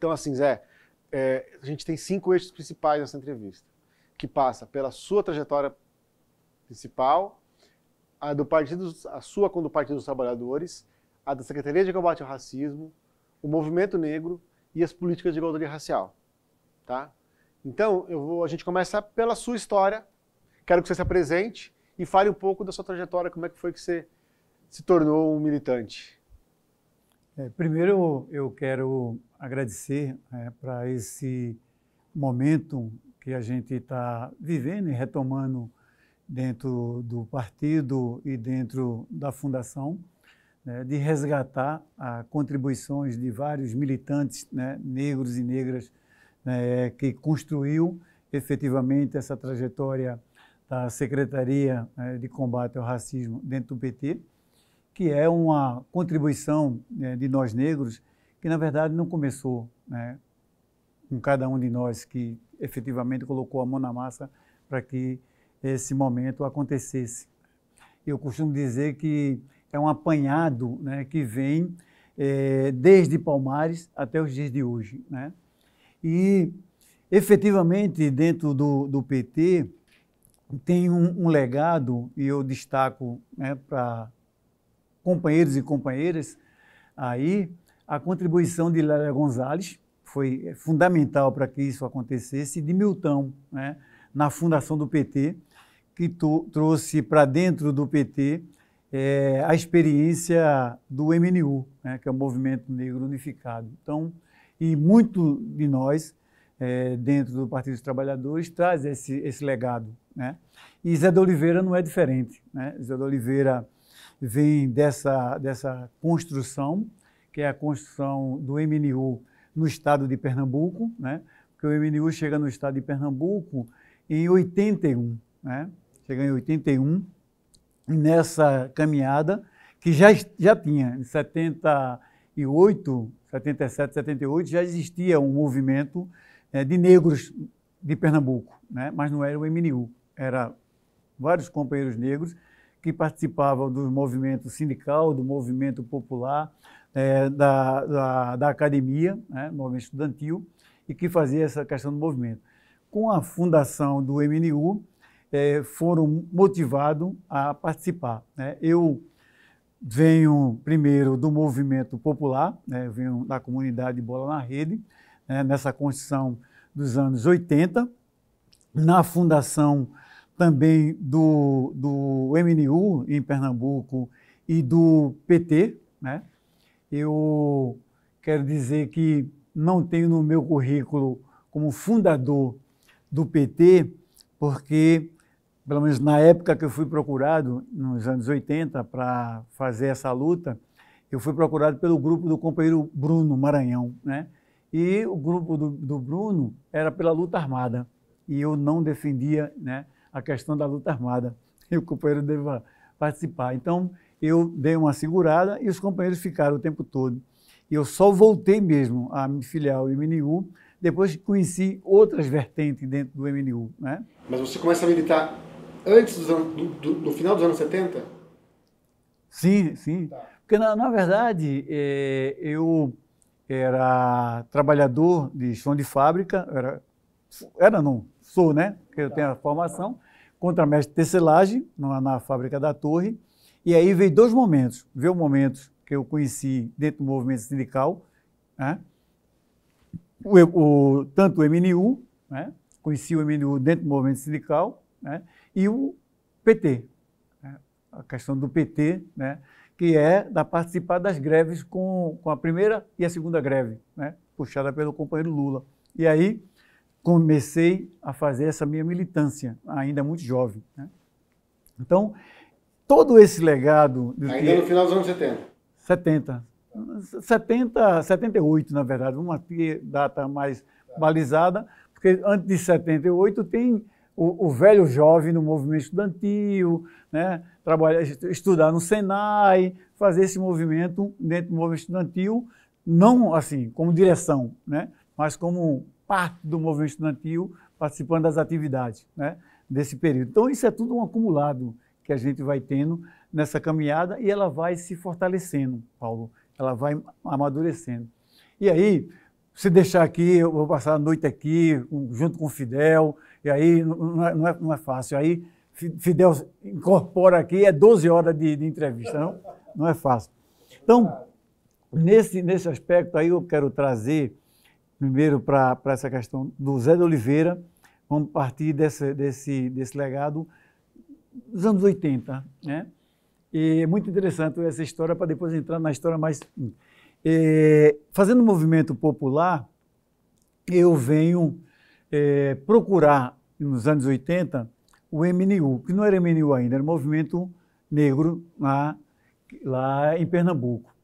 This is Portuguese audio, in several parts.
Então, assim, Zé, é, a gente tem cinco eixos principais nessa entrevista, que passa pela sua trajetória principal, a do partido, a sua com o Partido dos Trabalhadores, a da Secretaria de Combate ao Racismo, o movimento negro e as políticas de igualdade racial, tá? Então, eu vou, a gente começa pela sua história. Quero que você se apresente e fale um pouco da sua trajetória, como é que foi que você se tornou um militante. É, primeiro, eu quero agradecer é, eh, para esse momento que a gente está vivendo e retomando dentro do partido e dentro da fundação, né, de resgatar ah, contribuições de vários militantes né, negros e negras né, que construiu efetivamente essa trajetória da Secretaria eh, de Combate ao Racismo dentro do PT, que é uma contribuição né, de nós negros que na verdade não começou né, com cada um de nós que efetivamente colocou a mão na massa para que esse momento acontecesse. Eu costumo dizer que é um apanhado né, que vem é, desde Palmares até os dias de hoje. Né? E, efetivamente, dentro do, do PT, tem um, um, legado, e eu destaco né, para companheiros e companheiras aí, a contribuição de Lélia Gonzalez foi é, fundamental para que isso acontecesse, de Milton, né, na fundação do PT, que trouxe para dentro do PT é, a experiência do MNU, né, que é o Movimento Negro Unificado. Então, e muito de nós, é, dentro do Partido dos Trabalhadores, traz esse, esse legado. Né? E Zé de Oliveira não é diferente. Né? Zé de Oliveira vem dessa, dessa construção que é a construção do MNU no estado de Pernambuco, né? porque o MNU chega no estado de Pernambuco em 81, né? chega em 81, nessa caminhada que já, já tinha, em 78, 77, 78, já existia um movimento é, de negros de Pernambuco, né? mas não era o MNU, era vários companheiros negros que participavam do movimento sindical, do movimento popular, é, da, da, da, academia, né, movimento estudantil, e que fazia essa questão do movimento. Com a fundação do MNU, é, foram motivados a participar. Né? Eu venho primeiro do movimento popular, né? venho da comunidade Bola na Rede, né? nessa Constituição dos anos 80, na fundação também do, do MNU em Pernambuco e do PT, né? eu quero dizer que não tenho no meu currículo como fundador do PT, porque, pelo menos na época que eu fui procurado, nos anos 80, para fazer essa luta, eu fui procurado pelo grupo do companheiro Bruno Maranhão, né? E o grupo do, do Bruno era pela luta armada, e eu não defendia né, a questão da luta armada, e o companheiro deva participar. Então, eu dei uma segurada e os companheiros ficaram o tempo todo. E eu só voltei mesmo a me filiar ao MNU depois que conheci outras vertentes dentro do MNU. Né? Mas você começa a militar antes do, do, do, final dos anos 70? Sim, sim. Tá. Porque, na, na verdade, é, eu era trabalhador de chão de fábrica, era, era não, sou, né? Porque eu tá. tenho a formação, contramestre de tecelagem na, na fábrica da Torre. E aí veio dois momentos. Veio o um momento que eu conheci dentro do movimento sindical, né? o, o, tanto o MNU, né? conheci o MNU dentro do movimento sindical, né? e o PT, né? a questão do PT, né? que é da participar das greves com, com, a primeira e a segunda greve, né? puxada pelo companheiro Lula. E aí comecei a fazer essa minha militância, ainda muito jovem. Então, todo esse legado. Ainda que, no final dos anos 70. 70. 70, 78, na verdade, uma data mais balizada, porque antes de 78 tem o, o velho jovem no movimento estudantil, né? Trabalhar, estudar no Senai, fazer esse movimento dentro do movimento estudantil, não assim, como direção, né? mas como parte do movimento estudantil, participando das atividades né? desse período. Então, isso é tudo um acumulado que a gente vai tendo nessa caminhada e ela vai se fortalecendo, Paulo. Ela vai amadurecendo. E aí, se deixar aqui, eu vou passar a noite aqui junto com o Fidel, e aí não é, não é, não é fácil. Aí Fidel incorpora aqui, é 12 horas de, de entrevista, não, não é fácil. Então, nesse, nesse aspecto aí eu quero trazer primeiro para essa questão do Zé de Oliveira, vamos partir desse, desse, desse legado dos anos 80, né? E é muito interessante essa história para depois entrar na história mais. Hum, é, fazendo movimento popular, eu venho é, procurar, nos anos 80, o MNU, que não era MNU ainda, era Movimento Negro lá, lá em Pernambuco.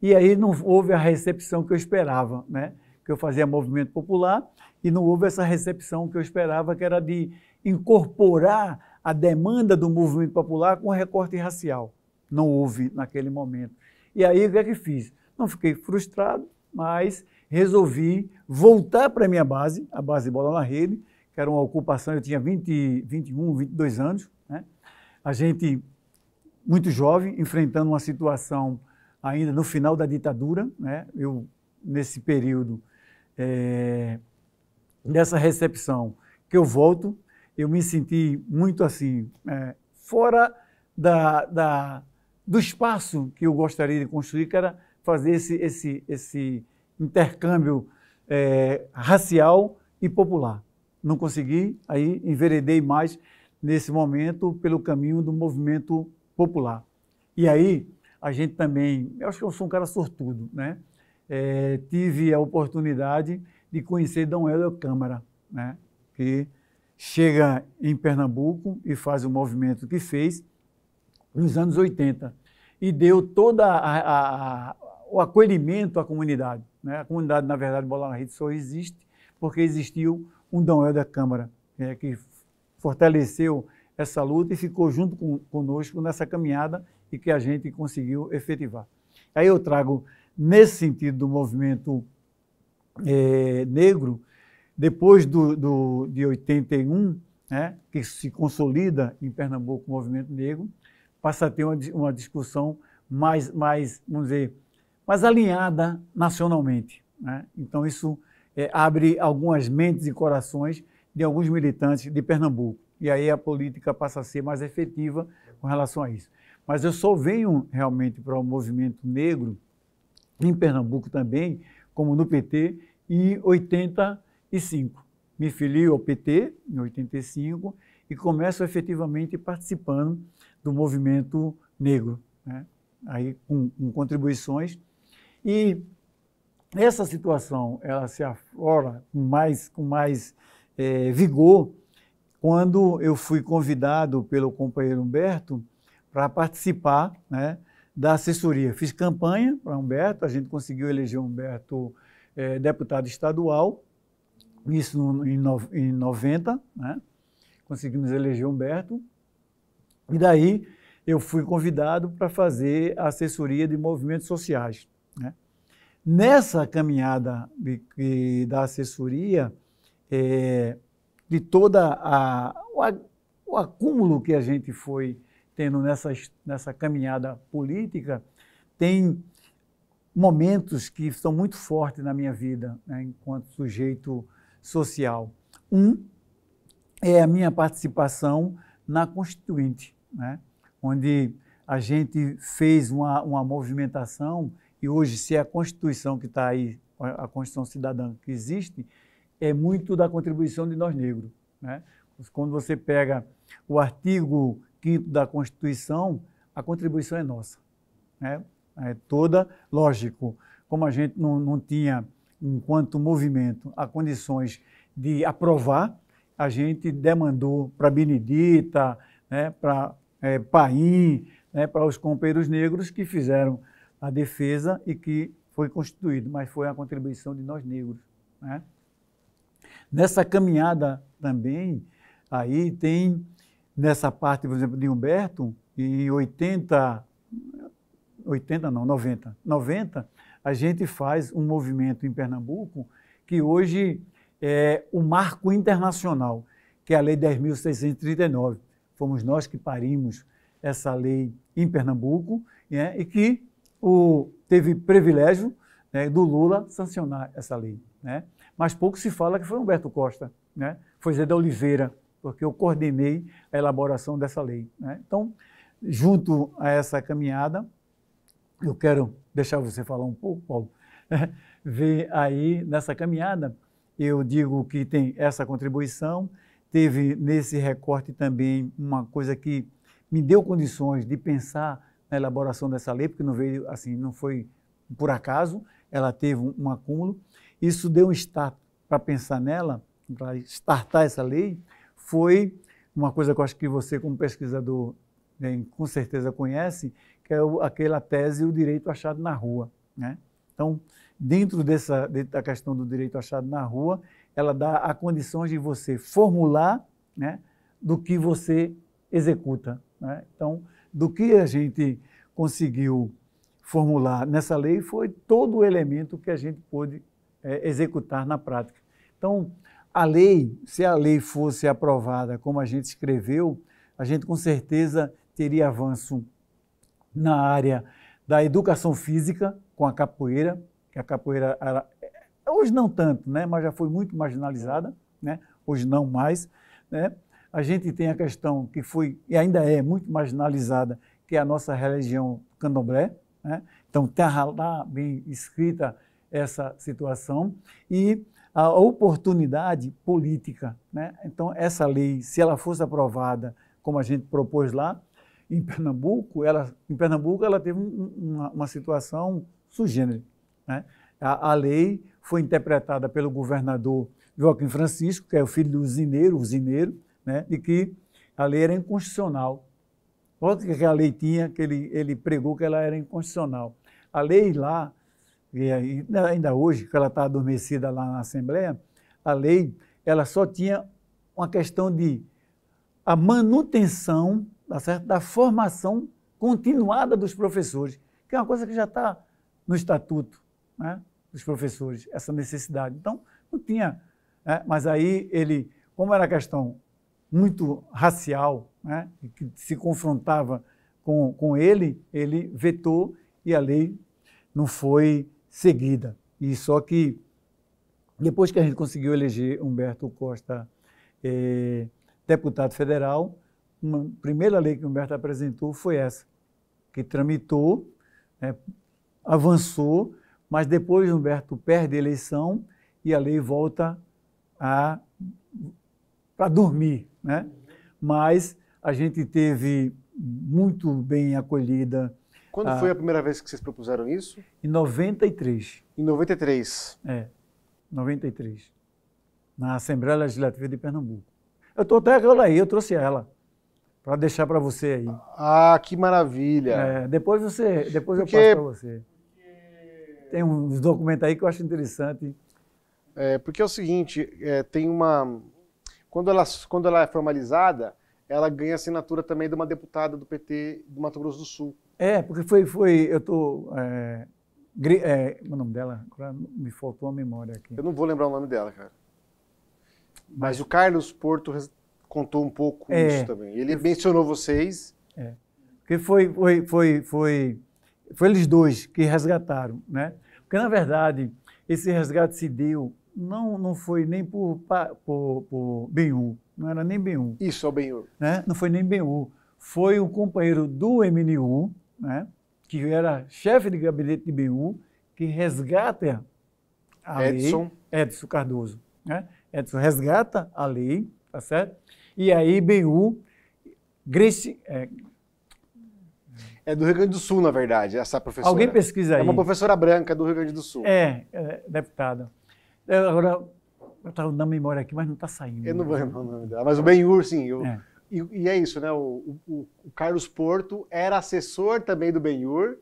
E aí não houve a recepção que eu esperava, né? que eu fazia movimento popular, e não houve essa recepção que eu esperava, que era de incorporar a demanda do movimento popular com recorte racial. Não houve naquele momento. E aí o que é que fiz? Não fiquei frustrado, mas resolvi voltar para a minha base, a base de bola na rede, que era uma ocupação, eu tinha 20, 21, 22 anos. Né? A gente, muito jovem, enfrentando uma situação ainda no final da ditadura. Né? Eu, nesse período é, dessa recepção, que eu volto eu me senti muito assim, é, fora da, da, do espaço que eu gostaria de construir, que era fazer esse, esse, esse intercâmbio é, racial e popular. Não consegui, aí enveredei mais nesse momento pelo caminho do movimento popular. E aí a gente também, eu acho que eu sou um cara sortudo, né? É, tive a oportunidade de conhecer Dom Hélio Câmara, né? que chega em Pernambuco e faz o movimento que fez nos anos 80 e deu todo o acolhimento à comunidade. Né? A comunidade, na verdade, Bola na Rede só existe porque existiu um Dom da Câmara, né, que fortaleceu essa luta e ficou junto com, conosco nessa caminhada e que a gente conseguiu efetivar. Aí eu trago, nesse sentido do movimento é, negro, depois do, do, de 81, né, que se consolida em Pernambuco o movimento negro, passa a ter uma, uma discussão mais, mais, vamos dizer, mais alinhada nacionalmente. Né? Então, isso é, abre algumas mentes e corações de alguns militantes de Pernambuco. E aí a política passa a ser mais efetiva com relação a isso. Mas eu só venho realmente para o movimento negro, em Pernambuco também, como no PT, em 80, 85. Me filio ao PT em 85 e começo efetivamente participando do movimento negro, né? aí com, com contribuições. E essa situação ela se aflora com mais, com mais é, vigor quando eu fui convidado pelo companheiro Humberto para participar né, da assessoria. Fiz campanha para Humberto, a gente conseguiu eleger Humberto é, deputado estadual isso em, no, em 90, né? conseguimos eleger Humberto. E daí eu fui convidado para fazer a assessoria de movimentos sociais. Né? Nessa caminhada de, de, da assessoria, é, de toda a, o, o acúmulo que a gente foi tendo nessa, nessa caminhada política, tem momentos que são muito fortes na minha vida, né, enquanto sujeito social. Um é a minha participação na Constituinte, né? onde a gente fez uma, uma movimentação e hoje se é a Constituição que está aí, a Constituição Cidadã que existe, é muito da contribuição de nós negros. Né? Quando você pega o artigo 5 da Constituição, a contribuição é nossa. Né? É toda, lógico, como a gente não, não tinha enquanto movimento, a condições de aprovar, a gente demandou para Benedita, né, para é, Paim, né, para os companheiros negros que fizeram a defesa e que foi constituído, mas foi a contribuição de nós negros. Né? Nessa caminhada também, aí tem, nessa parte, por exemplo, de Humberto, em 80, 80 não, 90, 90, a gente faz um movimento em Pernambuco que hoje é o marco internacional, que é a Lei 10.639. Fomos nós que parimos essa lei em Pernambuco né, e que o, teve privilégio né, do Lula sancionar essa lei. Né? Mas pouco se fala que foi Humberto Costa, né? foi Zé da Oliveira, porque eu coordenei a elaboração dessa lei. Né? Então, junto a essa caminhada, eu quero deixar você falar um pouco, Paulo, ver aí nessa caminhada, eu digo que tem essa contribuição, teve nesse recorte também uma coisa que me deu condições de pensar na elaboração dessa lei, porque não veio assim, não foi por acaso, ela teve um, um acúmulo. Isso deu um start para pensar nela, para startar essa lei, foi uma coisa que eu acho que você, como pesquisador, né, com certeza conhece, que é o, aquela tese o direito achado na rua. Né? Então, dentro, dessa, dentro da questão do direito achado na rua, ela dá a condições de você formular né, do que você executa. Né? Então, do que a gente conseguiu formular nessa lei foi todo o elemento que a gente pôde é, executar na prática. Então, a lei, se a lei fosse aprovada como a gente escreveu, a gente com certeza teria avanço na área da educação física com a capoeira, que a capoeira era, é, hoje não tanto, né, mas já foi muito marginalizada, né, hoje não mais, né. A gente tem a questão que foi e ainda é muito marginalizada, que é a nossa religião candomblé, né? Então está lá tá bem escrita essa situação e a oportunidade política, né? Então essa lei, se ela fosse aprovada como a gente propôs lá, em Pernambuco, ela, em Pernambuco ela teve uma, uma situação sugênere. Né? A, a, lei foi interpretada pelo governador Joaquim Francisco, que é o filho do usineiro, usineiro né? de que a lei era inconstitucional. o que a lei tinha, que ele, ele pregou que ela era inconstitucional. A lei lá, e ainda hoje, que ela está adormecida lá na Assembleia, a lei ela só tinha uma questão de a manutenção tá certo? da formação continuada dos professores, que é uma coisa que já está no estatuto né, dos professores, essa necessidade. Então, não tinha. Né? Mas aí ele, como era questão muito racial, né, que se confrontava com, com ele, ele vetou e a lei não foi seguida. E só que depois que a gente conseguiu eleger Humberto Costa eh, deputado federal, uma primeira lei que o Humberto apresentou foi essa, que tramitou, né, avançou, mas depois Humberto perde a eleição e a lei volta a para dormir, né? Mas a gente teve muito bem acolhida. Quando a, foi a primeira vez que vocês propuseram isso? Em 93. Em 93. É, 93. Na Assembleia Legislativa de Pernambuco. Eu estou até ela aí, eu trouxe ela para deixar para você aí. Ah, que maravilha! É, depois você, depois Porque... eu passo para você. Tem uns documentos aí que eu acho interessante. É, porque é o seguinte, é, tem uma. Quando ela, quando ela é formalizada, ela ganha assinatura também de uma deputada do PT do Mato Grosso do Sul. É, porque foi. foi eu tô. É, gri, é, é o nome dela? Me faltou a memória aqui. Eu não vou lembrar o nome dela, cara. Mas, Mas o Carlos Porto contou um pouco é, isso também. Ele eu, mencionou vocês. É. Porque foi, foi, foi, foi, foi eles dois que resgataram, né? Porque, na verdade, esse resgate se deu, não, não foi nem por, por, por Benhu, não era nem Benhu. Isso, é Benhu. Né? Não foi nem Benhu. Foi um companheiro do MNU, né? que era chefe de gabinete de Benhu, que resgata a Edson. lei. Edson Cardoso. Né? Edson resgata a lei, tá certo? e aí IBU Grace. É, é do Rio Grande do Sul, na verdade, essa professora. Alguém pesquisa aí. É uma professora branca do Rio Grande do Sul. É, é deputada. É, agora, eu estava na memória aqui, mas não está saindo. Eu não vou lembrar o nome dela. Mas o Benhur, sim. Eu, é. E, e, é isso, né? O, o, o, Carlos Porto era assessor também do Benhur,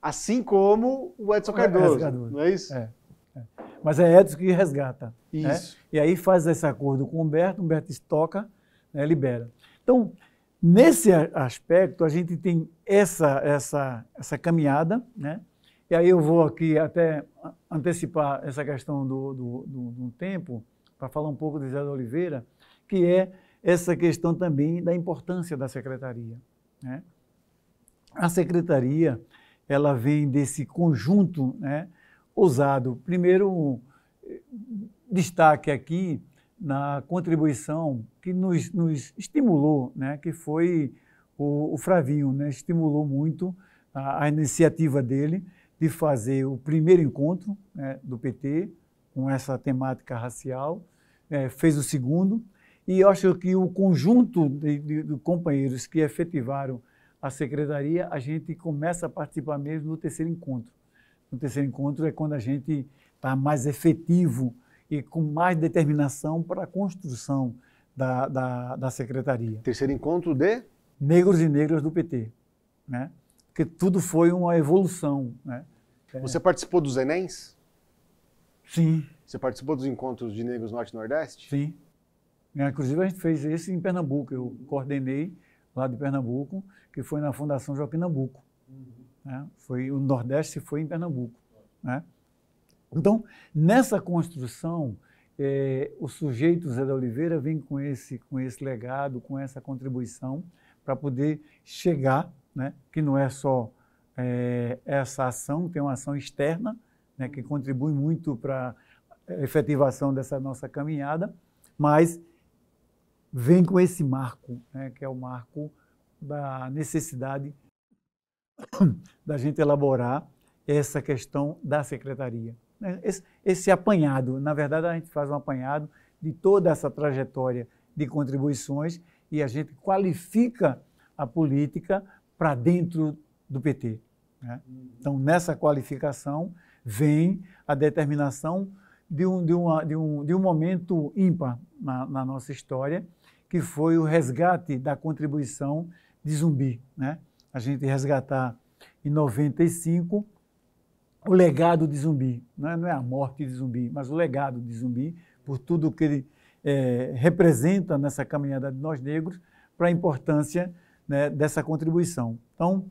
assim como o Edson Cardoso, Cardoso. Não é isso? É. É. Mas é Edson que resgata. Né? Isso. Né? E aí faz esse acordo com o Humberto, o Humberto estoca, né, libera. Então, nesse aspecto, a gente tem essa, essa, essa caminhada, né? E aí eu vou aqui até antecipar essa questão do, do, do, do tempo, para falar um pouco de Zé Oliveira, que é essa questão também da importância da secretaria. Né? A secretaria, ela vem desse conjunto, né? ousado. Primeiro, destaque aqui na contribuição que nos, nos estimulou, né, que foi o, o Fravinho, né, estimulou muito a, a, iniciativa dele de fazer o primeiro encontro né, do PT com essa temática racial, é, fez o segundo, e acho que o conjunto de, de, de companheiros que efetivaram a secretaria, a gente começa a participar mesmo do terceiro encontro no terceiro encontro é quando a gente está mais efetivo e com mais determinação para a construção da, da, da secretaria. Terceiro encontro de? Negros e negras do PT, né? Porque tudo foi uma evolução, né? É. Você é... participou dos Enems? Sim. Você participou dos encontros de negros Norte e Nordeste? Sim. É, inclusive, a gente fez esse em Pernambuco. Eu coordenei lá de Pernambuco, que foi na Fundação Joaquim Nabuco. Uhum. Né? Foi o Nordeste foi em Pernambuco. Né? Então, nessa construção, é, o sujeito Zé da Oliveira vem com esse, com esse legado, com essa contribuição para poder chegar, né? que não é só é, essa ação, tem uma ação externa né? que contribui muito para a efetivação dessa nossa caminhada, mas vem com esse marco, né? que é o marco da necessidade da gente elaborar essa questão da secretaria. Né? Esse, esse apanhado, na verdade, a gente faz um apanhado de toda essa trajetória de contribuições e a gente qualifica a política para dentro do PT. Né? Então, nessa qualificação vem a determinação de um, de uma, de um, de um momento ímpar na, na nossa história, que foi o resgate da contribuição de Zumbi. Né? a gente resgatar em 95 o legado de zumbi. Né? Não é a morte de zumbi, mas o legado de zumbi, por tudo que ele é, representa nessa caminhada de nós negros, para a importância né, dessa contribuição. Então,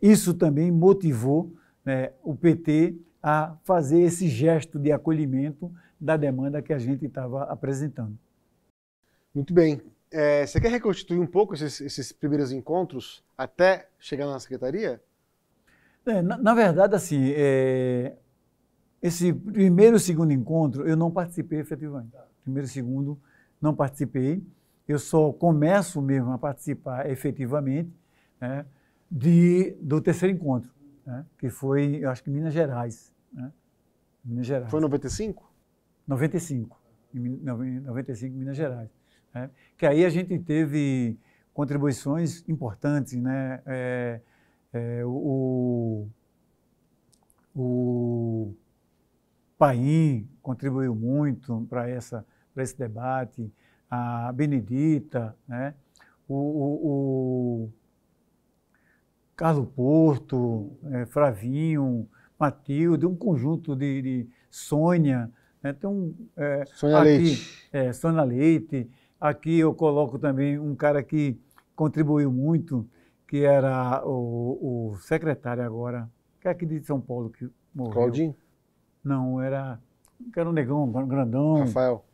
isso também motivou né, o PT a fazer esse gesto de acolhimento da demanda que a gente estava apresentando. Muito bem. É, você quer reconstituir um pouco esses, esses, primeiros encontros até chegar na secretaria? É, na, na, verdade, assim, é, esse primeiro e segundo encontro eu não participei efetivamente. Primeiro e segundo não participei. Eu só começo mesmo a participar efetivamente né, de, do terceiro encontro, né, que foi, eu acho que Minas Gerais. Né, Minas Gerais. Foi em 95? 95, em 95, Minas Gerais. Né? Que aí a gente teve contribuições importantes, né? É, é, o, o Paim contribuiu muito para essa para esse debate, a Benedita, né? o, o, o Carlos Porto, é, Fravinho, Matilde, um conjunto de, de Sônia, né? tem um, é, Sônia aqui, Leite. É, Sônia Leite. Aqui eu coloco também um cara que contribuiu muito, que era o, o secretário agora, que é aqui de São Paulo que morreu. Claudinho? Não, era, era um negão, um grandão. Rafael.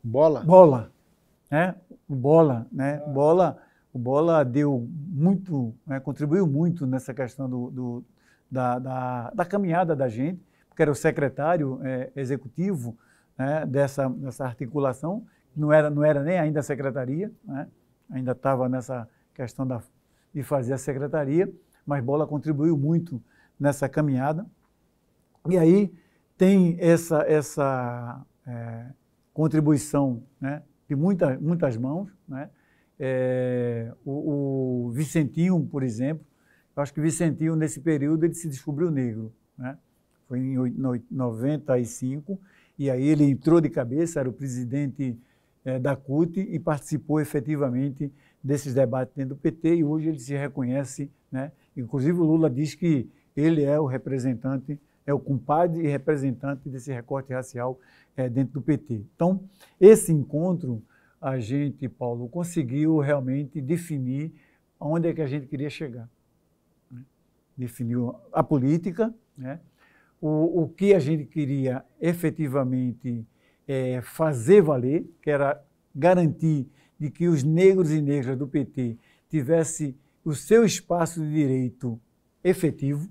Bola? Bola, né? O Bola, né? Ah. Bola, o Bola deu muito, né? contribuiu muito nessa questão do, do da, da, da, caminhada da gente, porque era o secretário é, executivo, né, dessa, dessa articulação, não era, não era nem ainda a secretaria, né, ainda estava nessa questão da, de fazer a secretaria, mas Bola contribuiu muito nessa caminhada. E aí tem essa, essa é, contribuição né, de muita, muitas mãos. Né? É, o, o, Vicentinho, por exemplo, eu acho que Vicentinho, nesse período, ele se descobriu negro. Né? Foi em 95 e aí ele entrou de cabeça, era o presidente eh, da CUT e participou efetivamente desses debates dentro do PT e hoje ele se reconhece, né? Inclusive o Lula diz que ele é o representante, é o compadre e representante desse recorte racial eh, dentro do PT. Então, esse encontro a gente, Paulo, conseguiu realmente definir onde é que a gente queria chegar. Né? Definiu a política, né? o, o que a gente queria efetivamente é, fazer valer, que era garantir de que os negros e negras do PT tivessem o seu espaço de direito efetivo.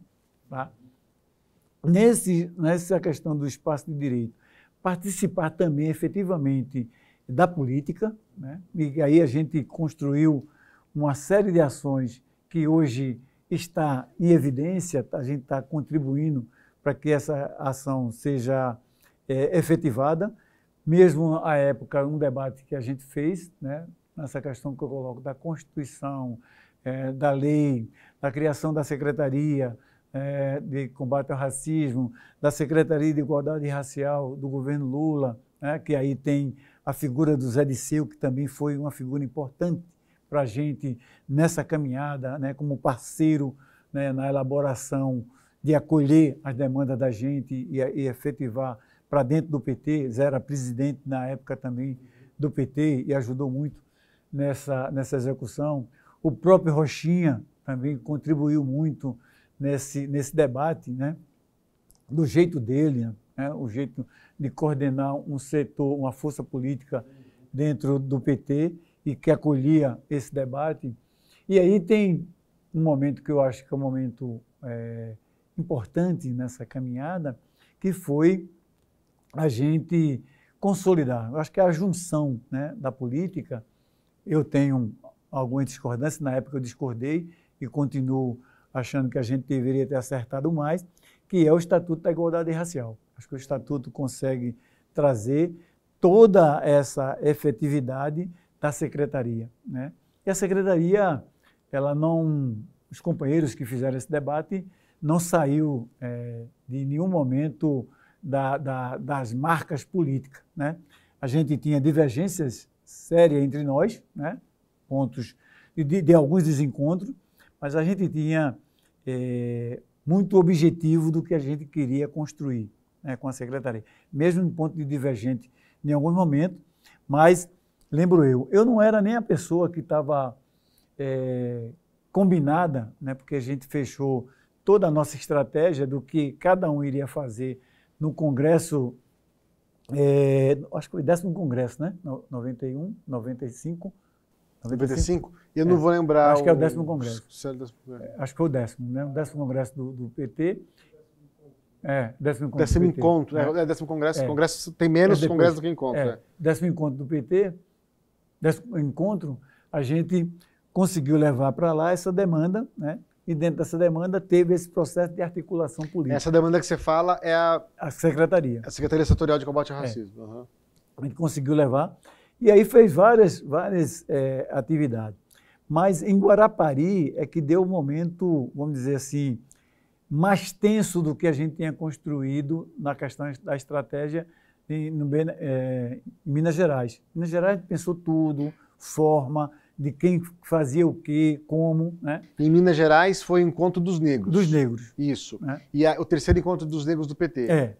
Tá? Nesse, nessa questão do espaço de direito, participar também efetivamente da política, né? e aí a gente construiu uma série de ações que hoje está em evidência, a gente está contribuindo para que essa ação seja é, efetivada. Mesmo à época, um debate que a gente fez, né, nessa questão que eu coloco da Constituição, é, da lei, da criação da Secretaria é, de Combate ao Racismo, da Secretaria de Igualdade Racial do governo Lula, né, que aí tem a figura do Zé Disseu, que também foi uma figura importante para a gente nessa caminhada, né, como parceiro né, na elaboração de acolher as demandas da gente e, e efetivar para dentro do PT. Zé era presidente na época também do PT e ajudou muito nessa, nessa execução. O próprio Rochinha também contribuiu muito nesse, nesse debate, né? do jeito dele, né? o jeito de coordenar um setor, uma força política dentro do PT e que acolhia esse debate. E aí tem um momento que eu acho que é um momento é, importante nessa caminhada, que foi a gente consolidar. Eu acho que a junção né, da política, eu tenho alguma discordância, na época eu discordei e continuo achando que a gente deveria ter acertado mais, que é o Estatuto da Igualdade Racial. Acho que o Estatuto consegue trazer toda essa efetividade da secretaria. Né? E a secretaria, ela não. Os companheiros que fizeram esse debate não saiu é, de nenhum momento da, da, das marcas políticas. Né? A gente tinha divergências sérias entre nós, né? pontos de, de, alguns desencontros, mas a gente tinha é, muito objetivo do que a gente queria construir né, com a secretaria, mesmo em ponto de divergente em algum momento. mas lembro eu, eu não era nem a pessoa que estava é, combinada, né, porque a gente fechou toda a nossa estratégia do que cada um iria fazer no Congresso, é, acho que foi o décimo Congresso, né? 91, 95. 95? 95? Eu não é, vou lembrar. Acho que é o décimo Congresso. É, acho que foi o décimo, né? O décimo Congresso do, do PT. É, décimo encontro. Décimo encontro, né? é, décimo congresso. É. Congresso tem menos é congresso do que encontro. É. Né? Décimo encontro do PT, décimo encontro, a gente conseguiu levar para lá essa demanda, né? e dentro dessa demanda teve esse processo de articulação política. Essa demanda que você fala é a... A Secretaria. A Secretaria Setorial de Combate ao é. Racismo. É. Uhum. A gente conseguiu levar e aí fez várias, várias é, atividades. Mas em Guarapari é que deu o um momento, vamos dizer assim, mais tenso do que a gente tinha construído na questão da estratégia em, no, é, em Minas Gerais. Minas Gerais pensou tudo, forma, de quem fazia o que, como. Né? Em Minas Gerais foi o encontro dos negros. Dos negros. Isso. É. E a, o terceiro encontro dos negros do PT. É.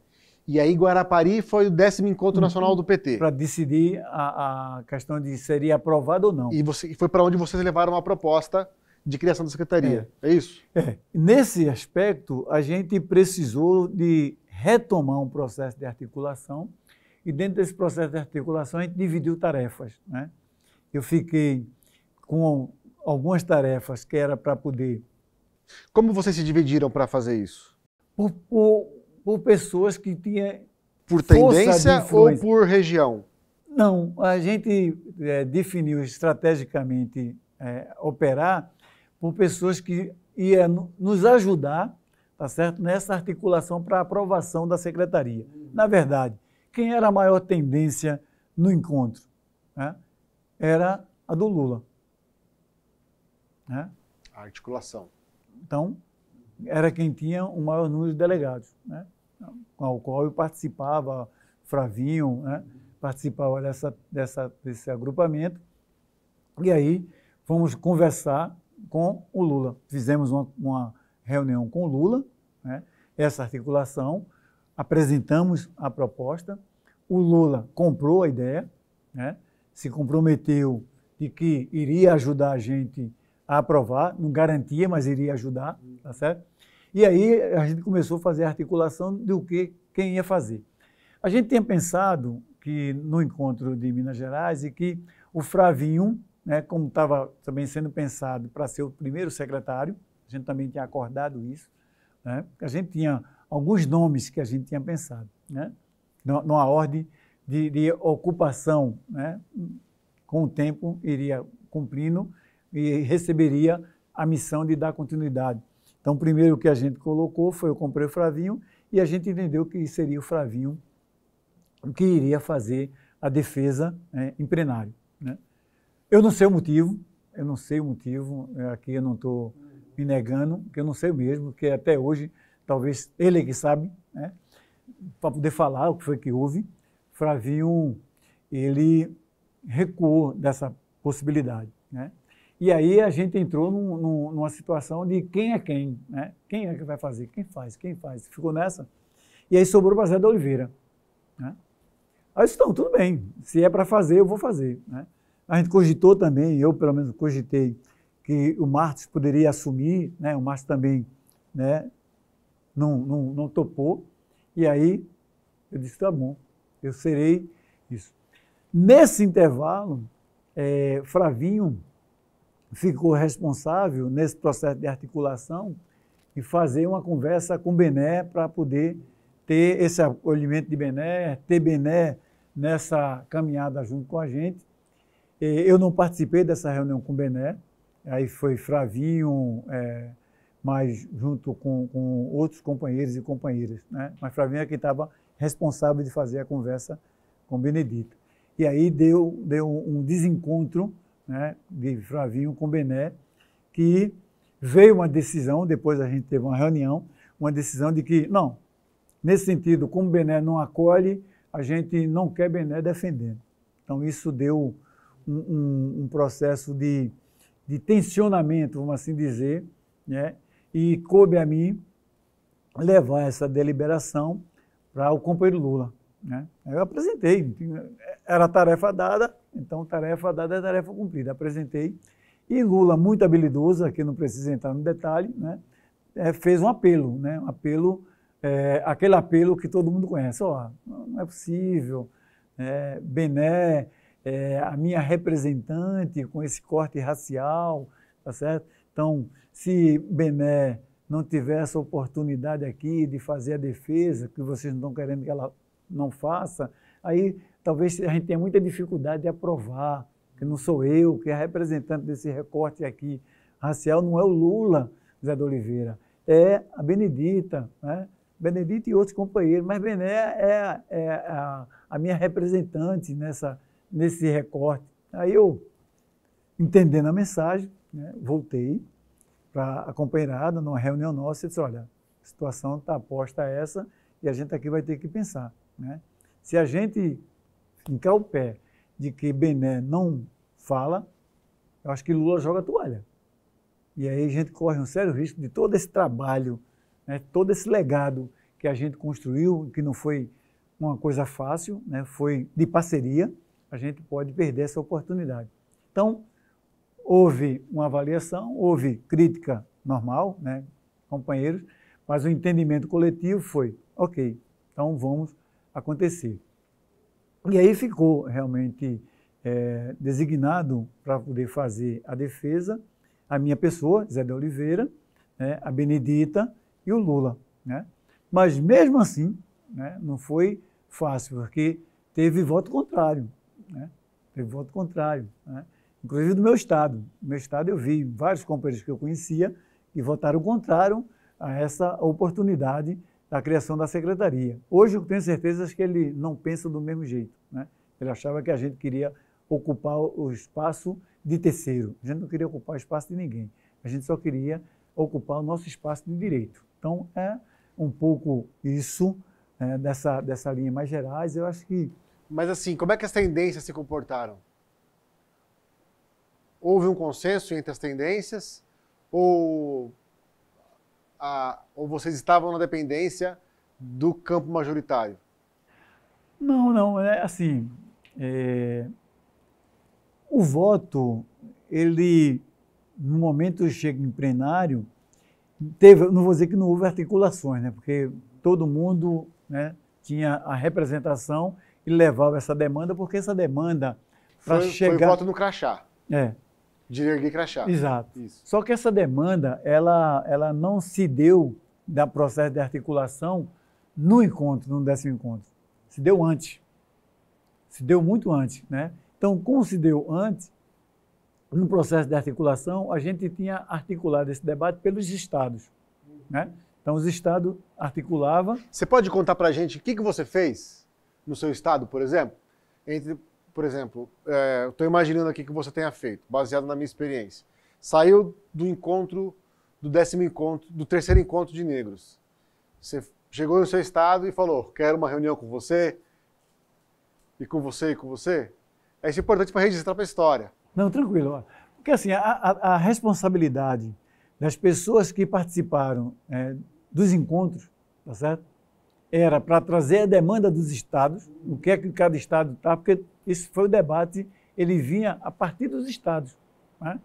E aí Guarapari foi o décimo encontro nacional do PT. Para decidir a, a, questão de seria aprovado ou não. E você, foi para onde vocês levaram a proposta de criação da secretaria, é, é isso? É. Nesse aspecto, a gente precisou de retomar um processo de articulação e dentro desse processo de articulação a gente dividiu tarefas, né? Eu fiquei com algumas tarefas que era para poder. Como vocês se dividiram para fazer isso? Por, por, por, pessoas que tinham. Por tendência ou por região? Não, a gente é, definiu estrategicamente é, operar por pessoas que iam nos ajudar tá certo? nessa articulação para aprovação da secretaria. Na verdade, quem era a maior tendência no encontro? Né? Era a do Lula. Né? A articulação. Então, era quem tinha o maior número de delegados, né? com o qual eu participava, Fravinho, né? participava dessa, dessa, desse agrupamento. E aí fomos conversar com o Lula. Fizemos uma, uma reunião com o Lula, né? essa articulação, apresentamos a proposta. O Lula comprou a ideia, né? se comprometeu de que iria ajudar a gente a aprovar, não garantia, mas iria ajudar, tá certo? E aí a gente começou a fazer a articulação do que quem ia fazer. A gente tinha pensado que no encontro de Minas Gerais e que o Fravinho, né, como estava também sendo pensado para ser o primeiro secretário, a gente também tinha acordado isso, né? A gente tinha alguns nomes que a gente tinha pensado, né? Numa ordem de, de ocupação, né? Com o tempo iria cumprindo e receberia a missão de dar continuidade. Então, primeiro que a gente colocou foi eu comprei o Fravinho e a gente entendeu que seria o Fravinho que iria fazer a defesa né, em plenário. Né? Eu não sei o motivo, eu não sei o motivo, é, aqui eu não estou me negando, que eu não sei mesmo, que até hoje, talvez ele é que sabe, né, para poder falar o que foi que houve. Fravinho, ele recuou dessa possibilidade. Né? E aí a gente entrou num, num, numa situação de quem é quem, né? Quem é que vai fazer? Quem faz? Quem faz? Ficou nessa. E aí sobrou para Zé da Oliveira. Né? Aí eu tudo bem. Se é para fazer, eu vou fazer. Né? A gente cogitou também, eu pelo menos cogitei, que o Martins poderia assumir, né? o Martins também né? não, não, não topou. E aí eu disse, tá bom, eu serei isso. Nesse intervalo, é, Fravinho ficou responsável nesse processo de articulação e fazer uma conversa com Bené para poder ter esse acolhimento de Bené, ter Bené nessa caminhada junto com a gente. Eu não participei dessa reunião com Bené, aí foi Fravinho, é, mas junto com, com, outros companheiros e companheiras, né? Mas Fravinho é quem estava responsável de fazer a conversa com Benedito. E aí deu, deu um desencontro né, de Flavinho com Bené, que veio uma decisão, depois a gente teve uma reunião, uma decisão de que, não, nesse sentido, como Bené não acolhe, a gente não quer Bené defendendo. Então, isso deu um, um, um processo de, de tensionamento, vamos assim dizer, né? e coube a mim levar essa deliberação para o companheiro Lula. Né? Eu apresentei, era tarefa dada, então tarefa dada é tarefa cumprida. Apresentei. E Lula, muito habilidoso, aqui não precisa entrar no detalhe, né? É, fez um apelo, né? Um apelo, é, aquele apelo que todo mundo conhece. Ó, oh, não é possível, é, Bené, é, a minha representante com esse corte racial, tá certo? Então, se Bené não tiver essa oportunidade aqui de fazer a defesa, que vocês não estão querendo que ela não faça, aí talvez a gente tenha muita dificuldade de aprovar, que não sou eu, que é representante desse recorte aqui racial, não é o Lula, Zé de Oliveira, é a Benedita, né? Benedita e outros companheiros, mas Bené é, é a, a, minha representante nessa, nesse recorte. Aí eu, entendendo a mensagem, né, voltei para a companheirada, numa reunião nossa, e disse, olha, a situação está posta essa e a gente aqui vai ter que pensar. Né? Se a gente fincar é o pé de que Bené não fala, eu acho que Lula joga a toalha. E aí a gente corre um sério risco de todo esse trabalho, né, todo esse legado que a gente construiu, que não foi uma coisa fácil, né, foi de parceria, a gente pode perder essa oportunidade. Então, houve uma avaliação, houve crítica normal, né, companheiros, mas o entendimento coletivo foi, ok, então vamos acontecer. E aí ficou realmente é, designado para poder fazer a defesa a minha pessoa, Zé de Oliveira, né, a Benedita e o Lula. Né? Mas mesmo assim, né, não foi fácil, porque teve voto contrário. Né, teve voto contrário. Né. Inclusive do meu estado. No meu estado eu vi vários companheiros que eu conhecia que votaram contrário a essa oportunidade da criação da secretaria. Hoje eu tenho certeza que ele não pensa do mesmo jeito. Né? Ele achava que a gente queria ocupar o espaço de terceiro. A gente não queria ocupar o espaço de ninguém. A gente só queria ocupar o nosso espaço de direito. Então, é um pouco isso é, dessa, dessa linha mais gerais. Eu acho que. Mas, assim, como é que as tendências se comportaram? Houve um consenso entre as tendências? Ou, a, ou vocês estavam na dependência do campo majoritário? Não, não, é assim, é, o voto, ele, no momento chega em plenário, teve, não vou dizer que não houve articulações, né, porque todo mundo né, tinha a representação e levava essa demanda, porque essa demanda, para chegar... Foi voto no crachá. É. De erguer crachá. Exato. Isso. Só que essa demanda, ela, ela não se deu da processo de articulação no encontro, no décimo encontro se deu antes. Se deu muito antes, né? Então, como se deu antes, no processo de articulação, a gente tinha articulado esse debate pelos estados, né? Então, os estados articulavam. Você pode contar para a gente o que, que você fez no seu estado, por exemplo? Entre, por exemplo, é, estou imaginando aqui que você tenha feito, baseado na minha experiência. Saiu do encontro, do décimo encontro, do terceiro encontro de negros. Você chegou no seu estado e falou: Quero uma reunião com você, e com você, e com você. É isso importante para registrar para a história. Não, tranquilo. Porque assim, a, a, a responsabilidade das pessoas que participaram é, dos encontros, tá certo? Era para trazer a demanda dos estados, o que é que cada estado está, porque esse foi o debate, ele vinha a partir dos estados, né?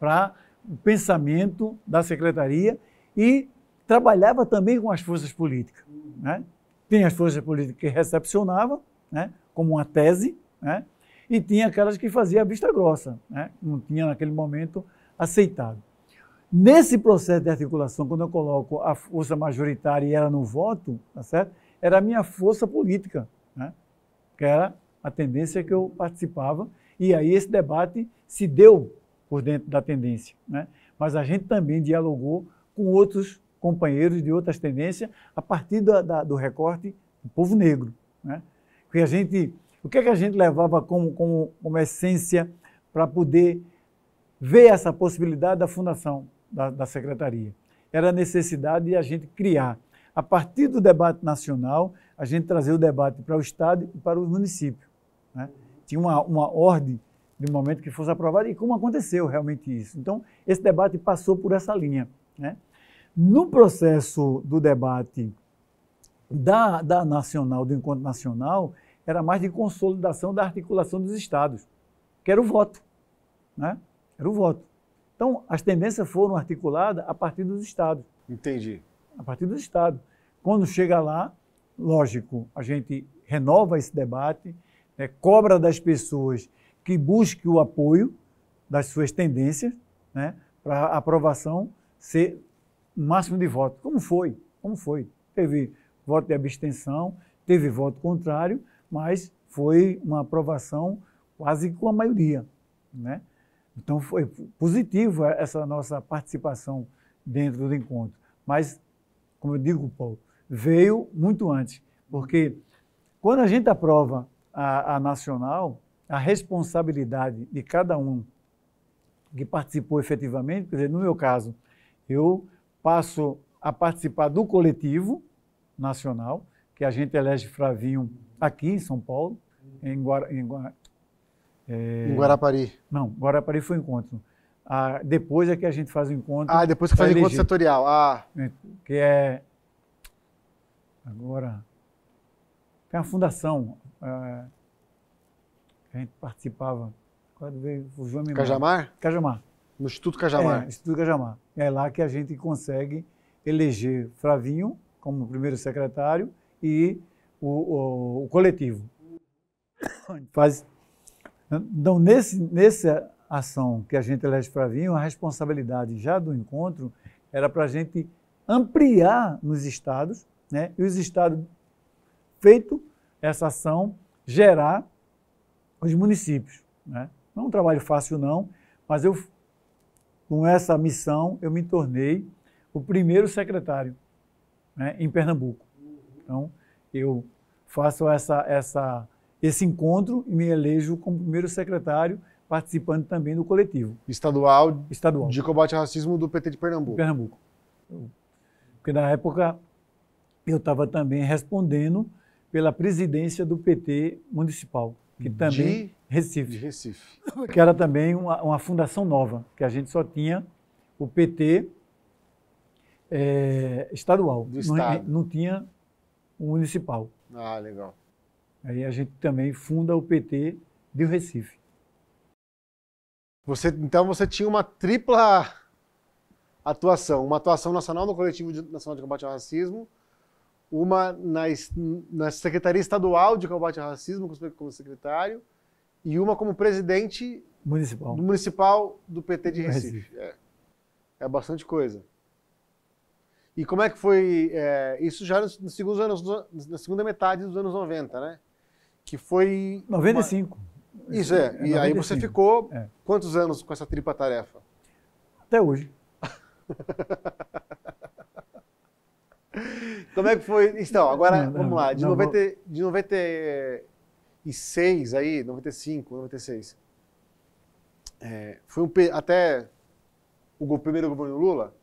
para o pensamento da secretaria e trabalhava também com as forças políticas. Né? Tinha as forças políticas que recepcionavam, né? como uma tese, né? e tinha aquelas que faziam a vista grossa, né? não tinha naquele momento aceitado. Nesse processo de articulação, quando eu coloco a força majoritária e ela no voto, tá certo? era a minha força política, né? que era a tendência que eu participava, e aí esse debate se deu por dentro da tendência. Né? Mas a gente também dialogou com outros companheiros de outras tendências a partir da, da, do recorte do povo negro. Né? Que a gente, o que, é que a gente levava como, como, como essência para poder ver essa possibilidade da fundação da, da secretaria? Era a necessidade de a gente criar, a partir do debate nacional, a gente trazer o debate para o Estado e para o município. Né? Tinha uma, uma ordem de momento que fosse aprovada e como aconteceu realmente isso. Então, esse debate passou por essa linha. Né? No processo do debate da, da nacional, do encontro nacional, era mais de consolidação da articulação dos estados, que era o voto. Né? Era o voto. Então, as tendências foram articuladas a partir dos estados. Entendi. A partir dos estados. Quando chega lá, lógico, a gente renova esse debate, né, cobra das pessoas que busquem o apoio das suas tendências né, para a aprovação ser o máximo de votos. Como foi? Como foi? Teve voto de abstenção, teve voto contrário, mas foi uma aprovação quase com a maioria, né? Então foi positiva essa nossa participação dentro do encontro. Mas, como eu digo, Paulo, veio muito antes, porque quando a gente aprova a, a nacional, a responsabilidade de cada um que participou efetivamente, quer dizer, no meu caso, eu passo a participar do coletivo nacional, que a gente elege Fravinho aqui em São Paulo, em, Guara, em, Guara, é... em Guarapari. Não, Guarapari foi um encontro. Ah, depois é que a gente faz o encontro. Ah, depois que faz o encontro setorial. Ah. É, que é. Agora. Tem uma fundação é, que a gente participava. Quando veio o Cajamar? Cajamar. No Instituto Cajamar. É, Instituto Cajamar. É lá que a gente consegue eleger Fravinho como primeiro secretário e o, o, o coletivo. Faz, então, nesse, nessa ação que a gente elege Fravinho, a responsabilidade já do encontro era para a gente ampliar nos estados, né? e os estados, feito essa ação, gerar os municípios. Né? Não é um trabalho fácil, não, mas eu com essa missão, eu me tornei o primeiro secretário né, em Pernambuco. Então, eu faço essa, essa, esse encontro e me elejo como primeiro secretário, participando também do coletivo. Estadual, Estadual. de combate ao racismo do PT de Pernambuco. Pernambuco. Porque na época eu estava também respondendo pela presidência do PT municipal, que também Recife. De Recife. Que era também uma, uma fundação nova, que a gente só tinha o PT eh, é, estadual. Não, não, tinha o municipal. Ah, legal. Aí a gente também funda o PT do Recife. Você, então você tinha uma tripla atuação. Uma atuação nacional no Coletivo Nacional de Combate ao Racismo, uma na, na Secretaria Estadual de Combate ao Racismo, com o secretário, e uma como presidente municipal do, municipal do PT de Recife. Recife. É, é bastante coisa. E como é que foi é, isso já nos, nos, segundos anos, na segunda metade dos anos 90, né? Que foi 95. Uma... Isso é. é e 95. aí você ficou é. quantos anos com essa tripa tarefa? Até hoje. como é que foi? Então, agora não, vamos lá, de, não, 90, vou... de 90 96, aí, 95, 96, é, foi um, até o primeiro governo Lula,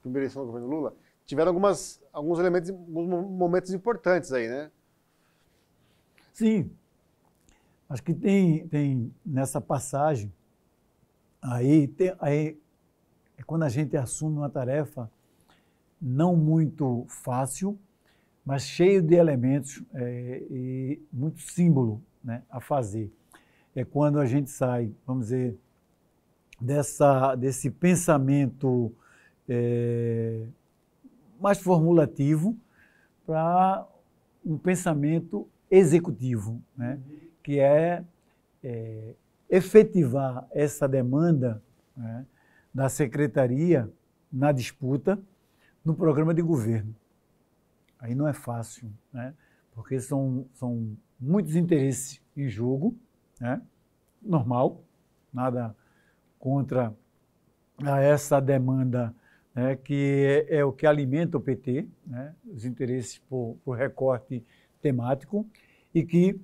primeira eleição do governo Lula, tiveram algumas, alguns elementos, alguns momentos importantes aí, né? Sim. Acho que tem, tem nessa passagem, aí, tem, aí é quando a gente assume uma tarefa não muito fácil, mas cheio de elementos é, e muito símbolo né, a fazer. É quando a gente sai, vamos dizer, dessa, desse pensamento é, mais formulativo para um pensamento executivo, né, que é, é efetivar essa demanda né, da secretaria na disputa no programa de governo. Aí não é fácil, né? Porque são, são muitos interesses em jogo, né? Normal, nada contra essa demanda né, que é, é, o que alimenta o PT, né, os interesses por, por, recorte temático, e que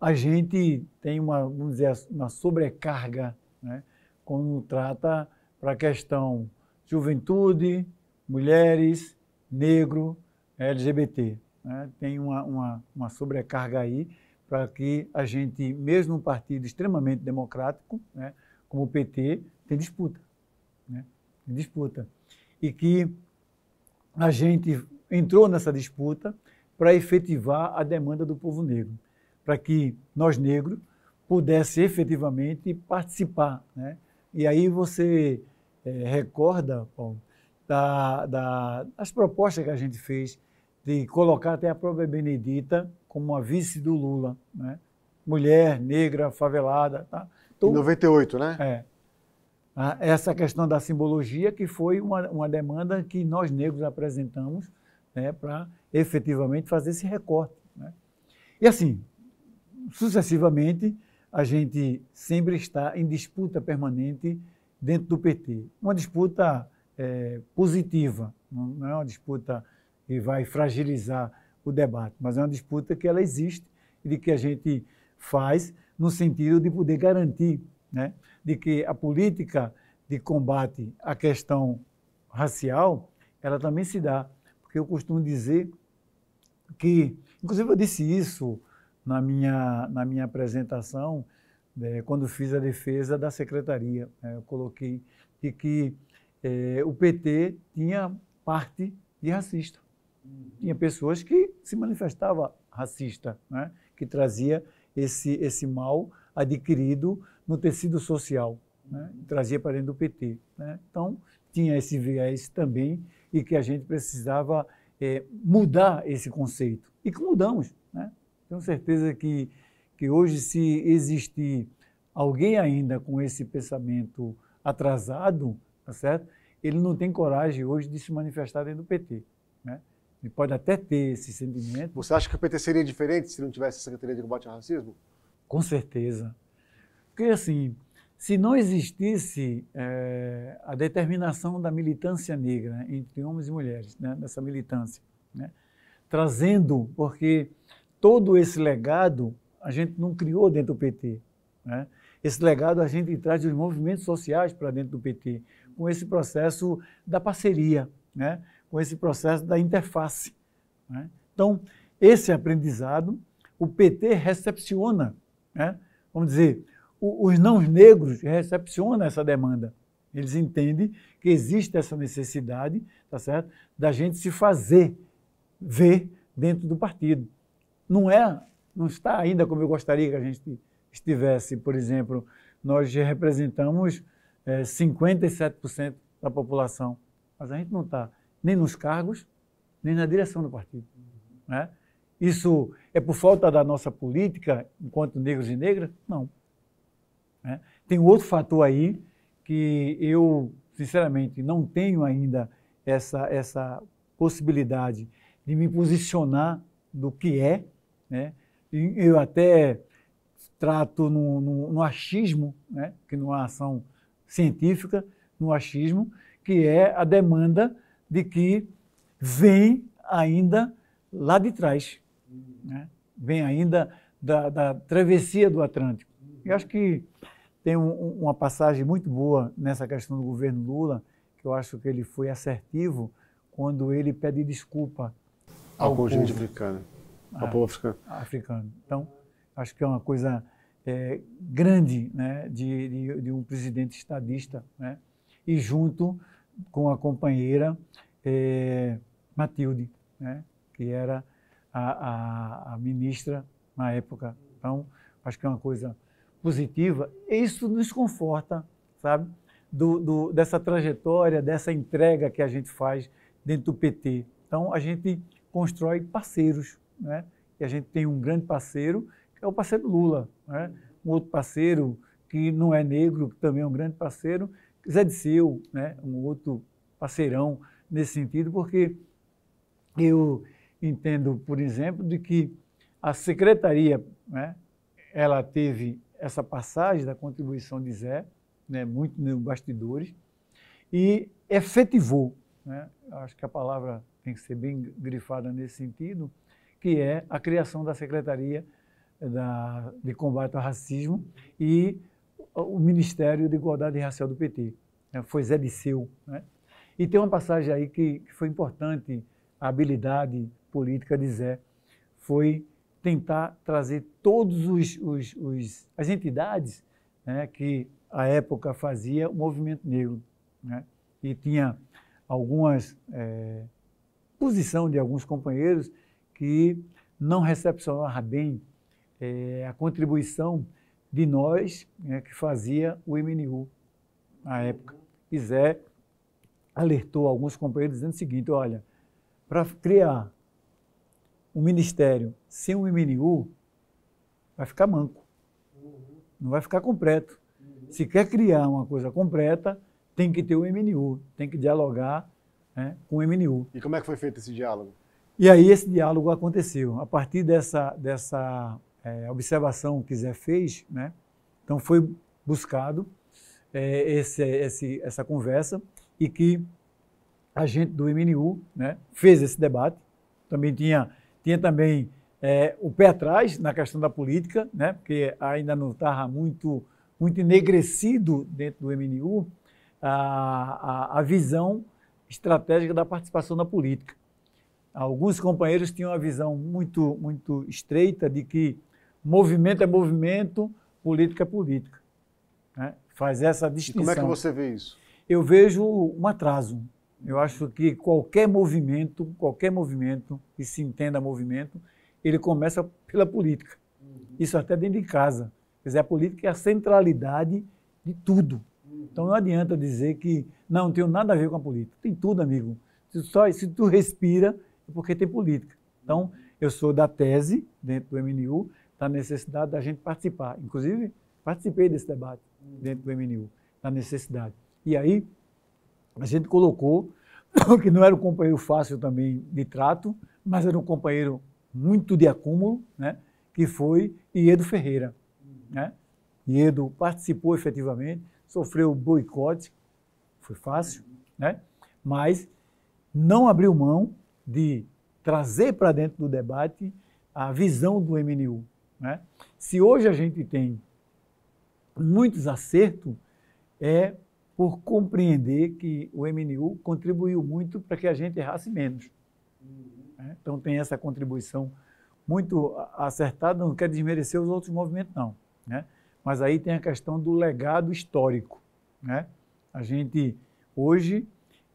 a gente tem uma, vamos dizer, uma sobrecarga né, quando trata para a questão juventude, mulheres, negro, LGBT. Né? Tem uma, uma, uma sobrecarga aí para que a gente, mesmo um partido extremamente democrático, né, como o PT, tem disputa. Né? Tem disputa. E que a gente entrou nessa disputa para efetivar a demanda do povo negro, para que nós negros pudesse efetivamente participar. Né? E aí você é, recorda, Paulo, da, da, das propostas que a gente fez de colocar até a própria Benedita como a vice do Lula, né? mulher, negra, favelada. Tá? Então, em 98, né? É. Ah, essa questão da simbologia, que foi uma, uma demanda que nós negros apresentamos né, para efetivamente fazer esse recorte. Né? E assim, sucessivamente, a gente sempre está em disputa permanente dentro do PT. Uma disputa é, positiva, não é uma disputa e vai fragilizar o debate, mas é uma disputa que ela existe e de que a gente faz no sentido de poder garantir né, de que a política de combate à questão racial, ela também se dá, porque eu costumo dizer que, inclusive eu disse isso na minha, na minha apresentação, né, quando fiz a defesa da secretaria, né, eu coloquei de que eh, o PT tinha parte de racista. Tinha pessoas que se manifestava racista, né? que trazia esse, esse mal adquirido no tecido social, né? trazia para dentro do PT. Né? Então, tinha esse viés também e que a gente precisava é, mudar esse conceito. E que mudamos. Né? Tenho certeza que, que hoje, se existir alguém ainda com esse pensamento atrasado, tá certo? ele não tem coragem hoje de se manifestar dentro do PT. Né? Ele pode até ter esse sentimento. Você acha que o PT seria diferente se não tivesse a Secretaria de Combate ao Racismo? Com certeza. Porque, assim, se não existisse é, a determinação da militância negra entre homens e mulheres, né, nessa militância, né, trazendo, porque todo esse legado a gente não criou dentro do PT. Né? Esse legado a gente traz dos movimentos sociais para dentro do PT, com esse processo da parceria. Né? com esse processo da interface. Né? Então, esse aprendizado, o PT recepciona, né? vamos dizer, os não negros recepcionam essa demanda. Eles entendem que existe essa necessidade, tá certo, da gente se fazer ver dentro do partido. Não é, não está ainda como eu gostaria que a gente estivesse. Por exemplo, nós representamos é, eh, 57% da população, mas a gente não está nem nos cargos, nem na direção do partido. Né? Isso é por falta da nossa política enquanto negros e negras? Não. Né? Tem outro fator aí que eu, sinceramente, não tenho ainda essa, essa possibilidade de me posicionar do que é. Né? Eu até trato no, no, no achismo, né? que não é ação científica, no achismo, que é a demanda de que vem ainda lá de trás, né? vem ainda da, da, travessia do Atlântico. Eu acho que tem um, uma passagem muito boa nessa questão do governo Lula, que eu acho que ele foi assertivo quando ele pede desculpa ao, ao conjunto africano, ah, ao povo africano. africano. Então, acho que é uma coisa é, grande né, de, de, de, um presidente estadista, né, e junto com a companheira é, Matilde, né? que era a, a, a ministra na época. Então, acho que é uma coisa positiva. Isso nos conforta, sabe? Do, do, dessa trajetória, dessa entrega que a gente faz dentro do PT. Então, a gente constrói parceiros, né? E a gente tem um grande parceiro, que é o parceiro Lula, né? Um outro parceiro que não é negro, que também é um grande parceiro, Zé Disseu, né, um outro parceirão nesse sentido, porque eu entendo, por exemplo, de que a secretaria, né, ela teve essa passagem da contribuição de Zé, né, muito nos bastidores, e efetivou, né, acho que a palavra tem que ser bem grifada nesse sentido, que é a criação da Secretaria eh, da, de Combate ao Racismo e o Ministério de Igualdade Racial do PT. Né? Foi Zé Disseu. Né? E tem uma passagem aí que, que foi importante, a habilidade política de Zé, foi tentar trazer todas os, os, os as entidades né, que à época fazia o movimento negro né, e tinha algumas é, posição de alguns companheiros que não recepcionava bem é, a contribuição de nós né, que fazia o MNU na época. E Zé alertou alguns companheiros dizendo o seguinte: olha, para criar um ministério sem o MNU, vai ficar manco, não vai ficar completo. Se quer criar uma coisa completa, tem que ter o MNU, tem que dialogar né, com o MNU. E como é que foi feito esse diálogo? E aí esse diálogo aconteceu. A partir dessa, dessa é, observação que Zé fez, né? Então foi buscado é, esse, esse, essa conversa e que a gente do MNU né, fez esse debate. Também tinha, tinha também é, o pé atrás na questão da política, né? Porque ainda não estava muito muito enegrecido dentro do MNU a, a, a visão estratégica da participação na política alguns companheiros tinham uma visão muito muito estreita de que movimento é movimento, política é política. Né? Faz essa distinção. E como é que você vê isso? Eu vejo um atraso. Eu acho que qualquer movimento, qualquer movimento que se entenda movimento, ele começa pela política. Uhum. Isso até dentro de casa. Quer dizer, a política é a centralidade de tudo. Uhum. Então não adianta dizer que não tenho nada a ver com a política. Tem tudo, amigo. Se, só, se tu respira, é porque tem política. Então, eu sou da tese, dentro do MNU, da necessidade da gente participar. Inclusive, participei desse debate dentro do MNU, da necessidade. E aí, a gente colocou que não era um companheiro fácil também de trato, mas era um companheiro muito de acúmulo, né? que foi Iedo Ferreira. Né? Iedo participou efetivamente, sofreu boicote, foi fácil, né? mas não abriu mão de trazer para dentro do debate a visão do MNU, né? Se hoje a gente tem muitos acertos, é por compreender que o MNU contribuiu muito para que a gente errasse menos. Uhum. Né? Então tem essa contribuição muito acertada, não quer desmerecer os outros movimentos, não. Né? Mas aí tem a questão do legado histórico. Né? A gente hoje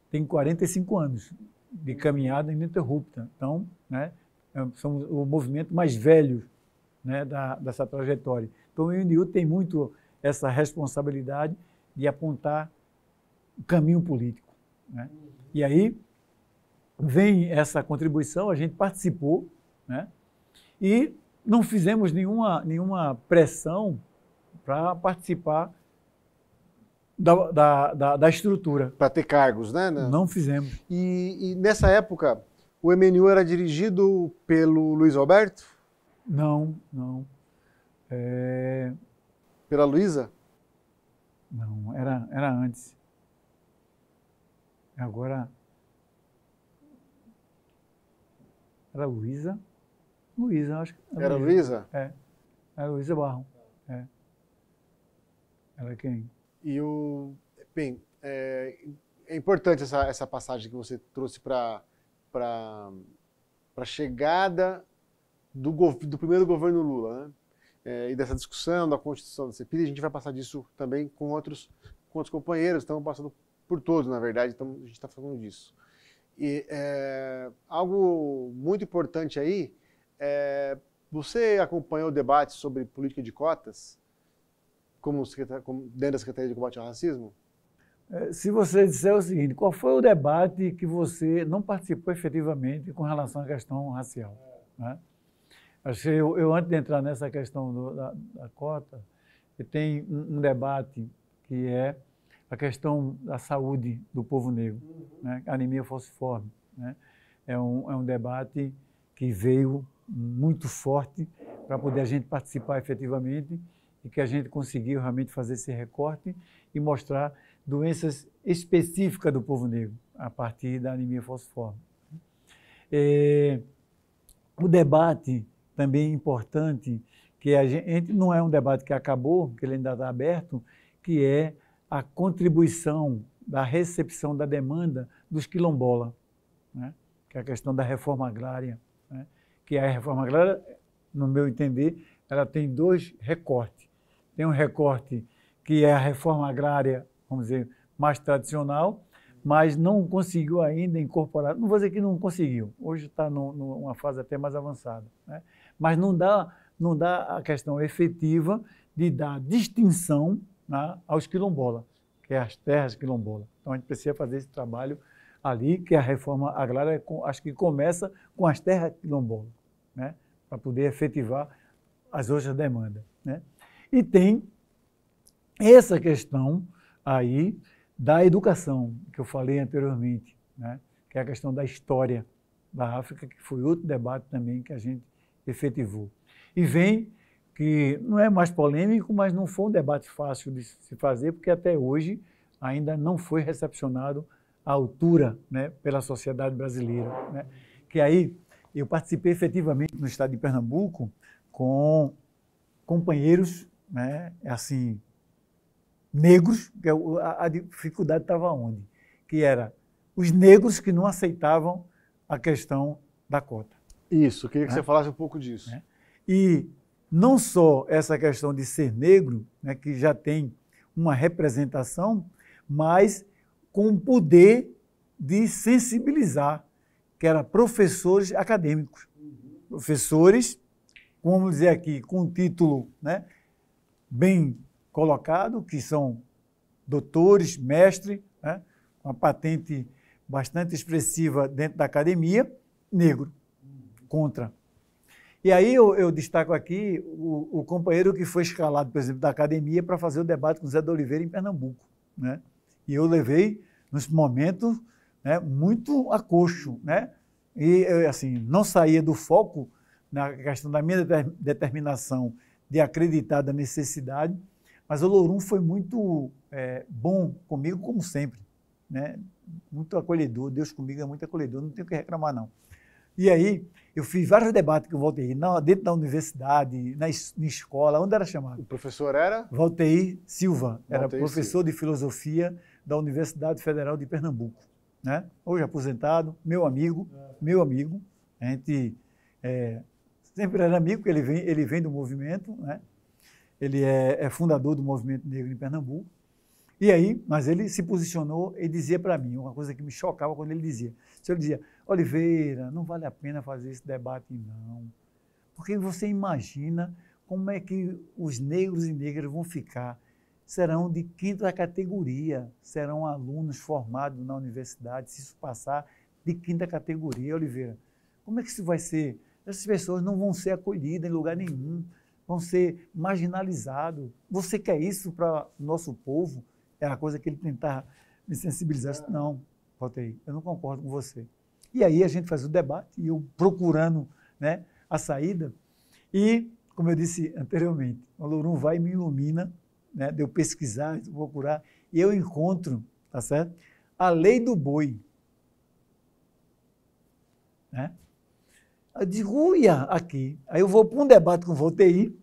tem 45 anos de caminhada ininterrupta. Então, né, é, somos o movimento mais velho né, da, dessa trajetória. Então, o INDIU tem muito essa responsabilidade de apontar o caminho político. Né? E aí vem essa contribuição, a gente participou né? e não fizemos nenhuma, nenhuma pressão para participar da, da, da, da estrutura. Para ter cargos, né, né? Não fizemos. E, e, nessa época, o MNU era dirigido pelo Luiz Alberto? Não, não. É... Pela Luísa? Não, era, era antes. Agora. Era Luísa. Luísa, acho que. Era, era Luísa? É. Era Luísa Barro. É. Era é quem? E o. Bem, é, é importante essa, essa passagem que você trouxe para a chegada do, do primeiro governo Lula, né? É, e dessa discussão da Constituição da CPI, a gente vai passar disso também com outros, com outros companheiros, estamos passando por todos, na verdade, tamo, então a gente está falando disso. E é, algo muito importante aí, é, você acompanhou o debate sobre política de cotas como, como dentro da Secretaria de Combate ao Racismo? É, se você disser o seguinte, qual foi o debate que você não participou efetivamente com relação à questão racial? Né? Acho eu, eu, antes de entrar nessa questão do, da, da, cota, tem um, um, debate que é a questão da saúde do povo negro, uhum. né? anemia falciforme. Né? É, um, é um debate que veio muito forte para poder a gente participar efetivamente e que a gente conseguiu realmente fazer esse recorte e mostrar doenças específicas do povo negro a partir da anemia falciforme. É, o debate também importante, que a gente, não é um debate que acabou, que ele ainda está aberto, que é a contribuição da recepção da demanda dos quilombola, né? que é a questão da reforma agrária. Né? Que a reforma agrária, no meu entender, ela tem dois recortes. Tem um recorte que é a reforma agrária, vamos dizer, mais tradicional, mas não conseguiu ainda incorporar. Não vou dizer que não conseguiu, hoje está numa fase até mais avançada. Né? mas não dá, não dá a questão efetiva de dar distinção né, aos quilombolas, que é as terras quilombolas. Então a gente precisa fazer esse trabalho ali, que a reforma agrária acho que começa com as terras quilombolas, né, para poder efetivar as outras demandas. Né? E tem essa questão aí da educação, que eu falei anteriormente, né, que é a questão da história da África, que foi outro debate também que a gente efetivou. E vem que não é mais polêmico, mas não foi um debate fácil de se fazer, porque até hoje ainda não foi recepcionado à altura né, pela sociedade brasileira. Né? Que aí eu participei efetivamente no estado de Pernambuco com companheiros, né, assim, negros, é a, a dificuldade estava onde? Que era os negros que não aceitavam a questão da cota. Isso, queria que né? você falasse um pouco disso. Né? E não só essa questão de ser negro, né, que já tem uma representação, mas com o poder de sensibilizar, que era professores acadêmicos. Uhum. Professores, vamos dizer aqui, com título né, bem colocado, que são doutores, mestre, né, uma patente bastante expressiva dentro da academia, negro contra. E aí eu, eu destaco aqui o, o, companheiro que foi escalado, por exemplo, da academia para fazer o debate com o Zé de Oliveira em Pernambuco. Né? E eu levei, nesse momento, né, muito a coxo. Né? E, assim, não saía do foco na questão da minha determinação de acreditar da necessidade, mas o Lourum foi muito é, bom comigo, como sempre. Né? Muito acolhedor, Deus comigo é muito acolhedor, não tenho o que reclamar, não. E aí, eu fiz vários debates com o Valteir, dentro da universidade, na, na, escola, onde era chamado? O professor era? Valteir Silva, era professor Silva. de filosofia da Universidade Federal de Pernambuco. Né? Hoje aposentado, meu amigo, é. meu amigo. A gente é, sempre era amigo, ele vem, ele vem do movimento, né? ele é, é fundador do Movimento Negro em Pernambuco. E aí, mas ele se posicionou e dizia para mim, uma coisa que me chocava quando ele dizia, se ele dizia, Oliveira, não vale a pena fazer esse debate, não. Porque você imagina como é que os negros e negras vão ficar. Serão de quinta categoria, serão alunos formados na universidade, se isso passar de quinta categoria, Oliveira. Como é que isso vai ser? Essas pessoas não vão ser acolhidas em lugar nenhum, vão ser marginalizados. Você quer isso para o nosso povo? Era a coisa que ele tentava me sensibilizar. Não, Voltei, eu não concordo com você. E aí a gente faz o debate e eu procurando né, a saída. E, como eu disse anteriormente, o Lourum vai e me ilumina, né, de eu pesquisar, de eu procurar, e eu encontro, tá certo? A lei do boi. Né? Eu digo, uia, aqui. Aí eu vou para um debate com o Voltei,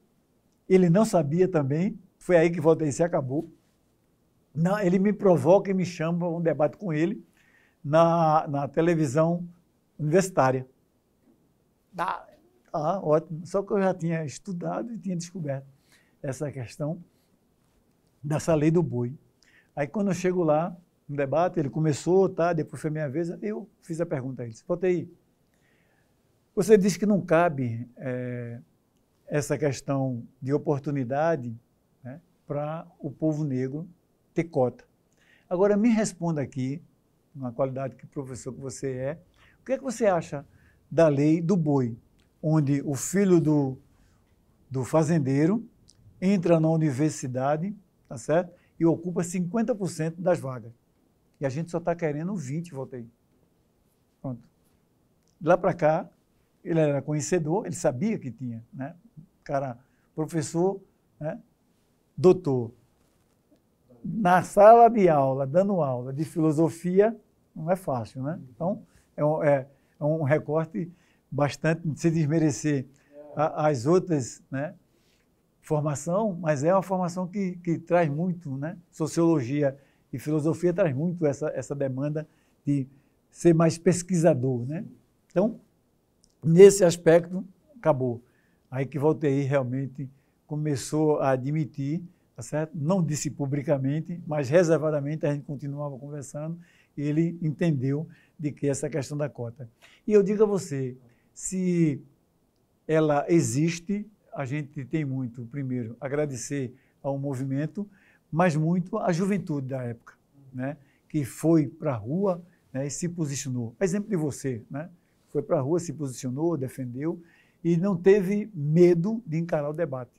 ele não sabia também, foi aí que o Voltei se acabou. Não, ele me provoca e me chama para um debate com ele na, na televisão universitária. Ah, ah, ótimo. Só que eu já tinha estudado e tinha descoberto essa questão dessa lei do boi. Aí quando eu chego lá, no debate, ele começou, tá, depois foi minha vez, eu fiz a pergunta a ele, Botei, você diz que não cabe é, essa questão de oportunidade né, para o povo negro ter cota. Agora me responda aqui na qualidade que professor que você é, o que é que você acha da lei do boi, onde o filho do, do fazendeiro entra na universidade, tá certo? E ocupa 50% das vagas. E a gente só está querendo 20, voltei. Pronto. Lá para cá, ele era conhecedor, ele sabia que tinha, né? Cara, professor, né? doutor, na sala de aula, dando aula de filosofia, não é fácil, né? Então, é um, é, é um recorte bastante, se desmerecer a, as outras, né? Formação, mas é uma formação que, que traz muito, né? Sociologia e filosofia traz muito essa, essa demanda de ser mais pesquisador, né? Então, nesse aspecto, acabou. Aí que Voltaire realmente começou a admitir, tá certo? não disse publicamente, mas reservadamente a gente continuava conversando, ele entendeu de que essa questão da cota. E eu digo a você, se ela existe, a gente tem muito, primeiro, agradecer ao movimento, mas muito à juventude da época, né? que foi para a rua né? e se posicionou. Exemplo de você, né? foi para a rua, se posicionou, defendeu e não teve medo de encarar o debate.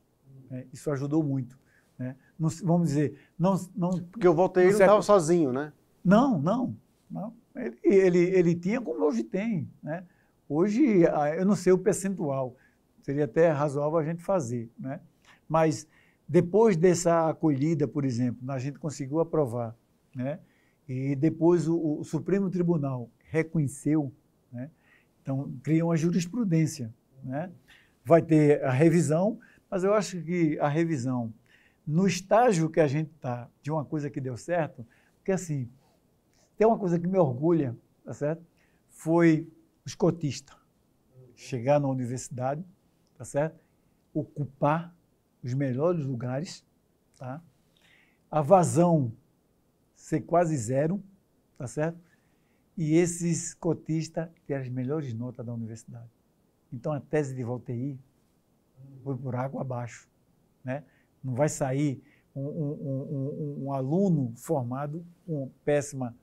Né? Isso ajudou muito. Né? Não, vamos dizer, não, não. Porque eu voltei e estava sozinho, né? Não, não, não. Ele, ele, ele tinha como hoje tem. Né? Hoje, eu não sei o percentual, seria até razoável a gente fazer. Né? Mas depois dessa acolhida, por exemplo, a gente conseguiu aprovar, né? e depois o, o Supremo Tribunal reconheceu, né? então cria uma jurisprudência. Né? Vai ter a revisão, mas eu acho que a revisão, no estágio que a gente está de uma coisa que deu certo, porque assim, tem uma coisa que me orgulha, tá certo? Foi o escotista chegar na universidade, tá certo? Ocupar os melhores lugares, tá? A vazão ser quase zero, tá certo? E esses cotistas ter as melhores notas da universidade. Então a tese de Voltaire foi por água abaixo, né? Não vai sair um, um, um, um aluno formado com péssima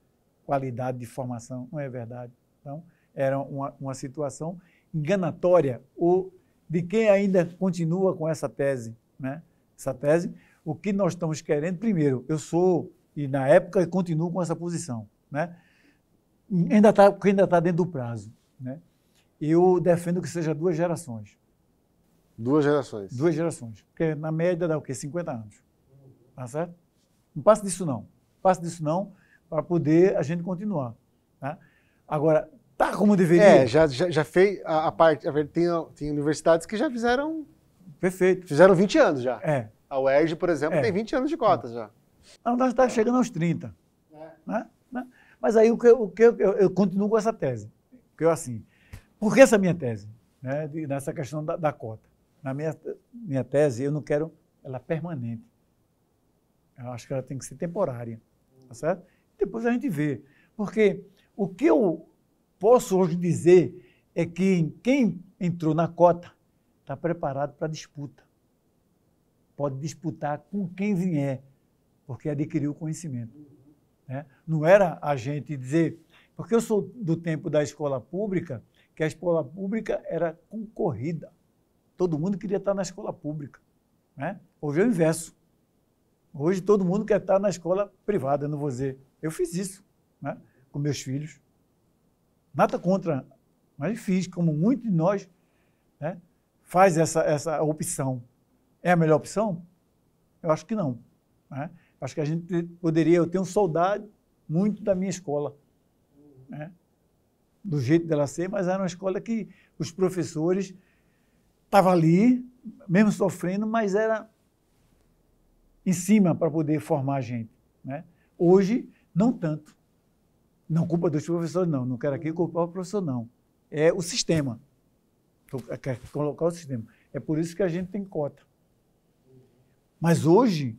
qualidade de formação. Não é verdade. Então, era uma, uma situação enganatória ou de quem ainda continua com essa tese. Né? Essa tese, o que nós estamos querendo, primeiro, eu sou, e na época eu continuo com essa posição, né? ainda está ainda tá dentro do prazo. Né? Eu defendo que seja duas gerações. Duas gerações? Duas gerações, porque na média dá o quê? 50 anos. Tá certo? Não passa disso não. Não passa disso não para poder a gente continuar. Né? Agora, tá como deveria. É, já, já, já fez a, a parte. A, tem, tem universidades que já fizeram. Perfeito. Fizeram 20 anos já. É. A UERJ, por exemplo, é. tem 20 anos de cotas já. A verdade está tá chegando aos 30. É. Né? Né? Mas aí o que, o que eu, eu, eu continuo com essa tese. Porque eu assim. Por que essa minha tese? Né? De, nessa questão da, da cota. Na minha, minha tese, eu não quero ela permanente. Eu acho que ela tem que ser temporária. Tá certo? Depois a gente vê. Porque o que eu posso hoje dizer é que quem entrou na cota está preparado para a disputa. Pode disputar com quem vier, porque adquiriu conhecimento. Né? Não era a gente dizer. Porque eu sou do tempo da escola pública, que a escola pública era concorrida. Todo mundo queria estar na escola pública. Né? Hoje é o inverso. Hoje todo mundo quer estar na escola privada, não vou dizer eu fiz isso né, com meus filhos. Nada contra, mas fiz, como muitos de nós né, faz essa, essa opção. É a melhor opção? Eu acho que não. Né? Acho que a gente poderia, eu tenho saudade muito da minha escola. Né? Do jeito dela ser, mas era uma escola que os professores estavam ali, mesmo sofrendo, mas era em cima para poder formar a gente. Né? Hoje, não tanto. Não culpa dos professores, não. Não quero aqui culpar o professor, não. É o sistema. Então, é Quer é colocar o sistema. É por isso que a gente tem cota. Mas hoje,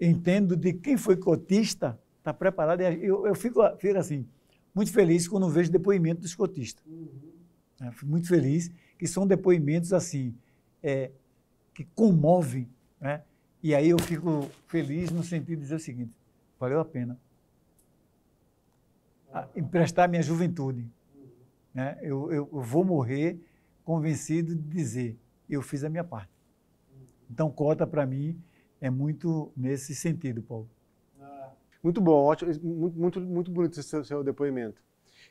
entendo de quem foi cotista, está preparado. Eu, eu fico, fico, assim, muito feliz quando vejo depoimento dos cotistas. Uhum. É, fico muito feliz, que são depoimentos assim, é, que comovem. Né? E aí eu fico feliz no sentido de dizer o seguinte: valeu a pena emprestar minha juventude. Né? Eu, eu, eu vou morrer convencido de dizer, eu fiz a minha parte. Então, cota para mim é muito nesse sentido, Paulo. Muito bom, ótimo, muito, muito bonito seu, seu depoimento.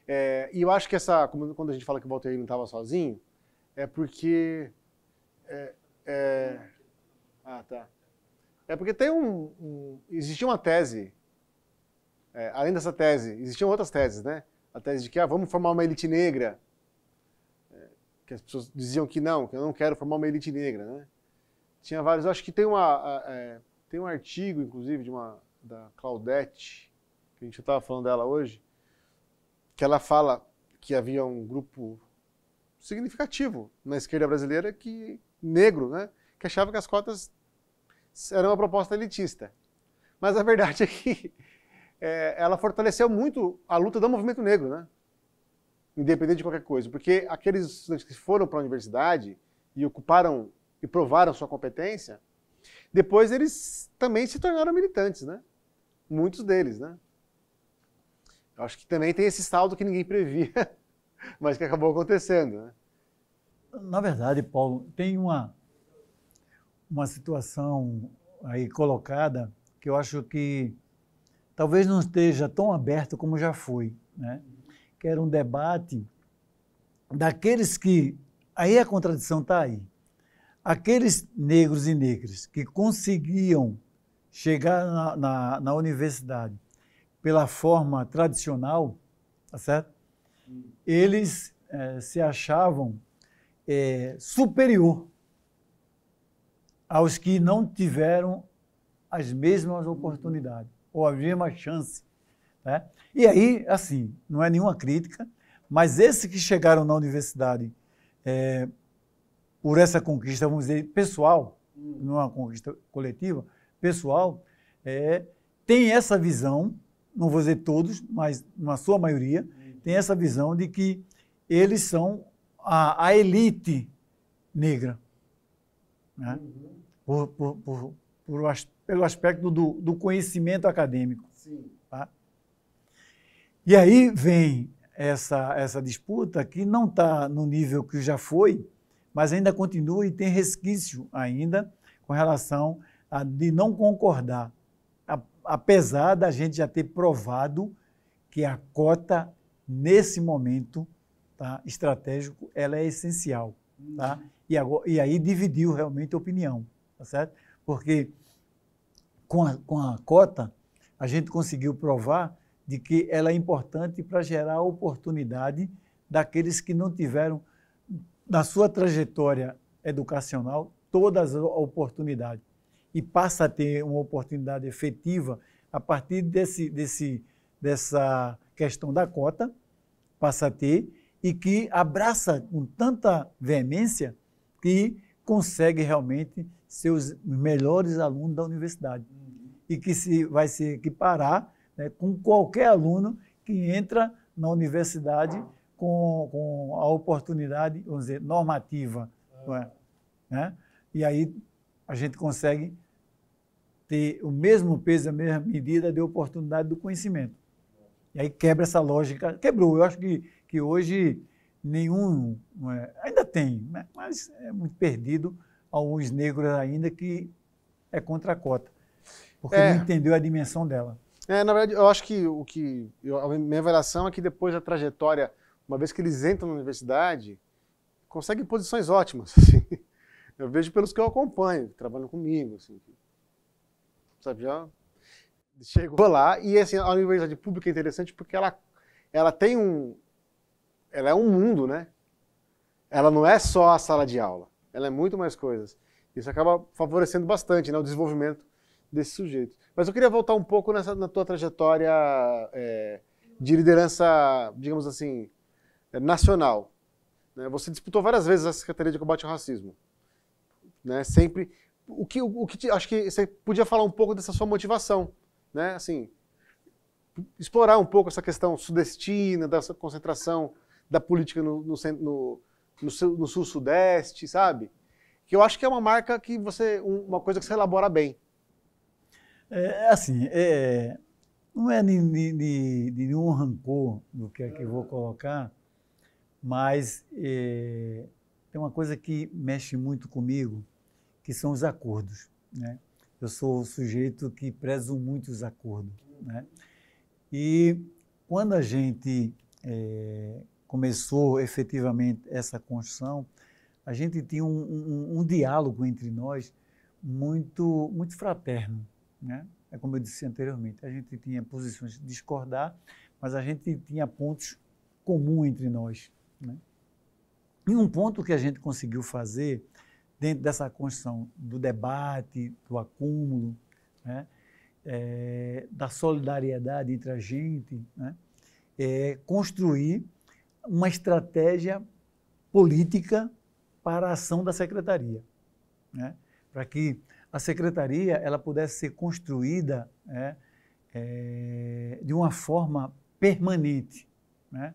É, e eu acho que essa, quando a gente fala que o Walter não estava sozinho, é porque é, é, ah, tá. É porque tem um, um, existia uma tese é, além dessa tese, existiam outras teses, né? A tese de que ah, vamos formar uma elite negra, é, que as pessoas diziam que não, que eu não quero formar uma elite negra, né? Tinha vários, acho que tem uma é, tem um artigo, inclusive, de uma da Claudette, que a gente estava falando dela hoje, que ela fala que havia um grupo significativo na esquerda brasileira que negro, né, que achava que as cotas eram uma proposta elitista. Mas a verdade é que é, ela fortaleceu muito a luta do movimento negro, né? Independente de qualquer coisa, porque aqueles estudantes que foram para a universidade e ocuparam e provaram sua competência, depois eles também se tornaram militantes, né? Muitos deles, né? Eu acho que também tem esse saldo que ninguém previa, mas que acabou acontecendo, né? Na verdade, Paulo, tem uma uma situação aí colocada que eu acho que talvez não esteja tão aberto como já foi, né? que era um debate daqueles que, aí a contradição está aí, aqueles negros e negras que conseguiam chegar na, na, na universidade pela forma tradicional, tá certo? Eles é, se achavam é, superior aos que não tiveram as mesmas oportunidades ou havia mais chance. Né? E aí, assim, não é nenhuma crítica, mas esses que chegaram na universidade é, por essa conquista, vamos dizer, pessoal, hum. não é uma conquista coletiva, pessoal, é, tem essa visão, não vou dizer todos, mas na sua maioria, hum. tem essa visão de que eles são a, a elite negra. Né? Uhum. Por, por, por, por, pelo aspecto do, do conhecimento acadêmico. Sim. Tá? E aí vem essa, essa disputa que não está no nível que já foi, mas ainda continua e tem resquício ainda com relação a de não concordar, a, apesar da gente já ter provado que a cota nesse momento tá, estratégico ela é essencial, tá? Uhum. E, agora, e aí dividiu realmente a opinião, tá certo? Porque com a, com a cota, a gente conseguiu provar de que ela é importante para gerar oportunidade daqueles que não tiveram, na sua trajetória educacional, todas as oportunidades. E passa a ter uma oportunidade efetiva a partir desse, desse, dessa questão da cota, passa a ter, e que abraça com tanta veemência que consegue realmente ser os melhores alunos da universidade e que se, vai se equiparar né, com qualquer aluno que entra na universidade com, com a oportunidade, vamos dizer, normativa. É. Né? E aí a gente consegue ter o mesmo peso, a mesma medida de oportunidade do conhecimento. E aí quebra essa lógica. Quebrou. Eu acho que, que hoje nenhum. É, ainda tem, né, mas é muito perdido alguns negros ainda que é contra a cota. Porque é, não entendeu a dimensão dela. É, na verdade, eu acho que o que. Eu, a minha avaliação é que depois da trajetória, uma vez que eles entram na universidade, conseguem posições ótimas. Assim. Eu vejo pelos que eu acompanho, que trabalham comigo. Assim, sabe, já chegou lá. E assim, é a universidade pública é interessante porque ela, ela tem um. Ela é um mundo, né? Ela não é só a sala de aula. Ela é muito mais coisas. Isso acaba favorecendo bastante né, o desenvolvimento desse sujeito. Mas eu queria voltar um pouco nessa, na tua trajetória é, de liderança, digamos assim, é, nacional. Né? Você disputou várias vezes a Secretaria de Combate ao Racismo. Né? Sempre. O que, o que te, acho que você podia falar um pouco dessa sua motivação, né? Assim, explorar um pouco essa questão sudestina, dessa concentração da política no, no, no, no sul-sudeste, sabe? Que eu acho que é uma marca que você, uma coisa que você elabora bem. É, assim, é, não é de, de, de nenhum rancor do que é que eu vou colocar, mas é, tem uma coisa que mexe muito comigo, que são os acordos. Né? Eu sou o sujeito que prezo muito os acordos. Né? E quando a gente é, começou efetivamente essa construção, a gente tinha um, um, um diálogo entre nós muito, muito fraterno. Né? É como eu disse anteriormente, a gente tinha posições de discordar, mas a gente tinha pontos comuns entre nós. Né? E um ponto que a gente conseguiu fazer dentro dessa construção do debate, do acúmulo, né? é, da solidariedade entre a gente, né? é construir uma estratégia política para a ação da secretaria, né? para que a secretaria ela pudesse ser construída né, é, de uma forma permanente, né?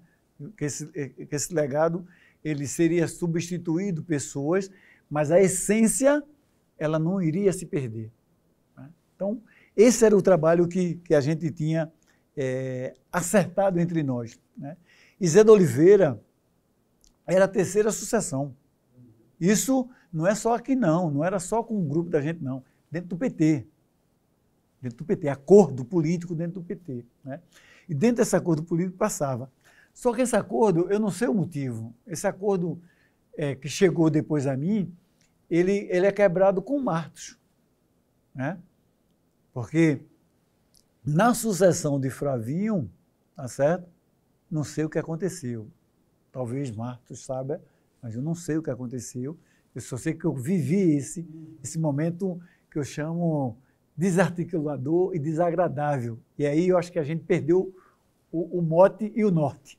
que, esse, que esse legado ele seria substituído pessoas, mas a essência ela não iria se perder. Né? Então esse era o trabalho que, que a gente tinha é, acertado entre nós. Né? E Zé de Oliveira era a terceira sucessão. Isso não é só aqui não, não era só com o grupo da gente não, dentro do PT. Dentro do PT, é acordo político dentro do PT. Né? E dentro desse acordo político passava. Só que esse acordo, eu não sei o motivo, esse acordo é, que chegou depois a mim, ele, ele é quebrado com Martos. Né? Porque na sucessão de Fravinho, tá certo? Não sei o que aconteceu. Talvez Martos saiba, mas eu não sei o que aconteceu. Eu só sei que eu vivi esse, esse momento que eu chamo desarticulador e desagradável. E aí eu acho que a gente perdeu o, o mote e o norte.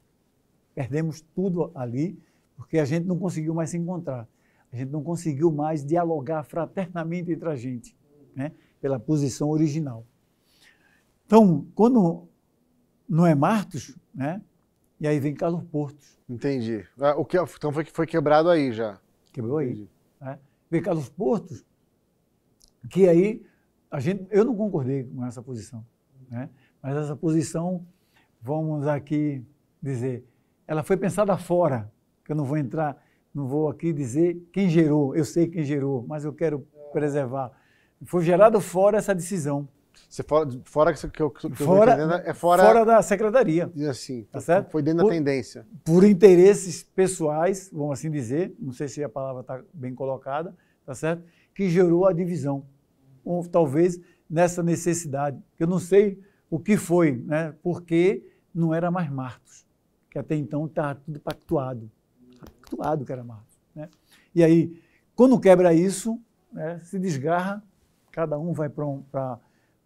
Perdemos tudo ali, porque a gente não conseguiu mais se encontrar. A gente não conseguiu mais dialogar fraternamente entre a gente, né? pela posição original. Então, quando não é Martos, né? E aí vem Carlos Portos. Entendi. Ah, o que é, então foi, foi quebrado aí já. Quebrou aí. Né? Veio Carlos Portos, que aí a gente, eu não concordei com essa posição. Né? Mas essa posição, vamos aqui dizer, ela foi pensada fora, que eu não vou entrar, não vou aqui dizer quem gerou, eu sei quem gerou, mas eu quero preservar. Foi gerado fora essa decisão. Você fora, fora que, eu, que eu é fora, fora da secretaria. E assim, tá certo? foi dentro por, da tendência. Por interesses pessoais, vamos assim dizer, não sei se a palavra está bem colocada, tá certo? Que gerou a divisão. Ou talvez nessa necessidade. Eu não sei o que foi, né? Porque não era mais Martos, que até então estava tudo pactuado. Pactuado que era Martos, né? E aí, quando quebra isso, né, se desgarra, cada um vai para um,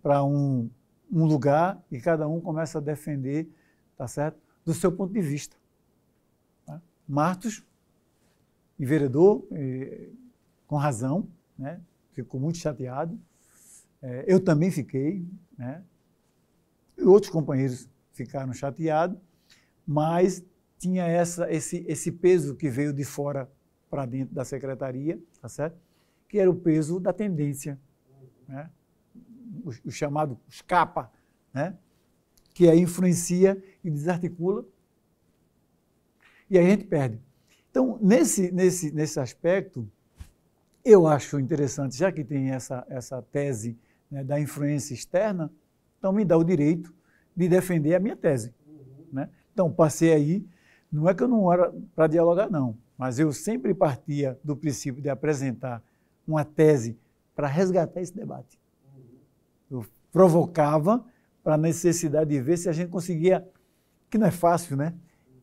para um, um lugar e cada um começa a defender, tá certo? Do seu ponto de vista. Tá? Martos, enveredou, vereador, eh, com razão, né? Ficou muito chateado. É, eu também fiquei, né? E outros companheiros ficaram chateados, mas tinha essa, esse, esse peso que veio de fora para dentro da secretaria, tá certo? Que era o peso da tendência, né? o, chamado escapa, né? que aí influencia e desarticula, e aí a gente perde. Então, nesse, nesse, nesse aspecto, eu acho interessante, já que tem essa, essa tese né, da influência externa, então me dá o direito de defender a minha tese. Uhum. Né? Então, passei aí, não é que eu não era para dialogar, não, mas eu sempre partia do princípio de apresentar uma tese para resgatar esse debate eu provocava para a necessidade de ver se a gente conseguia, que não é fácil, né?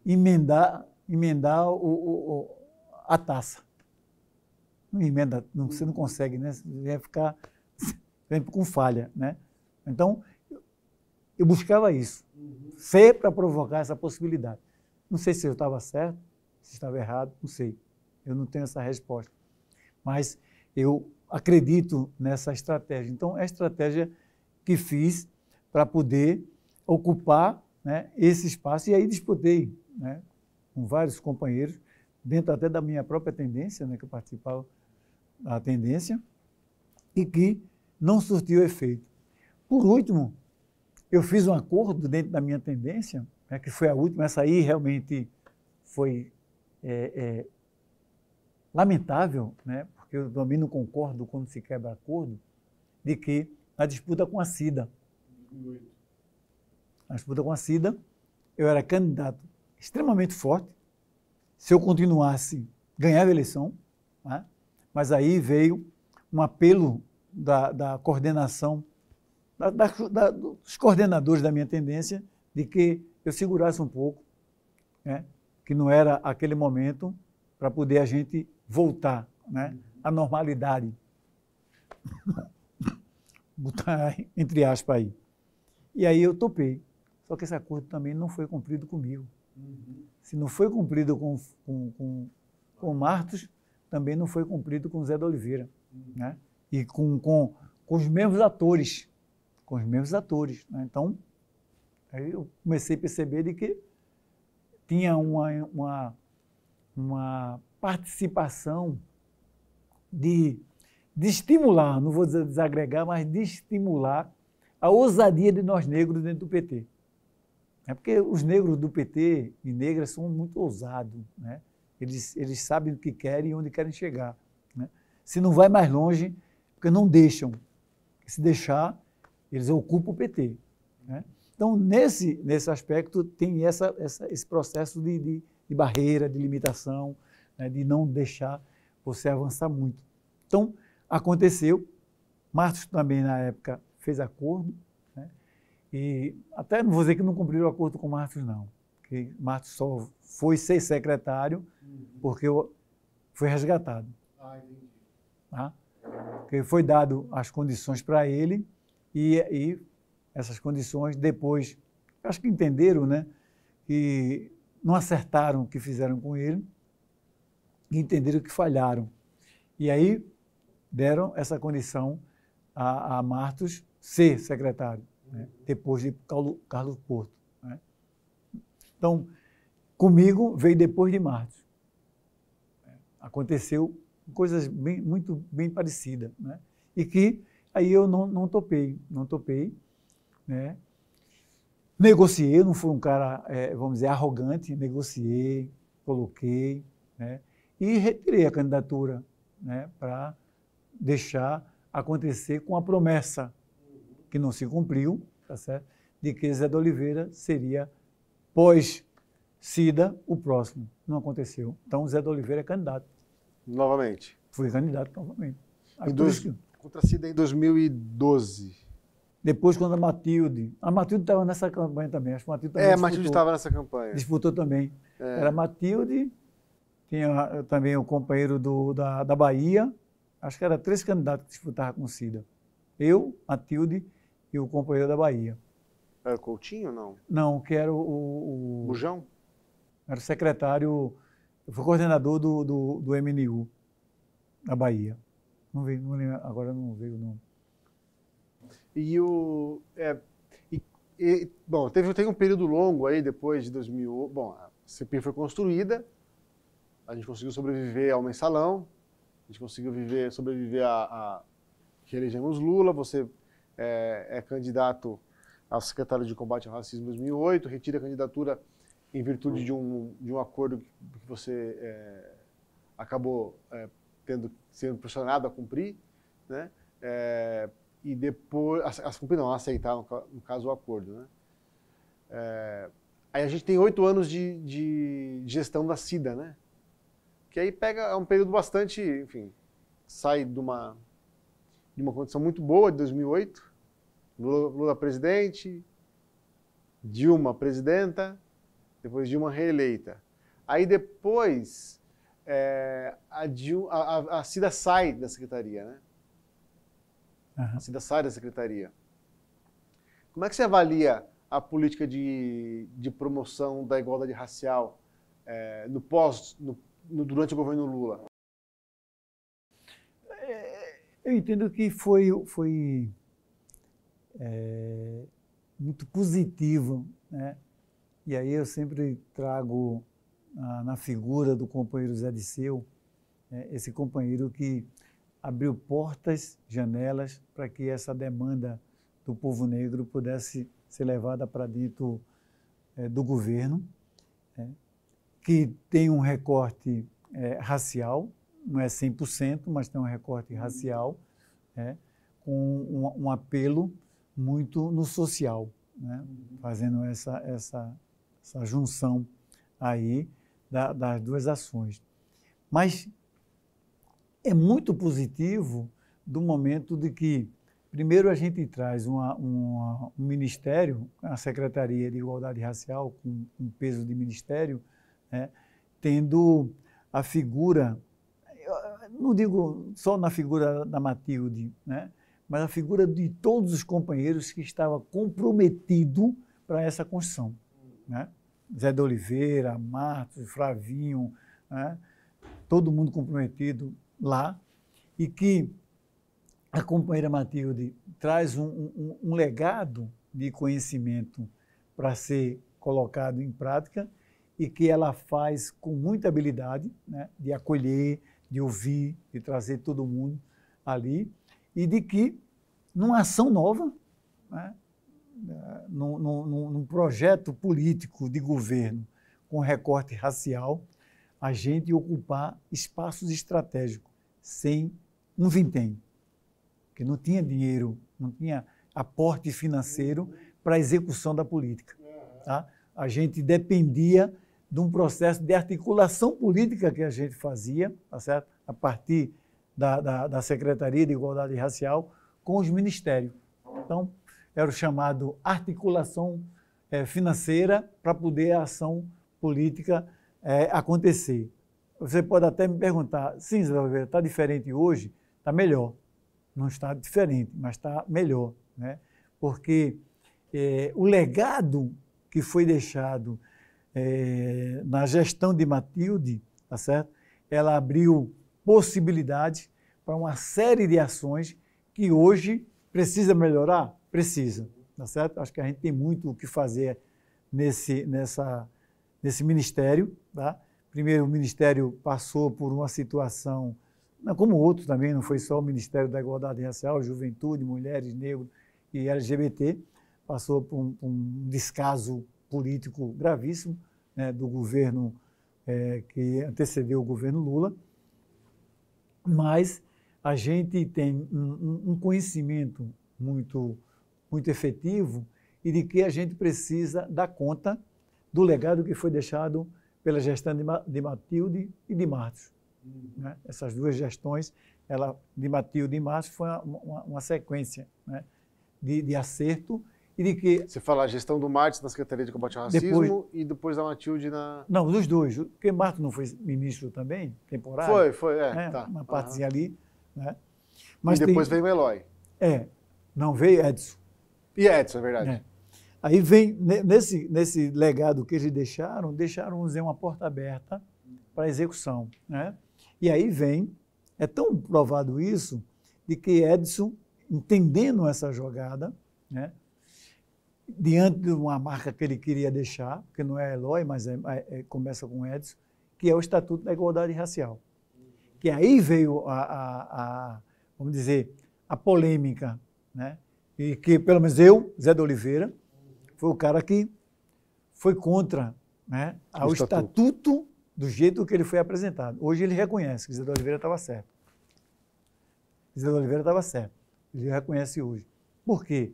Emendar, emendar o, o, o a taça. Não emenda, não, você não consegue, né? Você vai ficar sempre com falha, né? Então, eu buscava isso, ser para provocar essa possibilidade. Não sei se eu estava certo, se estava errado, não sei. Eu não tenho essa resposta. Mas eu acredito nessa estratégia. Então, é a estratégia que fiz para poder ocupar né, esse espaço. E aí disputei né, com vários companheiros, dentro até da minha própria tendência, né, que eu participava da tendência, e que não surtiu efeito. Por último, eu fiz um acordo dentro da minha tendência, né, que foi a última, essa aí realmente foi é, é, lamentável, né, eu também não concordo quando se quebra acordo, de que na disputa com a SIDA, na disputa com a Cida eu era candidato extremamente forte, se eu continuasse, ganhava a eleição, né? mas aí veio um apelo da, da coordenação, da, da, dos coordenadores da minha tendência, de que eu segurasse um pouco, né? que não era aquele momento para poder a gente voltar né? a normalidade. Botar entre aspas aí. E aí eu topei. Só que esse acordo também não foi cumprido comigo. Uhum. Se não foi cumprido com, com, com, com Martos, também não foi cumprido com Zé da Oliveira. Uhum. Né? E com, com, com os mesmos atores. Com os mesmos atores. Né? Então, aí eu comecei a perceber de que tinha uma, uma, uma participação de, de estimular, não vou desagregar, mas de estimular a ousadia de nós negros dentro do PT. É porque os negros do PT e negras são muito ousados, né? Eles, eles sabem o que querem e onde querem chegar. Né? Se não vai mais longe, porque não deixam. Se deixar, eles ocupam o PT. Né? Então, nesse, nesse aspecto, tem essa, essa esse processo de, de, de, barreira, de limitação, né? de não deixar você avançar muito. Então, aconteceu. Marcos também, na época, fez acordo. Né? E até não vou dizer que não cumpriram o acordo com Marcos, não. Que Marcos só foi ser secretário uhum. porque foi resgatado. Ah, entendi. Tá? Porque foi dado as condições para ele e, e essas condições depois, acho que entenderam, né? Que não acertaram o que fizeram com ele e entenderam que falharam. E aí deram essa condição a, a Martos ser secretário, né? depois de Carlos Porto. Né? Então, comigo veio depois de Martos. Aconteceu coisas bem, muito bem parecidas. Né? E que aí eu não, não topei, não topei. Né? Negociei, não fui um cara, é, vamos dizer, arrogante, negociei, coloquei. Né? e retirei a candidatura né, para deixar acontecer com a promessa que não se cumpriu, tá certo? de que Zé de Oliveira seria pós-Cida o próximo. Não aconteceu. Então Zé de Oliveira é candidato. Novamente. Fui candidato novamente. Em dois, que... Contra Cida em 2012. Depois, quando a Matilde. A Matilde estava nessa campanha também. Acho que Matilde é, a Matilde estava nessa campanha. Disputou também. É. Era Matilde, tinha eh, também o um companheiro do, da, da Bahia, acho que era três candidatos que disputavam com o Cida. Eu, Matilde e o companheiro da Bahia. Era Coutinho, não? Não, que era o... O, Bujão? Era o secretário, foi coordenador do, do, do MNU, da Bahia. Não veio, não lembro, agora não veio o nome. E o... É, e, e, bom, teve, teve um período longo aí, depois de 2008. Bom, a CPI foi construída, a gente conseguiu sobreviver ao mensalão, a gente conseguiu viver, sobreviver a, a que elegemos Lula, você é, é, candidato a secretário de combate ao racismo em 2008, retira a candidatura em virtude de um, de um acordo que você é, acabou é, tendo sendo pressionado a cumprir, né? É, e depois, a, cumprir não, a aceitar, no, no, caso, o acordo, né? É, aí a gente tem oito anos de, de, de gestão da SIDA, né? que aí pega é um período bastante, enfim, sai de uma de uma condição muito boa de 2008, Lula, Lula presidente, Dilma presidenta, depois Dilma reeleita. Aí depois é, a, Dilma, a, a, Cida sai da secretaria, né? Uhum. A Cida sai da secretaria. Como é que você avalia a política de, de promoção da igualdade racial é, no pós no durante o governo Lula? É, eu entendo que foi, foi é, muito positivo. Né? E aí eu sempre trago ah, na figura do companheiro Zé Disseu, é, esse companheiro que abriu portas, janelas, para que essa demanda do povo negro pudesse ser levada para dentro é, do governo que tem um recorte é, racial, não é 100%, mas tem um recorte uhum. racial, é, com um, um, apelo muito no social, né? Uhum. fazendo essa, essa, essa junção aí da, das duas ações. Mas é muito positivo do momento de que, primeiro, a gente traz uma, uma, um ministério, a Secretaria de Igualdade Racial, com, com peso de ministério, né? tendo a figura, não digo só na figura da Matilde, né? mas a figura de todos os companheiros que estava comprometido para essa construção. Né? Zé de Oliveira, Martos, Flavinho, né? todo mundo comprometido lá, e que a companheira Matilde traz um, um, um legado de conhecimento para ser colocado em prática e que ela faz com muita habilidade né, de acolher, de ouvir, de trazer todo mundo ali, e de que, numa ação nova, né, eh, num, num, num projeto político de governo com recorte racial, a gente ocupar espaços estratégicos sem um vintém, que não tinha dinheiro, não tinha aporte financeiro para a execução da política. Tá? A gente dependia de um processo de articulação política que a gente fazia, tá certo? a partir da, da, da Secretaria de Igualdade Racial, com os ministérios. Então, era o chamado articulação é, financeira para poder a ação política é, acontecer. Você pode até me perguntar, sim, Zé Oliveira, está diferente hoje? Está melhor. Não está diferente, mas está melhor. Né? Porque é, o legado que foi deixado é, na gestão de Matilde, tá certo? ela abriu possibilidades para uma série de ações que hoje precisa melhorar? Precisa, tá certo? Acho que a gente tem muito o que fazer nesse, nessa, nesse ministério, tá? Primeiro, o ministério passou por uma situação, como outros também, não foi só o Ministério da Igualdade Racial, Juventude, Mulheres, Negros e LGBT, passou por um, um descaso político gravíssimo, né, do governo é, que antecedeu o governo Lula, mas a gente tem um, um conhecimento muito, muito efetivo e de que a gente precisa dar conta do legado que foi deixado pela gestão de Matilde e de Matos. Né? Essas duas gestões, ela, de Matilde e Matos, foi uma, uma, uma sequência né? de, de acerto e de que... Você fala a gestão do Martins na Secretaria de Combate ao Racismo depois, e depois da Matilde na... Não, dos dois, porque Martins não foi ministro também, temporário. Foi, foi, é, né? tá. Uma partezinha uhum. ali, né? Mas e depois tem... veio o Eloy. É, não veio Edson. E Edson, é verdade. É. Aí vem, nesse, nesse legado que eles deixaram, deixaram, dizer, uma porta aberta para execução, né? E aí vem, é tão provado isso, de que Edson, entendendo essa jogada, né? diante de uma marca que ele queria deixar, que não é Eloy, mas é, é, é começa com Edson, que é o Estatuto da Igualdade Racial. Que aí veio a, a, a vamos dizer, a polêmica, né? E que, pelo menos eu, Zé de Oliveira, foi o cara que foi contra né, ao estatuto. estatuto. do jeito que ele foi apresentado. Hoje ele reconhece que Zé de Oliveira estava certo. Zé de Oliveira estava certo. Ele reconhece hoje. Por quê?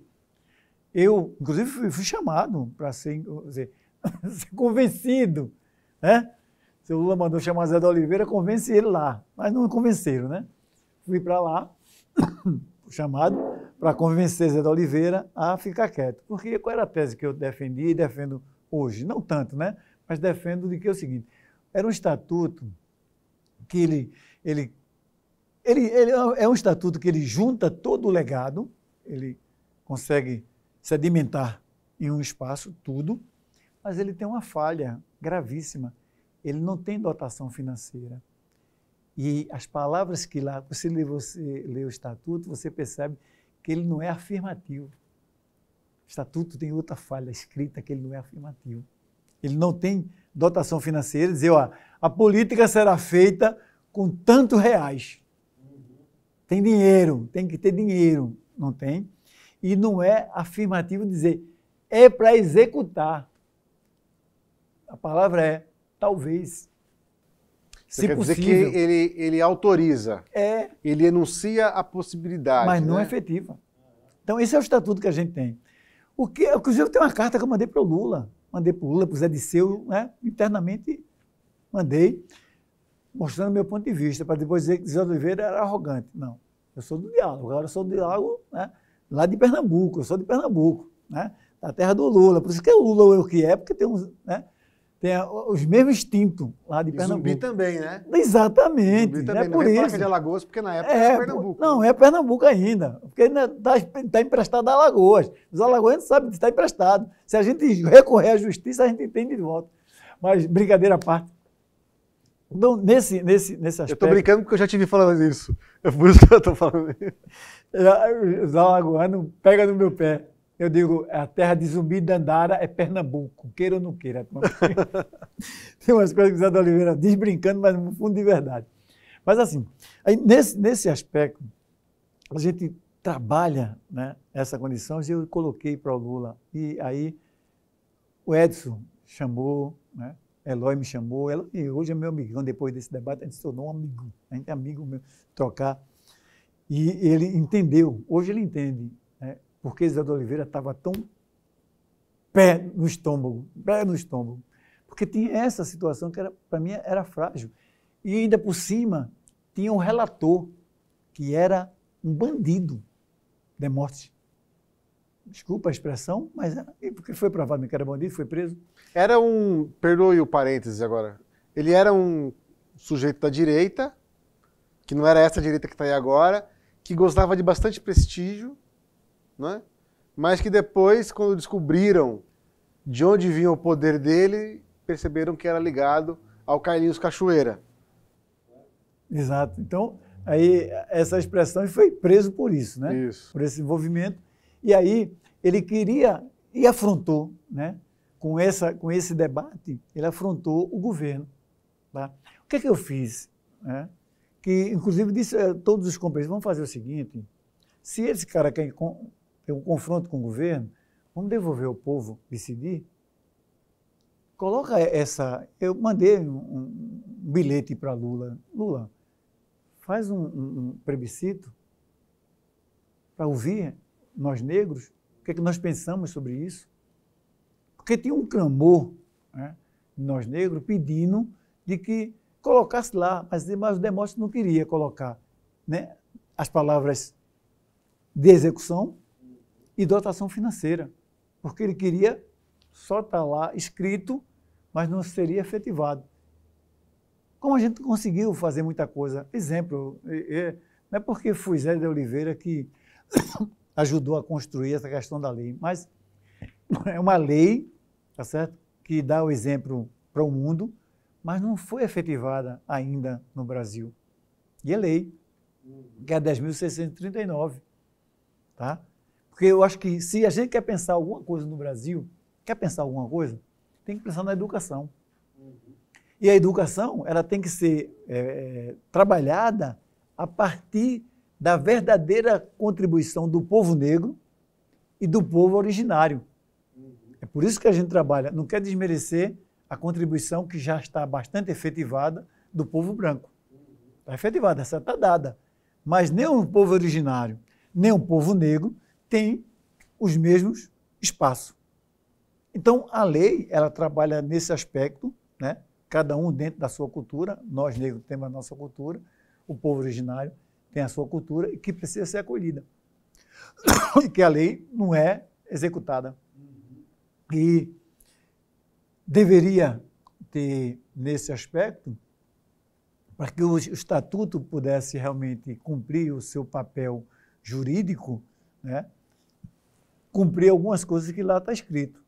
Eu, inclusive, fui chamado para ser, dizer, ser convencido, né? o Lula mandou chamar Zé da Oliveira, convence ele lá. Mas não convenceram, né? Fui para lá, chamado, para convencer Zé da Oliveira a ficar quieto. Porque qual era a tese que eu defendia e defendo hoje? Não tanto, né? Mas defendo de que é o seguinte: era um estatuto que ele. ele ele, ele é um é estatuto que ele junta todo o legado, ele consegue sedimentar em um espaço tudo, mas ele tem uma falha gravíssima. Ele não tem dotação financeira. E as palavras que lá, você lê, você lê o estatuto, você percebe que ele não é afirmativo. O estatuto tem outra falha escrita que ele não é afirmativo. Ele não tem dotação financeira, dizer, ó, a política será feita com tantos reais. Tem dinheiro, tem que ter dinheiro, não tem? E não é afirmativo dizer, é para executar. A palavra é talvez. Você se quer possível. dizer que ele, ele autoriza. É. Ele enuncia a possibilidade. Mas não né? é efetiva. Então, esse é o estatuto que a gente tem. O que, inclusive, tem uma carta que eu mandei para o Lula. Mandei para o Lula, para o Zé Disseu, né? internamente mandei, mostrando meu ponto de vista, para depois dizer que Zé Oliveira era arrogante. Não. Eu sou do diálogo. Agora eu sou do diálogo né? lá de Pernambuco, eu sou de Pernambuco, né? da terra do Lula. Por isso que o Lula é o que é, porque tem, uns, né? tem os mesmos instintos lá de e Pernambuco. Zumbi também, né? Exatamente. Zumbi né? também, né? é por é isso. de Alagoas, porque na época é, era Pernambuco. Não, né? é Pernambuco ainda, porque ainda está tá emprestado a Alagoas. Os alagoanos sabem que está emprestado. Se a gente recorrer à justiça, a gente entende de volta. Mas, brincadeira à parte, então, nesse, nesse, nesse aspecto. Eu estou brincando porque eu já tive falando isso. É por isso que eu estou falando isso. Os alagoanos pegam no meu pé. Eu digo, é a terra de Zumbi Dandara é Pernambuco, queira ou não queira. Tem umas coisas que o Zé da Oliveira diz brincando, mas no fundo de verdade. Mas assim, aí nesse, nesse aspecto, a gente trabalha né, essa condição, eu coloquei para o Lula. E aí o Edson chamou, né, Eloy me chamou, ela, e hoje é meu amigão, depois desse debate, a gente se tornou um amigo, a gente é amigo meu, trocar. E ele entendeu, hoje ele entende, né, porque Zé de Oliveira estava tão pé no estômago, pé no estômago, porque tinha essa situação que para mim era frágil. E ainda por cima, tinha um relator que era um bandido de morte desculpa a expressão, mas porque foi provado que era bandido, foi preso. Era um, perdoe o parênteses agora, ele era um sujeito da direita, que não era essa direita que está aí agora, que gostava de bastante prestígio, né? mas que depois, quando descobriram de onde vinha o poder dele, perceberam que era ligado ao Carlinhos Cachoeira. Exato. Então, aí essa expressão foi preso por isso, né? Isso. Por esse envolvimento. E aí ele queria e afrontou, né? com, essa, com esse debate, ele afrontou o governo. Tá? O que é que eu fiz? Né? Que, inclusive, disse a todos os companheiros, vamos fazer o seguinte, se esse cara quer ter um confronto com o governo, vamos devolver ao povo decidir? Coloca essa... Eu mandei um, um bilhete para Lula. Lula, faz um, um, um plebiscito para ouvir nós negros o que é que nós pensamos sobre isso? Porque tinha um clamor né, nós negros pedindo de que colocasse lá, mas, mas o Demóstenes não queria colocar né, as palavras de execução e dotação financeira, porque ele queria só estar tá lá escrito, mas não seria efetivado. Como a gente conseguiu fazer muita coisa? Exemplo, é, é, não é porque fui Zé de Oliveira que ajudou a construir essa questão da lei. Mas é uma lei, tá certo? Que dá o exemplo para o mundo, mas não foi efetivada ainda no Brasil. E é lei, que é 10.639, tá? Porque eu acho que se a gente quer pensar alguma coisa no Brasil, quer pensar alguma coisa, tem que pensar na educação. E a educação, ela tem que ser é, trabalhada a partir da verdadeira contribuição do povo negro e do povo originário. É por isso que a gente trabalha, não quer desmerecer a contribuição que já está bastante efetivada do povo branco. Está efetivada, essa está dada. Mas nem o povo originário, nem o povo negro tem os mesmos espaços. Então, a lei, ela trabalha nesse aspecto, né? cada um dentro da sua cultura, nós negros temos a nossa cultura, o povo originário tem a sua cultura e que precisa ser acolhida. E que a lei não é executada. Uhum. E deveria ter, nesse aspecto, para que o estatuto pudesse realmente cumprir o seu papel jurídico, né, cumprir algumas coisas que lá está escrito.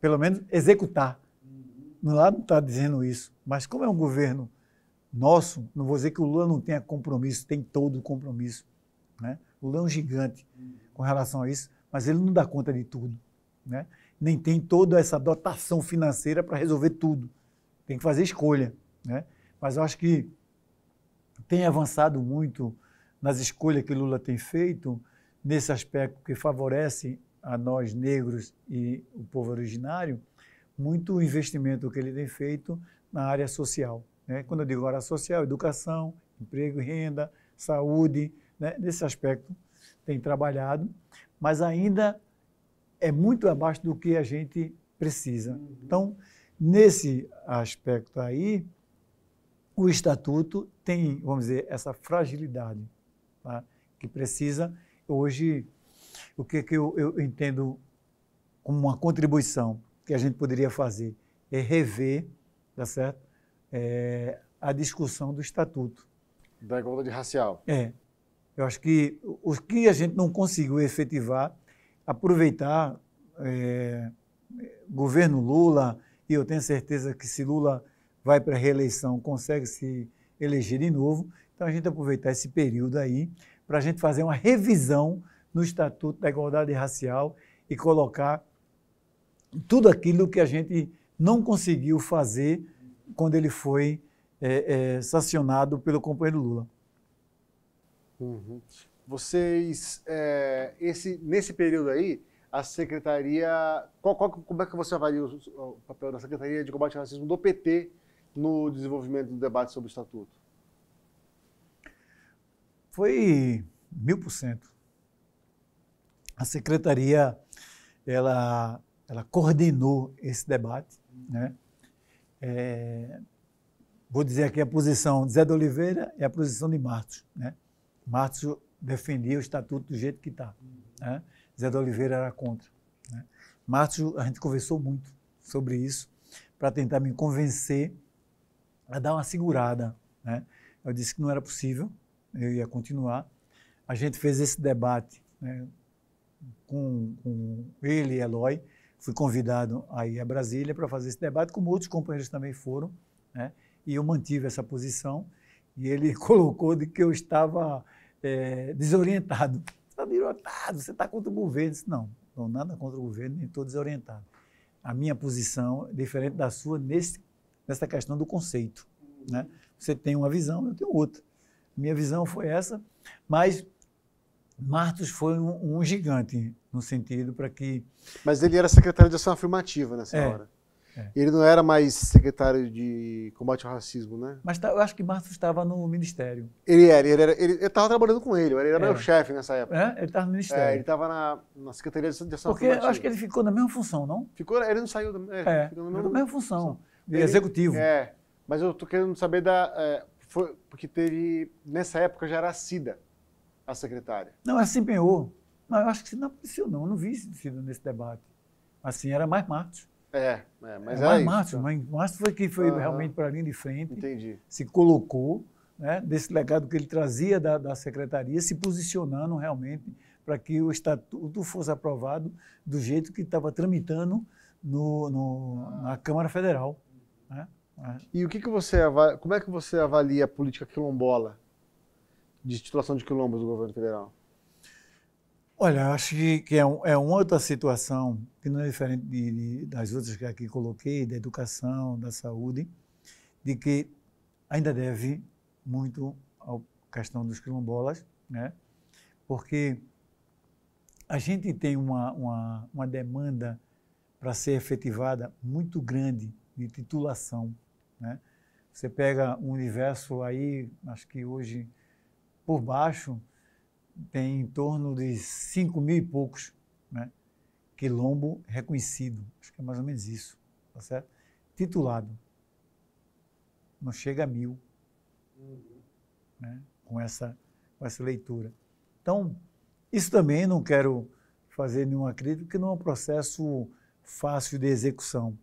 Pelo menos executar. Uhum. Lá não está dizendo isso. Mas como é um governo nosso, não vou dizer que o Lula não tenha compromisso, tem todo o compromisso. Né? O Lula é um gigante com relação a isso, mas ele não dá conta de tudo. Né? Nem tem toda essa dotação financeira para resolver tudo. Tem que fazer escolha. Né? Mas eu acho que tem avançado muito nas escolhas que Lula tem feito, nesse aspecto que favorece a nós negros e o povo originário, muito investimento que ele tem feito na área social. Né? Quando eu digo área social, educação, emprego renda, saúde, né? nesse aspecto tem trabalhado, mas ainda é muito abaixo do que a gente precisa. Uhum. Então, nesse aspecto aí, o estatuto tem, vamos dizer, essa fragilidade tá? que precisa hoje o que, que eu, eu, entendo como uma contribuição que a gente poderia fazer é rever, tá certo? é, a discussão do Estatuto. Da igualdade racial. É. Eu acho que o que a gente não conseguiu efetivar, aproveitar é, governo Lula, e eu tenho certeza que se Lula vai para a reeleição, consegue se eleger de novo. Então a gente aproveitar esse período aí para a gente fazer uma revisão no Estatuto da Igualdade Racial e colocar tudo aquilo que a gente não conseguiu fazer quando ele foi é, é, sancionado pelo companheiro Lula. Uhum. Vocês, é, esse, nesse período aí, a secretaria. Qual, qual, como é que você avalia o, o papel da Secretaria de Combate ao Racismo do PT no desenvolvimento do debate sobre o Estatuto? Foi mil por cento. A secretaria ela, ela coordenou esse debate, né? é, vou dizer aqui a posição de Zé de Oliveira e a posição de Márcio. Né? defendia o estatuto do jeito que está. Né? Zé de Oliveira era contra. Né? a gente conversou muito sobre isso para tentar me convencer a dar uma segurada. Né? Eu disse que não era possível, eu ia continuar. A gente fez esse debate né, com, com ele e Eloy fui convidado a a Brasília para fazer esse debate, como outros companheiros também foram, né? e eu mantive essa posição, e ele colocou de que eu estava é, desorientado. Você está desorientado, você está contra o governo. Eu disse, não, não nada contra o governo, nem estou desorientado. A minha posição é diferente da sua nesse, nessa questão do conceito. Né? Você tem uma visão, eu tenho outra. Minha visão foi essa, mas Martos foi um, um gigante, no sentido para que. Mas ele era secretário de ação afirmativa nessa é, hora. É. Ele não era mais secretário de combate ao racismo, né? Mas tá, eu acho que Martos estava no ministério. Ele era, ele era, ele estava trabalhando com ele, ele era, é. meu chefe nessa época. É? Ele estava no ministério. É, ele estava na, na secretaria de ação Porque eu acho que ele ficou na mesma função, não? Ficou, ele não saiu da, é, é, ficou na mesma, na mesma função, função. Ele, executivo. É, mas eu tô querendo saber da, é, foi, porque teve nessa época já era a SIDA a secretária? Não, ela assim se empenhou. Mas eu acho que não apareceu, não. Eu não vi sido nesse debate. Assim, era mais Matos. É, é mas era é mais isso, Matos. Tá. Mas Matos foi quem foi uhum. realmente para a linha de frente. Entendi. Se colocou, né, desse legado que ele trazia da, da secretaria, se posicionando realmente para que o estatuto fosse aprovado do jeito que estava tramitando no, no, na Câmara Federal. Né? E o que, que você avalia, como é que você avalia a política quilombola de titulação de quilombos do governo federal? Olha, acho que é, um, é uma outra situação que não é diferente de, de, das outras que aqui coloquei, da educação, da saúde, de que ainda deve muito à questão dos quilombolas, né? porque a gente tem uma, uma, uma demanda para ser efetivada muito grande de titulação. Né? Você pega um universo aí, acho que hoje por baixo tem em torno de 5 mil e poucos né, quilombo reconhecido. Acho que é mais ou menos isso, tá certo? Titulado. Não chega a mil. Uhum. Né, com, essa, com essa leitura. Então, isso também não quero fazer nenhuma crítica, porque não é um processo fácil de execução.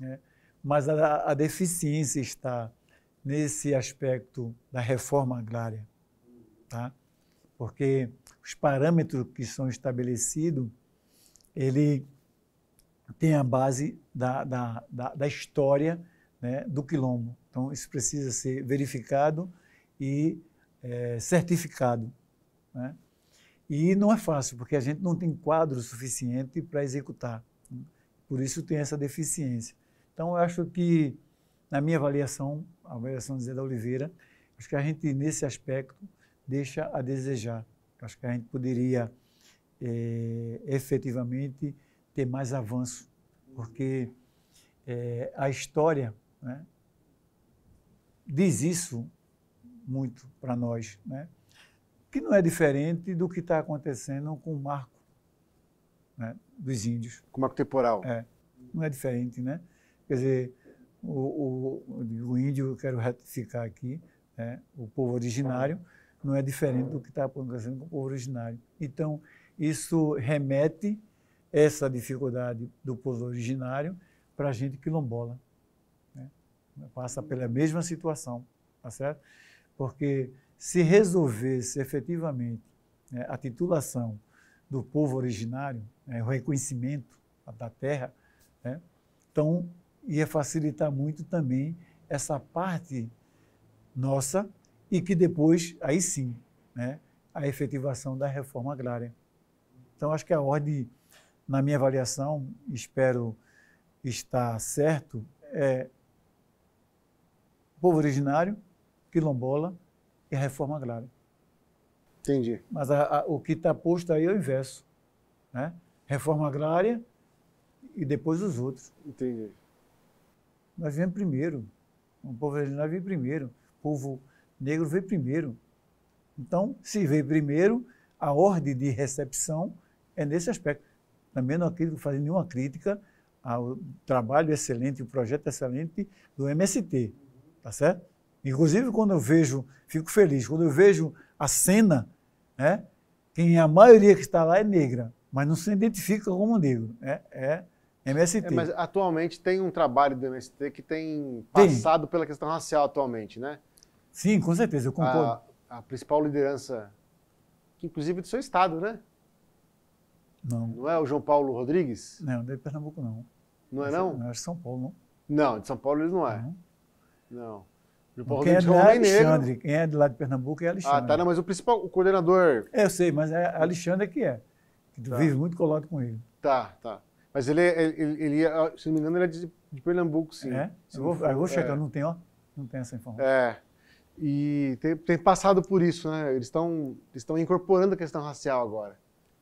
Né? Mas a, a deficiência está nesse aspecto da reforma agrária tá? Porque os parâmetros que são estabelecidos, ele tem a base da, da, da, da história né, do quilombo. Então, isso precisa ser verificado e é, certificado. Né? E não é fácil, porque a gente não tem quadro suficiente para executar. Por isso tem essa deficiência. Então, eu acho que, na minha avaliação, a avaliação de Zé da Oliveira, acho que a gente, nesse aspecto, deixa a desejar. Acho que a gente poderia é, efetivamente ter mais avanço, porque é, a história né, diz isso muito para nós, né? que não é diferente do que está acontecendo com o marco né, dos índios. Com o marco temporal. É, não é diferente, né? Quer dizer, o, o, o índio, eu quero ratificar aqui, né, o povo originário, não é diferente do que está acontecendo com o povo originário. Então, isso remete essa dificuldade do povo originário para a gente quilombola. Né? Passa pela mesma situação, tá certo? Porque se resolvesse efetivamente né, a titulação do povo originário, né, o reconhecimento da terra, né, então ia facilitar muito também essa parte nossa e que depois, aí sim, né, a efetivação da reforma agrária. Então, acho que a ordem, na minha avaliação, espero estar certo, é povo originário, quilombola e reforma agrária. Entendi. Mas a, a, o que está posto aí é o inverso. Né? Reforma agrária e depois os outros. Entendi. Nós vem primeiro. O povo originário vem primeiro. O povo negro veio primeiro. Então, se veio primeiro, a ordem de recepção é nesse aspecto. Também não acredito fazer nenhuma crítica ao trabalho excelente, o projeto excelente do MST, tá certo? Inclusive, quando eu vejo, fico feliz, quando eu vejo a cena, né, quem é a maioria que está lá é negra, mas não se identifica como negro, né? é, é MST. É, mas atualmente tem um trabalho do MST que tem passado tem. pela questão racial atualmente, né? Sim, com certeza, eu concordo. A, a principal liderança, inclusive é do seu estado, né? Não. Não é o João Paulo Rodrigues? Não, não é de Pernambuco, não. Não é, não? Não é de São Paulo, não. Não, de São Paulo ele não é. Não. não. João Quem é, é de lá é Alexandre. Quem é de lá de Pernambuco é ah, Alexandre. Ah, tá, não, mas o principal, o coordenador. É, eu sei, mas é Alexandre que é. Que tá. vive muito colado com ele. Tá, tá. Mas ele, é, ele, ele, ele se não me engano, ele é de, de Pernambuco, sim. É? Eu vou, eu vou checar, é. não tem, ó. Não tem essa informação. É e tem, tem, passado por isso, né? Eles estão estão incorporando a questão racial agora.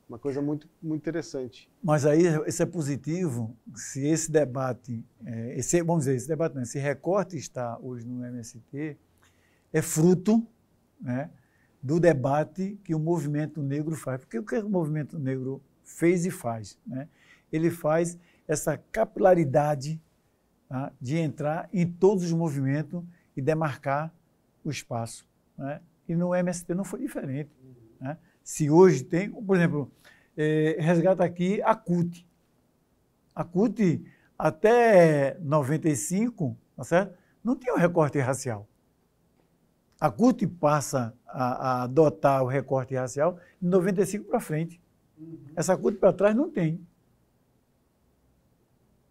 Uma coisa muito, muito interessante. Mas aí isso é positivo se esse debate, é, esse, vamos dizer, esse debate não, esse recorte está hoje no MST, é fruto né, do debate que o movimento negro faz. Porque o que o movimento negro fez e faz? Né? Ele faz essa capilaridade tá, de entrar em todos os movimentos e demarcar o espaço. Né? E no MST não foi diferente. Né? Se hoje tem, por exemplo, é, resgata aqui a CUT. A CUT, até 95, tá certo? não tinha o um recorte racial. A CUT passa a, a, adotar o recorte racial de 95 para frente. Uhum. Essa CUT para trás não tem.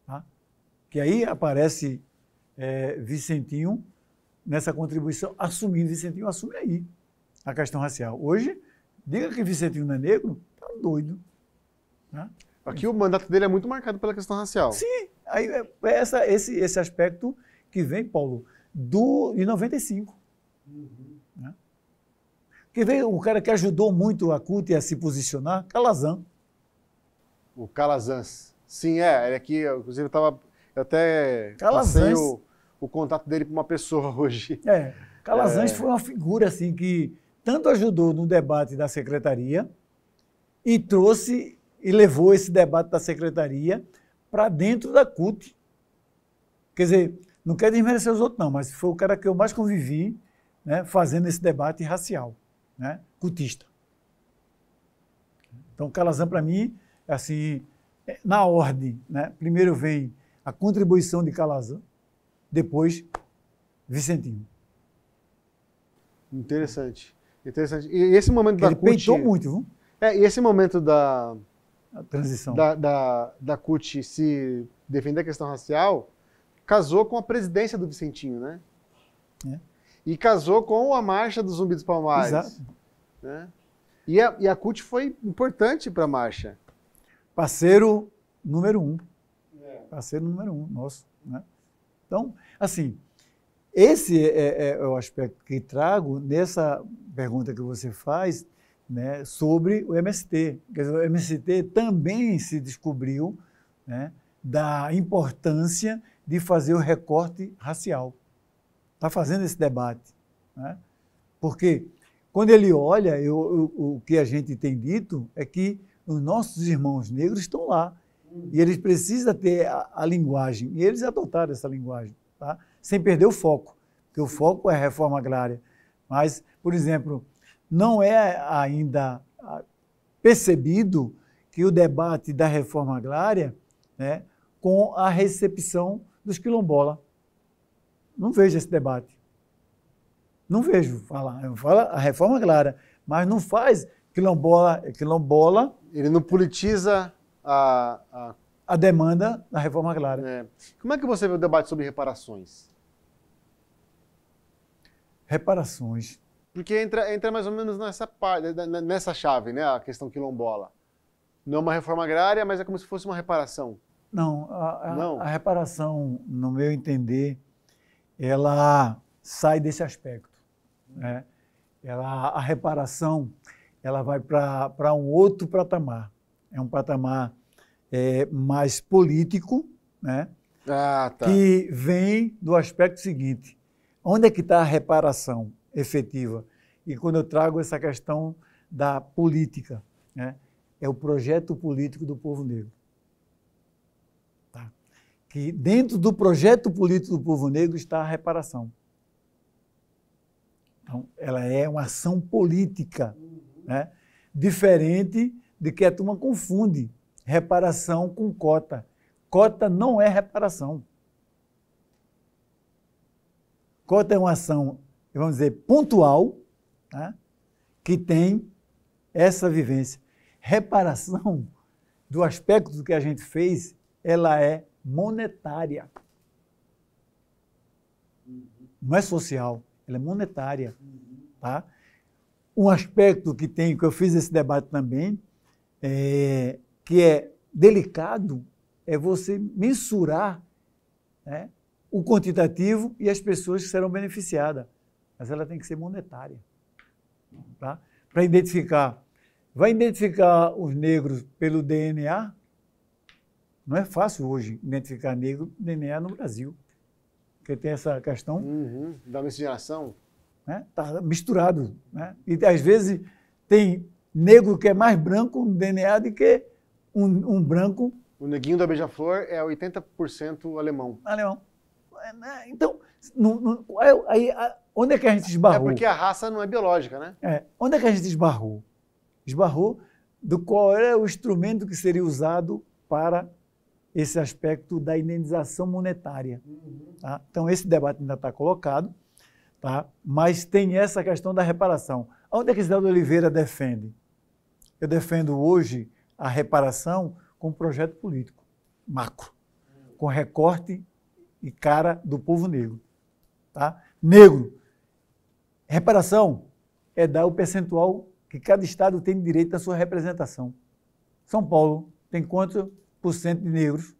Tá? Que aí aparece é, Vicentinho nessa contribuição, assumindo Vicentinho, assume aí a questão racial. Hoje, diga que Vicentinho não é negro, tá doido. Né? Aqui o mandato dele é muito marcado pela questão racial. Sim, aí é, é essa, esse, esse aspecto que vem, Paulo, do, de 95. Uhum. Né? Que vem o cara que ajudou muito a CUT a se posicionar, Calazan. O Calazans. Sim, é. Ele aqui, é inclusive, estava. Eu até. Calazans o contato dele para uma pessoa hoje. É. Calazans é... foi uma figura assim que tanto ajudou no debate da secretaria e trouxe e levou esse debate da secretaria para dentro da CUT. Quer dizer, não quer desmerecer os outros, não, mas foi o cara que eu mais convivi né, fazendo esse debate racial, né, cultista. Então, Calazan, para mim, assim, é assim, na ordem, né, primeiro vem a contribuição de Calazan, depois Vicentinho. Interessante. Interessante. E esse momento Ele da CUT... peitou muito, viu? É, e esse momento da... A transição. Da, da, da CUT se defender a questão racial casou com a presidência do Vicentinho, né? É. E casou com a marcha do Zumbi dos Palmares. Exato. Né? E, a, e a CUT foi importante para a marcha. Parceiro número um. É. Parceiro número um nosso, né? Então, assim, esse é, é, é, é, o aspecto que trago nessa pergunta que você faz né, sobre o MST. Dizer, o MST também se descobriu né, da importância de fazer o recorte racial. Está fazendo esse debate. Né? Porque quando ele olha, eu, eu, o que a gente tem dito é que os nossos irmãos negros estão lá. E eles precisam ter a, a linguagem. E eles adotaram essa linguagem, tá? sem perder o foco, porque o foco é a reforma agrária. Mas, por exemplo, não é ainda ah, percebido que o debate da reforma agrária né, com a recepção dos quilombola. Não vejo esse debate. Não vejo falar. Eu falo a reforma agrária, mas não faz quilombola. quilombola Ele não politiza a, a... a demanda da reforma agrária. É. Como é que você vê o debate sobre reparações? Reparações. Porque entra, entra mais ou menos nessa, né, né, nessa chave, né? a questão quilombola. Não é uma reforma agrária, mas é como se fosse uma reparação. Não, a, a, Não. a reparação, no meu entender, ela sai desse aspecto. Né? Ela, a reparação ela vai para um outro patamar é um patamar é, mais político, né? Ah, tá. que vem do aspecto seguinte: onde é que está a reparação efetiva? E quando eu trago essa questão da política, né? é o projeto político do povo negro. Tá? Que dentro do projeto político do povo negro está a reparação. Então, ela é uma ação política, né? diferente de que a turma confunde reparação com cota. Cota não é reparação. Cota é uma ação, vamos dizer, pontual, tá? que tem essa vivência. Reparação, do aspecto do que a gente fez, ela é monetária. Não é social, ela é monetária. Tá? Um aspecto que tem, que eu fiz esse debate também, é, que é delicado é você mensurar né, o quantitativo e as pessoas que serão beneficiadas. Mas ela tem que ser monetária. Tá? Para identificar. Vai identificar os negros pelo DNA? Não é fácil hoje identificar negro DNA no Brasil. Porque tem essa questão. Uhum, da miscigenação. Está né? Tá misturado. Né? E às vezes tem negro que é mais branco no DNA do que um, um branco. O neguinho da beija-flor é 80% alemão. Alemão. É, né? Então, aí, onde é que a gente é esbarrou? É porque a raça não é biológica, né? É. Onde é que a gente esbarrou? Esbarrou do qual era é o instrumento que seria usado para esse aspecto da indenização monetária. Uhum. Tá? Então, esse debate ainda está colocado, tá? mas tem essa questão da reparação. Onde é que Zé Oliveira defende? Eu defendo hoje a reparação com um projeto político, macro, com recorte e cara do povo negro. Tá? Negro. Reparação é dar o percentual que cada estado tem direito à sua representação. São Paulo tem quanto por cento de negros?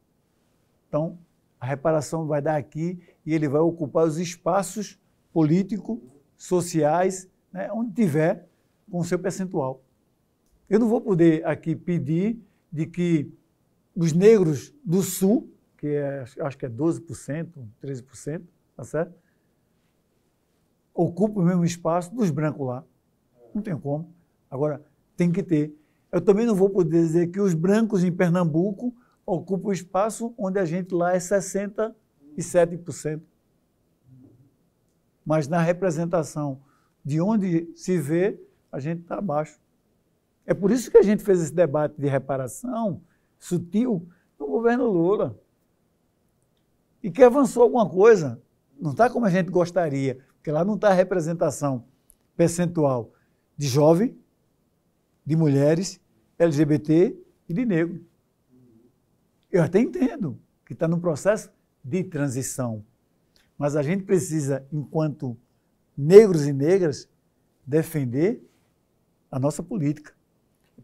Então, a reparação vai dar aqui e ele vai ocupar os espaços políticos, sociais, né, onde tiver, com o seu percentual. Eu não vou poder aqui pedir de que os negros do Sul, que é, acho que é 12%, 13%, tá certo? ocupem o mesmo espaço dos brancos lá. Não tem como. Agora, tem que ter. Eu também não vou poder dizer que os brancos em Pernambuco ocupam o espaço onde a gente lá é 67%. Mas na representação de onde se vê, a gente está abaixo. É por isso que a gente fez esse debate de reparação sutil no governo Lula. E que avançou alguma coisa. Não está como a gente gostaria, porque lá não está a representação percentual de jovem, de mulheres, LGBT e de negro. Eu até entendo que está num processo de transição. Mas a gente precisa, enquanto negros e negras, defender a nossa política.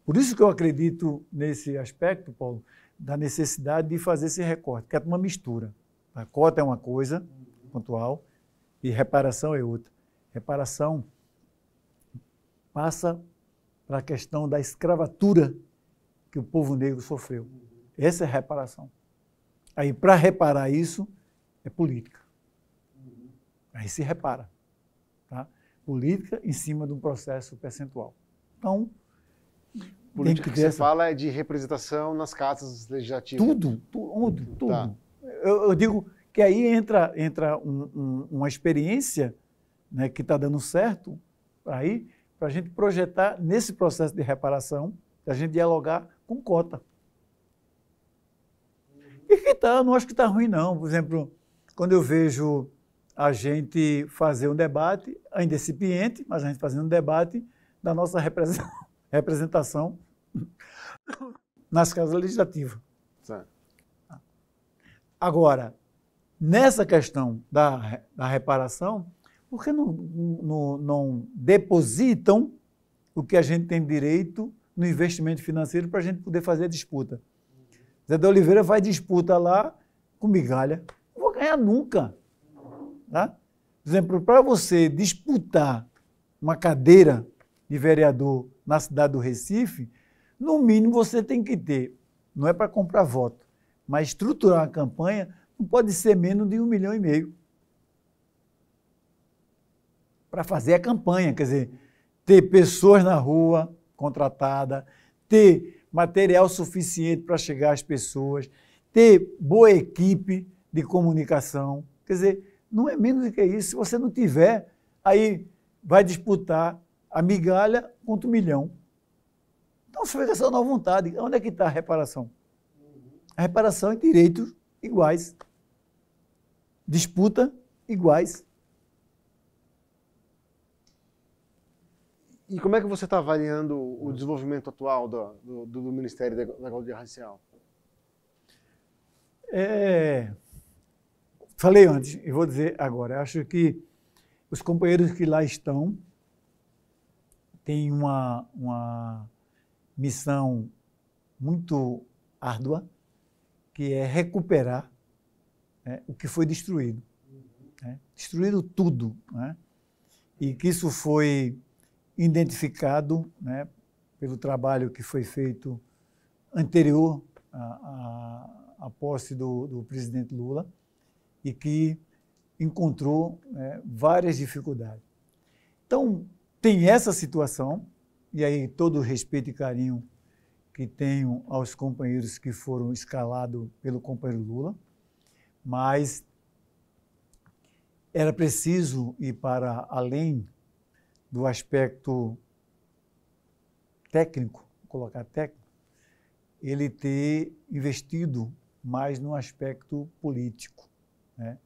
Por isso que eu acredito nesse aspecto, Paulo, da necessidade de fazer esse recorte, que é uma mistura. A tá? cota é uma coisa pontual e reparação é outra. Reparação passa para a questão da escravatura que o povo negro sofreu. Essa é a reparação. Aí, para reparar isso, é política. Aí se repara. Tá? Política em cima de um processo percentual. Então, política que, que, você fala é de representação nas casas legislativas. Tudo, tudo, tudo. Tá. Eu, eu, digo que aí entra, entra um, um, uma experiência né, que está dando certo aí para a gente projetar nesse processo de reparação, a gente dialogar com cota. E que tá, não acho que está ruim não. Por exemplo, quando eu vejo a gente fazer um debate, ainda é incipiente, mas a gente fazendo um debate da nossa representação nas casas legislativas. Certo. Agora, nessa questão da, da reparação, por que não, não, não, depositam o que a gente tem direito no investimento financeiro para a gente poder fazer a disputa? Zé de Oliveira vai disputa lá com migalha. Não vou ganhar nunca. Tá? Por exemplo, para você disputar uma cadeira de vereador na cidade do Recife, no mínimo, você tem que ter, não é para comprar voto, mas estruturar uma campanha não pode ser menos de um milhão e meio para fazer a campanha, quer dizer, ter pessoas na rua contratada, ter material suficiente para chegar às pessoas, ter boa equipe de comunicação, quer dizer, não é menos do que isso. Se você não tiver, aí vai disputar a migalha contra o milhão. Então se fez essa nova vontade. Onde é que está a reparação? A reparação é direitos iguais. Disputa iguais. E como é que você está avaliando o desenvolvimento atual do, do, do Ministério da Igualdade Racial? É, falei antes e vou dizer agora. Acho que os companheiros que lá estão têm uma, uma missão muito árdua, que é recuperar né, o que foi destruído. Né? Destruído tudo. Né? E que isso foi identificado né, pelo trabalho que foi feito anterior à, à, à posse do, do, presidente Lula e que encontrou né, várias dificuldades. Então, tem essa situação, e aí todo o respeito e carinho que tenho aos companheiros que foram escalados pelo companheiro Lula, mas era preciso ir para além do aspecto técnico, colocar técnico, ele ter investido mais no aspecto político. Né?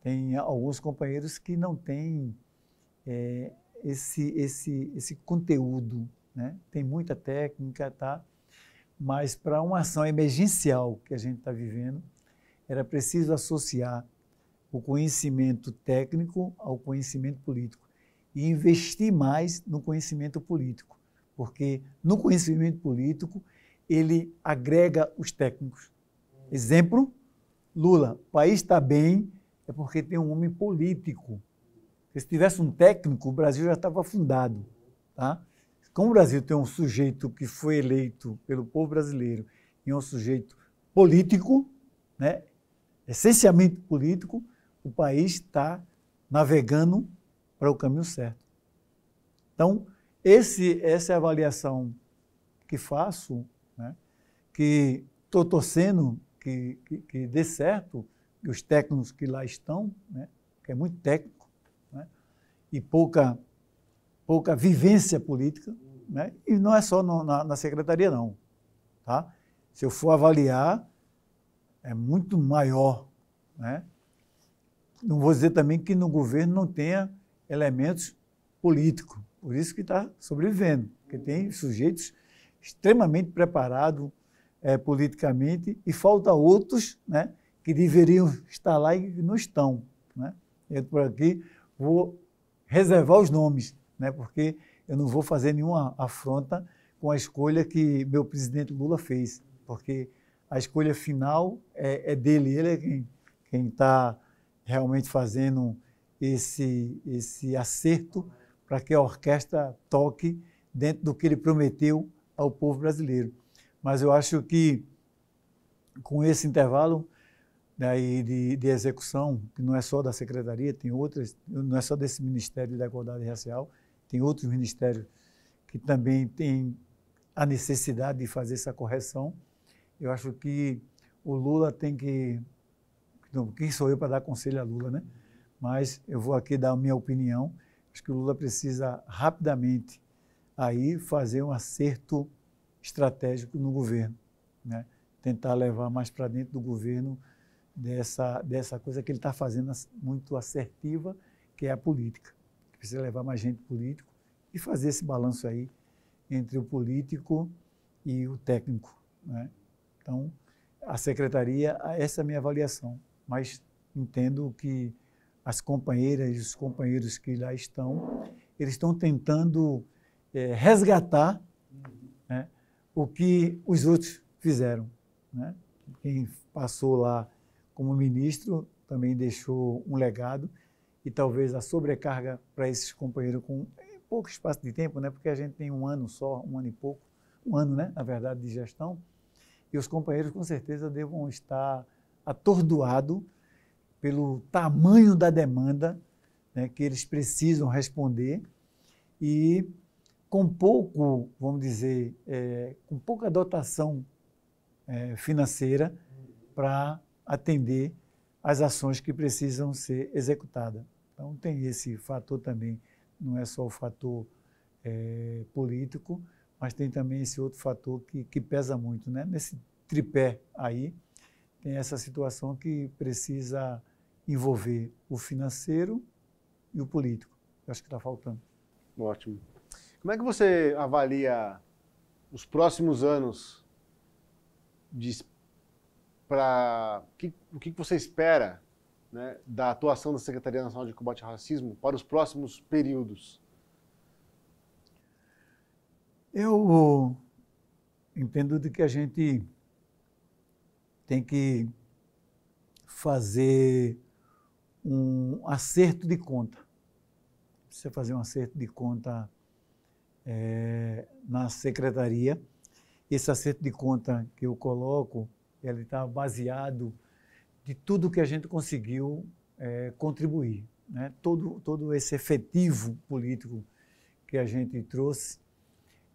Tem alguns companheiros que não têm é, esse, esse, esse conteúdo. Né? Tem muita técnica, tá? mas para uma ação emergencial que a gente está vivendo, era preciso associar o conhecimento técnico ao conhecimento político e investir mais no conhecimento político, porque no conhecimento político ele agrega os técnicos. Exemplo, Lula, o país está bem é porque tem um homem político se tivesse um técnico, o Brasil já estava afundado. Tá? Como o Brasil tem um sujeito que foi eleito pelo povo brasileiro e é um sujeito político, né, essencialmente político, o país está navegando para o caminho certo. Então, esse, essa é a avaliação que faço, né, que estou torcendo que, que, que, dê certo, que os técnicos que lá estão, né, que é muito técnico, e pouca, pouca vivência política, né? e não é só no, na, na, secretaria, não. Tá? Se eu for avaliar, é muito maior. Né? Não vou dizer também que no governo não tenha elementos políticos, por isso que está sobrevivendo, porque tem sujeitos extremamente preparados é, politicamente e falta outros né, que deveriam estar lá e não estão. Né? Eu, por aqui, vou reservar os nomes, né? porque eu não vou fazer nenhuma afronta com a escolha que meu presidente Lula fez, porque a escolha final é, é dele, ele é quem está realmente fazendo esse, esse acerto para que a orquestra toque dentro do que ele prometeu ao povo brasileiro. Mas eu acho que com esse intervalo né, e de, de, execução, que não é só da secretaria, tem outras, não é só desse Ministério da Igualdade Racial, tem outros ministérios que também têm a necessidade de fazer essa correção. Eu acho que o Lula tem que. Não, quem sou eu para dar conselho a Lula, né? Mas eu vou aqui dar a minha opinião. Acho que o Lula precisa rapidamente aí fazer um acerto estratégico no governo, né? tentar levar mais para dentro do governo dessa, dessa coisa que ele está fazendo muito assertiva, que é a política. Que precisa levar mais gente político e fazer esse balanço aí entre o político e o técnico. Né? Então, a secretaria, essa é a minha avaliação, mas entendo que as companheiras e os companheiros que lá estão, eles estão tentando é, resgatar né, o que os outros fizeram. Né? Quem passou lá como ministro, também deixou um legado e talvez a sobrecarga para esses companheiros com pouco espaço de tempo, né? Porque a gente tem um ano só, um ano e pouco, um ano, né? Na verdade, de gestão. E os companheiros com certeza devam estar atordoado pelo tamanho da demanda né, que eles precisam responder e com pouco, vamos dizer, é, com pouca dotação é, financeira para atender as ações que precisam ser executadas. Então, tem esse fator também, não é só o fator é, político, mas tem também esse outro fator que, que pesa muito. Né? Nesse tripé aí, tem essa situação que precisa envolver o financeiro e o político. Eu acho que está faltando. Ótimo. Como é que você avalia os próximos anos de para que, o que você espera né, da atuação da Secretaria Nacional de Combate ao Racismo para os próximos períodos? Eu entendo de que a gente tem que fazer um acerto de conta. Precisa fazer um acerto de conta é, na secretaria. Esse acerto de conta que eu coloco ele está baseado de tudo que a gente conseguiu é, contribuir. Né? Todo, todo esse efetivo político que a gente trouxe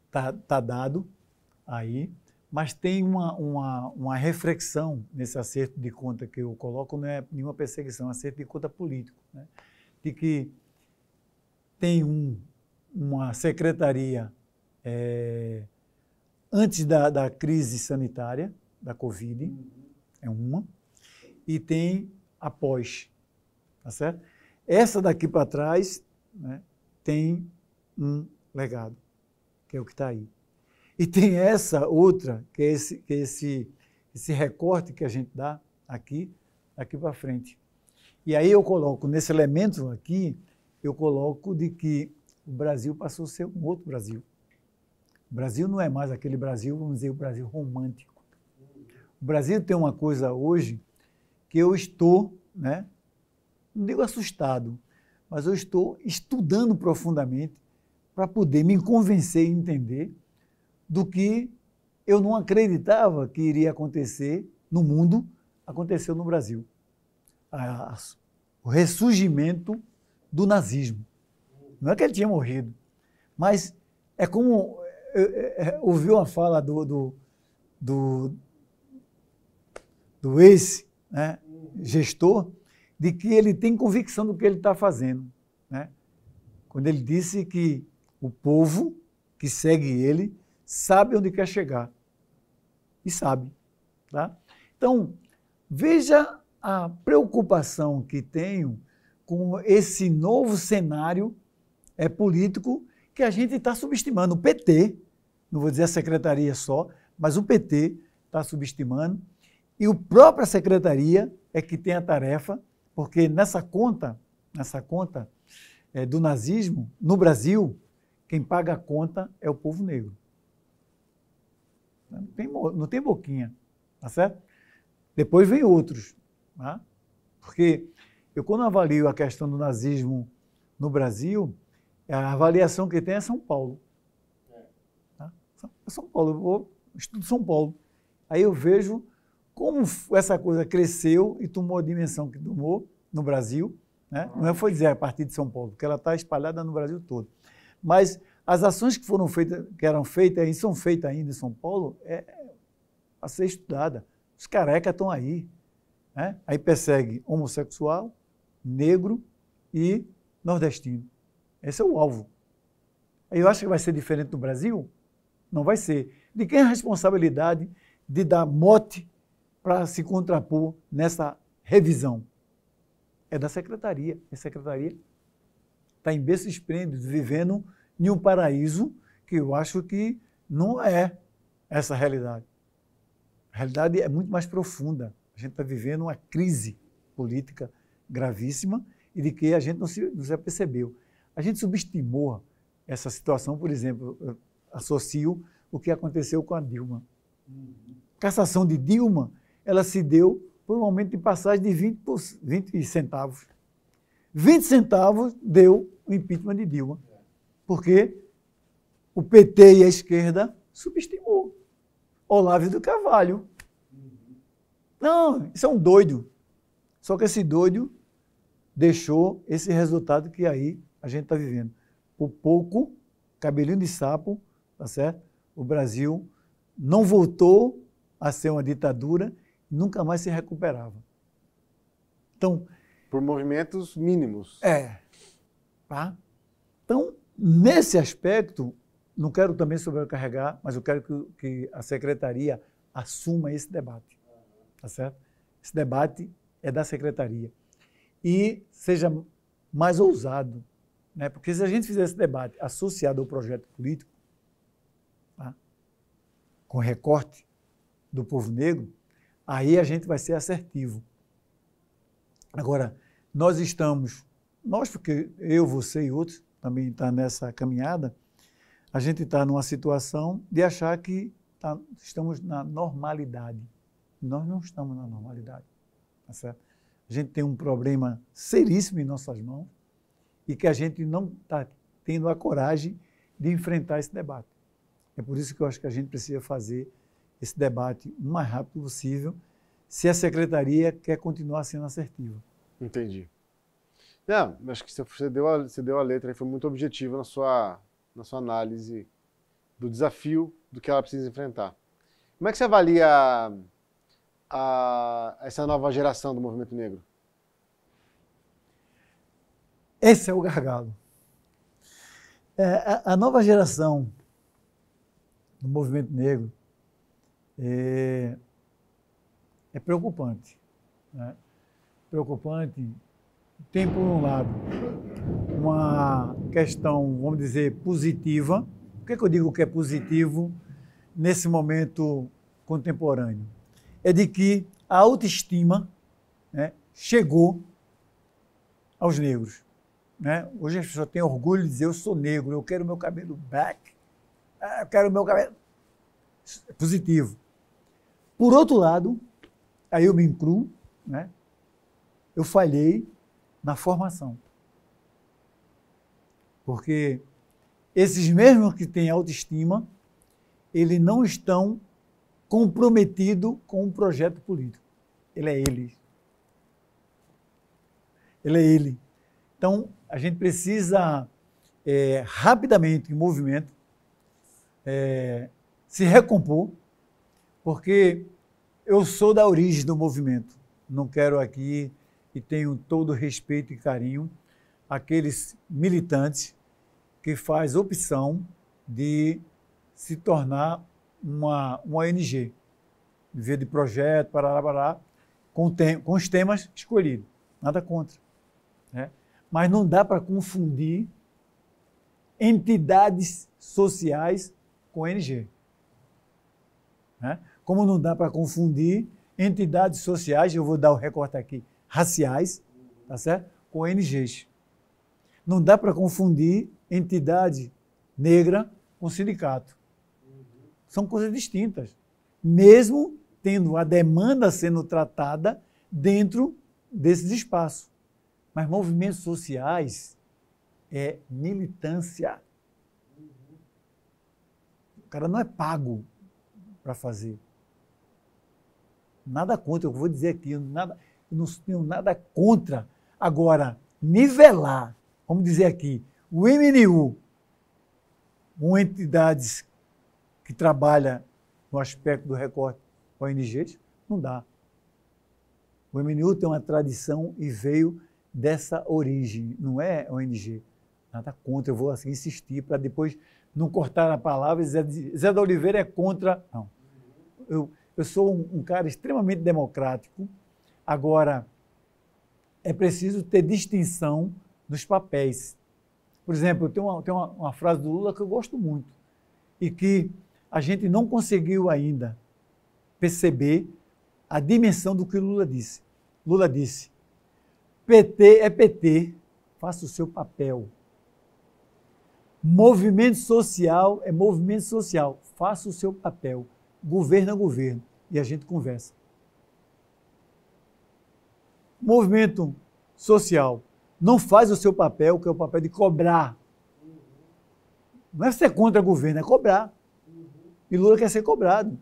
está tá dado aí, mas tem uma, uma, uma, reflexão nesse acerto de conta que eu coloco, não é nenhuma perseguição, é um acerto de conta político, né? de que tem um, uma secretaria é, antes da, da crise sanitária, da Covid, uhum. é uma, e tem após tá certo? Essa daqui para trás né, tem um legado, que é o que está aí. E tem essa outra, que é esse, que é esse, esse recorte que a gente dá aqui, aqui para frente. E aí eu coloco, nesse elemento aqui, eu coloco de que o Brasil passou a ser um outro Brasil. O Brasil não é mais aquele Brasil, vamos dizer, o Brasil romântico. O Brasil tem uma coisa hoje que eu estou, né, não digo assustado, mas eu estou estudando profundamente para poder me convencer e entender do que eu não acreditava que iria acontecer no mundo, aconteceu no Brasil. A, a, o ressurgimento do nazismo. Não é que ele tinha morrido, mas é como é, é, é, ouviu a fala do, do, do, do ex-gestor, né, de que ele tem convicção do que ele está fazendo. Né? Quando ele disse que o povo que segue ele sabe onde quer chegar. E sabe. Tá? Então, veja a preocupação que tenho com esse novo cenário é, político que a gente está subestimando. O PT, não vou dizer a secretaria só, mas o PT está subestimando e o própria secretaria é que tem a tarefa, porque nessa conta, nessa conta é, do nazismo no Brasil, quem paga a conta é o povo negro. Não tem, não tem boquinha, tá certo? Depois vem outros, tá? porque eu quando avalio a questão do nazismo no Brasil, a avaliação que tem é São Paulo. É. Tá? É São Paulo, eu vou, estudo São Paulo. Aí eu vejo como essa coisa cresceu e tomou a dimensão que tomou no Brasil, né? não é foi dizer a partir de São Paulo, porque ela está espalhada no Brasil todo. Mas as ações que foram feitas, que eram feitas e são feitas ainda em São Paulo, é, é a ser estudada. Os carecas estão aí. Né? Aí persegue homossexual, negro e nordestino. Esse é o alvo. Eu acho que vai ser diferente do Brasil? Não vai ser. De quem é a responsabilidade de dar mote para se contrapor nessa revisão? É da secretaria. A secretaria está em berço esplêndido, vivendo em um paraíso que eu acho que não é essa a realidade. A realidade é muito mais profunda. A gente está vivendo uma crise política gravíssima e de que a gente não se, não se apercebeu. A gente subestimou essa situação, por exemplo, associo o que aconteceu com a Dilma. Uhum. Cassação de Dilma ela se deu por um aumento de passagem de 20, por, 20 centavos. 20 centavos deu o impeachment de Dilma, porque o PT e a esquerda subestimou Olavo do Carvalho. Não, isso é um doido. Só que esse doido deixou esse resultado que aí a gente está vivendo. Por pouco, cabelinho de sapo, tá certo? O Brasil não voltou a ser uma ditadura nunca mais se recuperava. Então, por movimentos mínimos. É. Tá? Então, nesse aspecto, não quero também sobrecarregar, mas eu quero que, que a secretaria assuma esse debate. Tá certo? Esse debate é da secretaria. E seja mais ousado, né? porque se a gente fizer esse debate associado ao projeto político, tá? com recorte do povo negro, Aí a gente vai ser assertivo. Agora, nós estamos, nós, porque eu, você e outros também está nessa caminhada, a gente está numa situação de achar que tá, estamos na normalidade. Nós não estamos na normalidade. Tá certo? A gente tem um problema seríssimo em nossas mãos e que a gente não está tendo a coragem de enfrentar esse debate. É por isso que eu acho que a gente precisa fazer esse debate o mais rápido possível, se a secretaria quer continuar sendo assertiva. Entendi. Não, é, acho que você deu a, você deu a letra e foi muito objetivo na sua, na sua análise do desafio do que ela precisa enfrentar. Como é que você avalia a, a, essa nova geração do movimento negro? Esse é o gargalo. É, a, a nova geração do movimento negro é, é preocupante. Né? Preocupante tem, por um lado, uma questão, vamos dizer, positiva. Por que, é que eu digo que é positivo nesse momento contemporâneo? É de que a autoestima né, chegou aos negros. Né? Hoje as pessoas têm orgulho de dizer eu sou negro, eu quero meu cabelo back, ah, eu quero meu cabelo. é positivo. Por outro lado, aí eu me incluo, né? eu falhei na formação. Porque esses mesmos que têm autoestima, eles não estão comprometidos com um projeto político. Ele é ele. Ele é ele. Então, a gente precisa é, rapidamente, em movimento, é, se recompor, porque eu sou da origem do movimento. Não quero aqui e tenho todo respeito e carinho àqueles militantes que faz opção de se tornar uma, uma ONG, viver de projeto, parará, parará, com, tem, com os temas escolhidos. Nada contra. Né? Mas não dá para confundir entidades sociais com ONG. Né? como não dá para confundir entidades sociais, eu vou dar o recorte aqui, raciais, tá certo? Com ONGs. Não dá para confundir entidade negra com sindicato. São coisas distintas. Mesmo tendo a demanda sendo tratada dentro desses espaços. Mas movimentos sociais é militância. O cara não é pago para fazer. Nada contra, eu vou dizer aqui, nada, não tenho nada contra. Agora, nivelar, vamos dizer aqui, o MNU, uma entidade que trabalha no aspecto do recorte ONGs, não dá. O MNU tem uma tradição e veio dessa origem, não é ONG. Nada contra, eu vou assim insistir para depois não cortar a palavra Zé da Oliveira é contra. Não. Eu, eu sou um, um cara extremamente democrático. Agora, é preciso ter distinção dos papéis. Por exemplo, tem, uma, tem uma, uma, frase do Lula que eu gosto muito e que a gente não conseguiu ainda perceber a dimensão do que Lula disse. Lula disse: PT é PT, faça o seu papel. Movimento social é movimento social, faça o seu papel governo a governo, e a gente conversa. O movimento social não faz o seu papel, que é o papel de cobrar. Não é ser contra o governo, é cobrar. E Lula quer ser cobrado.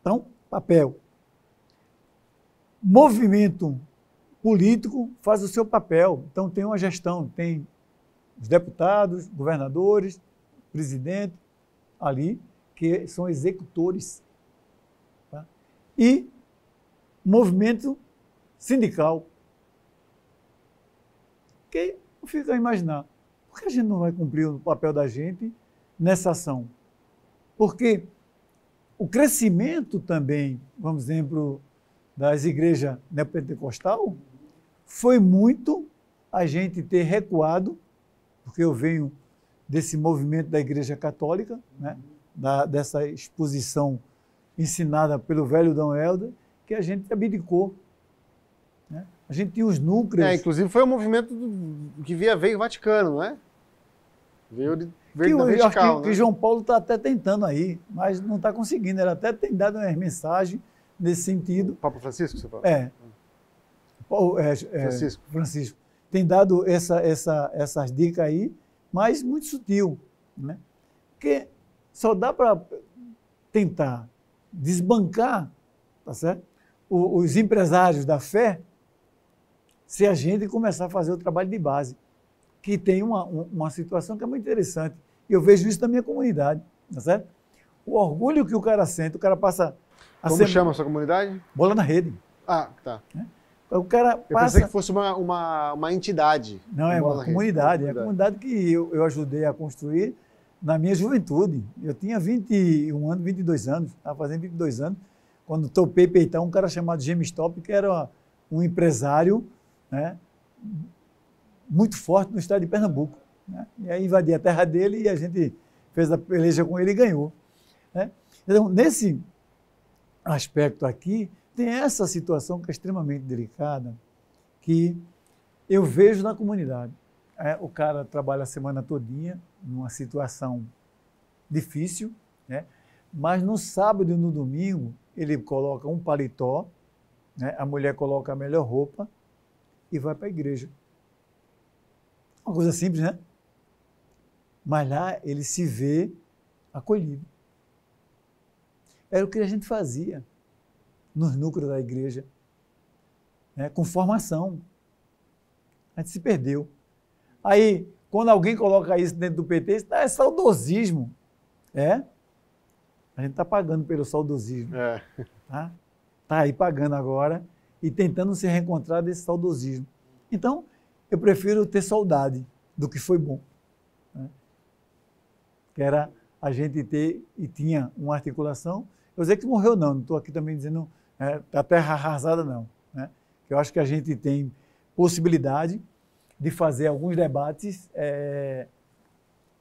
Então, papel. Movimento político faz o seu papel. Então, tem uma gestão, tem os deputados, governadores, presidente ali que são executores. Tá? E movimento sindical. Que fica a imaginar, por que a gente não vai cumprir o papel da gente nessa ação? Porque o crescimento também, vamos dizer, das igrejas neopentecostal, foi muito a gente ter recuado, porque eu venho desse movimento da Igreja Católica, né? da, dessa exposição ensinada pelo velho Dom Helder, que a gente abdicou. Né? A gente tinha os núcleos. É, inclusive foi um movimento do, que via veio Vaticano, não é? Veio de veio o, vertical, que, né? que João Paulo está até tentando aí, mas não está conseguindo. Ele até tem dado umas mensagens nesse sentido. O Papa Francisco, você fala? É. Ah. é, é Francisco. Francisco. Tem dado essa, essa, essas dicas aí, mas muito sutil. Né? Porque só dá para tentar desbancar tá certo? O, os empresários da fé se a gente começar a fazer o trabalho de base, que tem uma, uma situação que é muito interessante. E eu vejo isso na minha comunidade, tá certo? O orgulho que o cara sente, o cara passa. Como se chama a sua comunidade? Bola na rede. Ah, tá. É? O cara passa... Eu pensei que fosse uma, uma, uma entidade. Não, é uma comunidade. É a comunidade que eu, eu ajudei a construir na minha juventude. Eu tinha 21 anos, 22 anos, estava fazendo 22 anos, quando topei peitar um cara chamado James Top, que era um empresário né, muito forte no estado de Pernambuco. Né? E aí invadi a terra dele e a gente fez a peleja com ele e ganhou. Né? Então, nesse aspecto aqui, tem essa situação que é extremamente delicada, que eu vejo na comunidade. É, o cara trabalha a semana todinha, numa situação difícil, né? mas no sábado e no domingo ele coloca um paletó, né? a mulher coloca a melhor roupa e vai para a igreja. Uma coisa simples, né? Mas lá ele se vê acolhido. Era o que a gente fazia nos núcleos da igreja, né? com formação. A gente se perdeu. Aí quando alguém coloca isso dentro do PT, isso é saudosismo. É? A gente está pagando pelo saudosismo. É. Tá? tá aí pagando agora e tentando se reencontrar desse saudosismo. Então, eu prefiro ter saudade do que foi bom. Né? Que era a gente ter e tinha uma articulação. Eu sei que morreu, não, não estou aqui também dizendo é, né, a terra arrasada, não. Né? Eu acho que a gente tem possibilidade de fazer alguns debates é,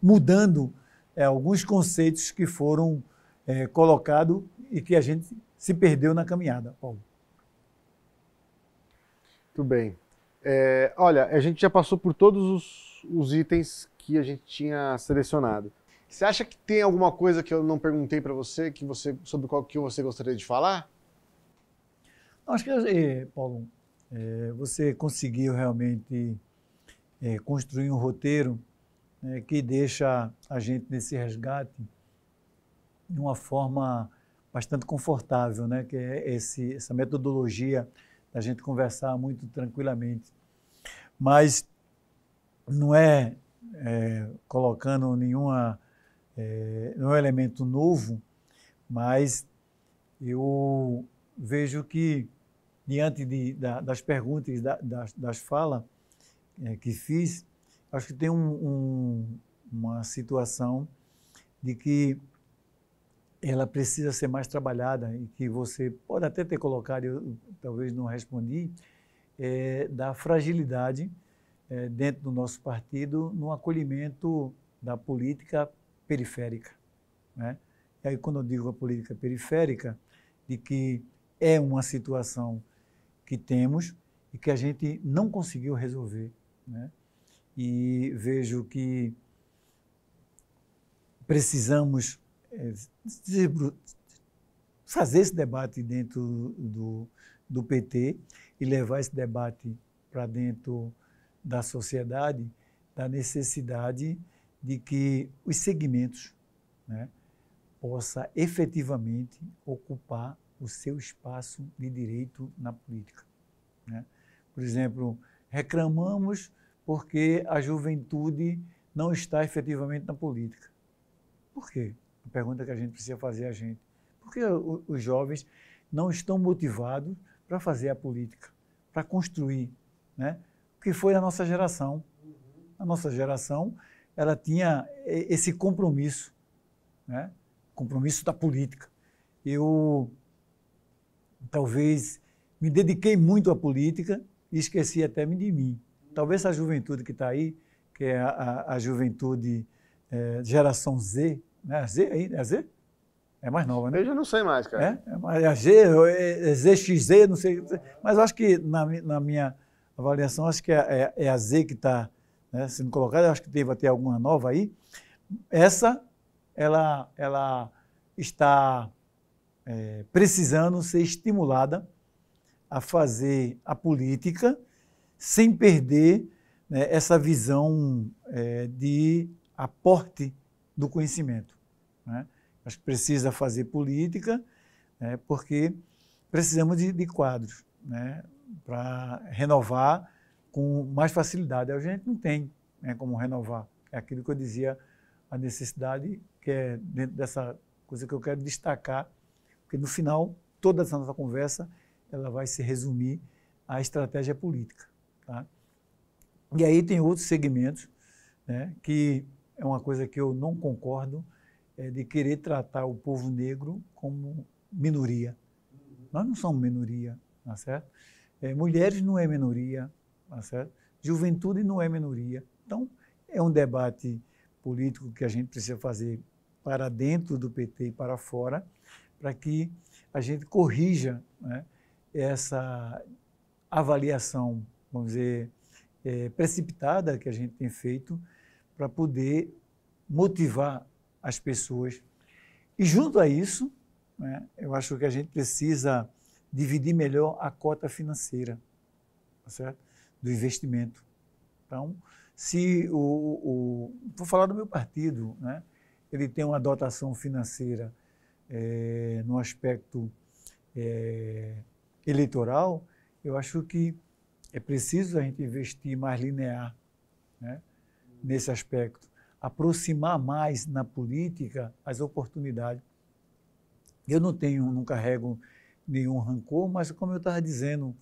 mudando é, alguns conceitos que foram é, colocados e que a gente se perdeu na caminhada, Paulo. Muito bem. É, olha, a gente já passou por todos os, os, itens que a gente tinha selecionado. Você acha que tem alguma coisa que eu não perguntei para você, que você sobre qual que você gostaria de falar? Acho que, é, Paulo, é, você conseguiu realmente é, construir um roteiro né, que deixa a gente nesse resgate de uma forma bastante confortável, né? que é esse, essa metodologia da gente conversar muito tranquilamente. Mas não é, é colocando nenhuma, é, nenhum elemento novo, mas eu vejo que, diante de, da, das perguntas, da, das, das falas, é, que fiz, acho que tem um, um, uma situação de que ela precisa ser mais trabalhada e que você pode até ter colocado, eu talvez não respondi, é, da fragilidade é, dentro do nosso partido no acolhimento da política periférica. Né? E aí, quando eu digo a política periférica, de que é uma situação que temos e que a gente não conseguiu resolver né? E vejo que precisamos é, fazer esse debate dentro do, do PT e levar esse debate para dentro da sociedade, da necessidade de que os segmentos né, possa efetivamente ocupar o seu espaço de direito na política. Né? Por exemplo, reclamamos porque a juventude não está efetivamente na política. Por quê? A pergunta que a gente precisa fazer a gente. Por que os jovens não estão motivados para fazer a política, para construir, né? O que foi a nossa geração? A nossa geração, ela tinha esse compromisso, né? Compromisso da política. Eu talvez me dediquei muito à política e esqueci até de mim. Talvez essa juventude que está aí, que é a, a, a juventude é, geração Z, né? A Z aí, é Z? É mais nova, né? Eu já não sei mais, cara. É, é, é a G, é, é ZXZ, não sei. Mas acho que na, na minha avaliação, acho que é, é, é a Z que está né, sendo colocada, acho que teve até alguma nova aí. Essa, ela, ela está é, precisando ser estimulada a fazer a política sem perder né, essa visão é, de aporte do conhecimento. Né? Acho que precisa fazer política, né, porque precisamos de, de quadros né, para renovar com mais facilidade. A gente não tem né, como renovar. É aquilo que eu dizia, a necessidade, que é dentro dessa coisa que eu quero destacar, porque no final, toda essa nossa conversa, ela vai se resumir à estratégia política. Tá? E aí tem outros segmentos, né, que é uma coisa que eu não concordo, é de querer tratar o povo negro como minoria. Nós não somos minoria, tá certo? É, mulheres não é minoria, tá certo? Juventude não é minoria. Então, é um debate político que a gente precisa fazer para dentro do PT e para fora, para que a gente corrija né, essa avaliação vamos dizer, é, precipitada que a gente tem feito para poder motivar as pessoas. E junto a isso, né, eu acho que a gente precisa dividir melhor a cota financeira tá certo? do investimento. Então, se o, o, Vou falar do meu partido, né? ele tem uma dotação financeira é, no aspecto é, eleitoral, eu acho que é preciso a gente investir mais linear né, nesse aspecto, aproximar mais na política as oportunidades. Eu não tenho, não carrego nenhum rancor, mas como eu estava dizendo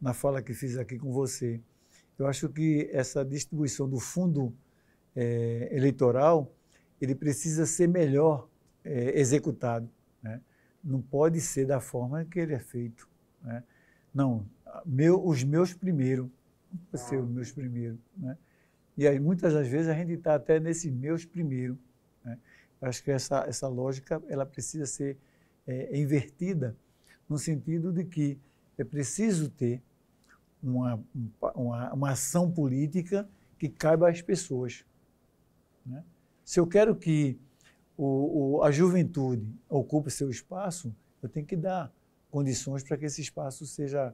na fala que fiz aqui com você, eu acho que essa distribuição do fundo é, eleitoral ele precisa ser melhor é, executado. Né? Não pode ser da forma que ele é feito. Né? Não, meu, os meus primeiro, ser os meus primeiro, né? E aí muitas das vezes a gente está até nesse meus primeiro. Né? Acho que essa essa lógica ela precisa ser é, invertida no sentido de que é preciso ter uma, uma, uma ação política que caiba às pessoas. Né? Se eu quero que o, o, a juventude ocupe seu espaço, eu tenho que dar condições para que esse espaço seja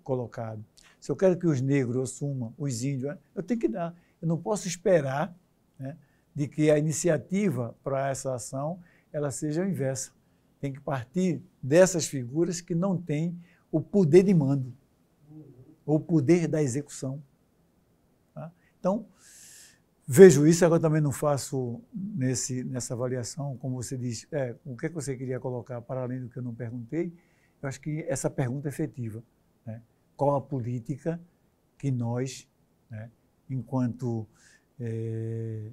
colocado. Se eu quero que os negros assumam, os índios, né, eu tenho que dar. Eu não posso esperar né, de que a iniciativa para essa ação ela seja inversa. Tem que partir dessas figuras que não têm o poder de mando, o poder da execução. Tá? Então, vejo isso, agora também não faço nesse, nessa avaliação, como você disse. é, o que, é que você queria colocar para além do que eu não perguntei, eu acho que essa pergunta é efetiva qual a política que nós, né, enquanto é,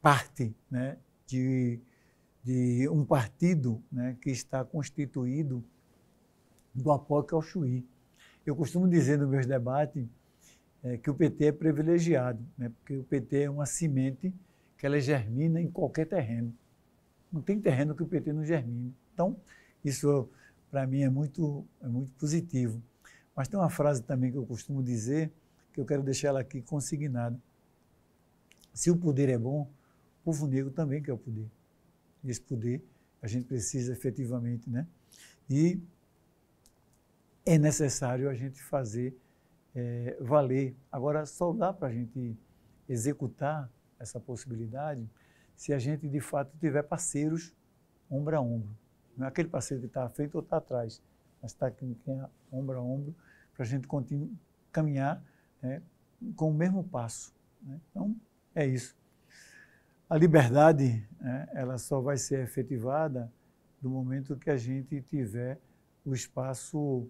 parte né, de, de, um partido né, que está constituído do apoio ao Chuí. Eu costumo dizer nos meus debates é, que o PT é privilegiado, né, porque o PT é uma semente que ela germina em qualquer terreno. Não tem terreno que o PT não germine. Então, isso para mim é muito, é muito positivo. Mas tem uma frase também que eu costumo dizer, que eu quero deixar ela aqui consignada. Se o poder é bom, o povo negro também quer o poder. E esse poder a gente precisa efetivamente, né? E é necessário a gente fazer é, valer. Agora, só dá para a gente executar essa possibilidade se a gente, de fato, tiver parceiros ombro a ombro. Não é aquele parceiro que está à frente ou está atrás, mas está quem é ombro a ombro para a gente caminhar né, com o mesmo passo. Né? Então, é isso. A liberdade, né, ela só vai ser efetivada do momento que a gente tiver o espaço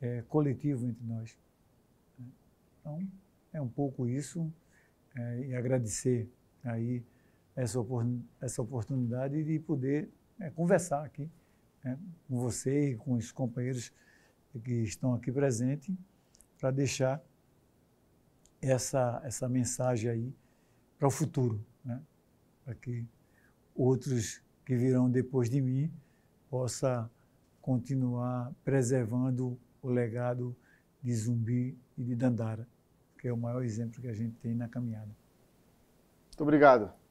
é, coletivo entre nós. Né. Então, é um pouco isso é, e agradecer aí essa, essa oportunidade de poder é, conversar aqui né, com você e com os companheiros que estão aqui presentes, para deixar essa, essa mensagem aí para o futuro, né? para que outros que virão depois de mim possa continuar preservando o legado de Zumbi e de Dandara, que é o maior exemplo que a gente tem na caminhada. Muito obrigado.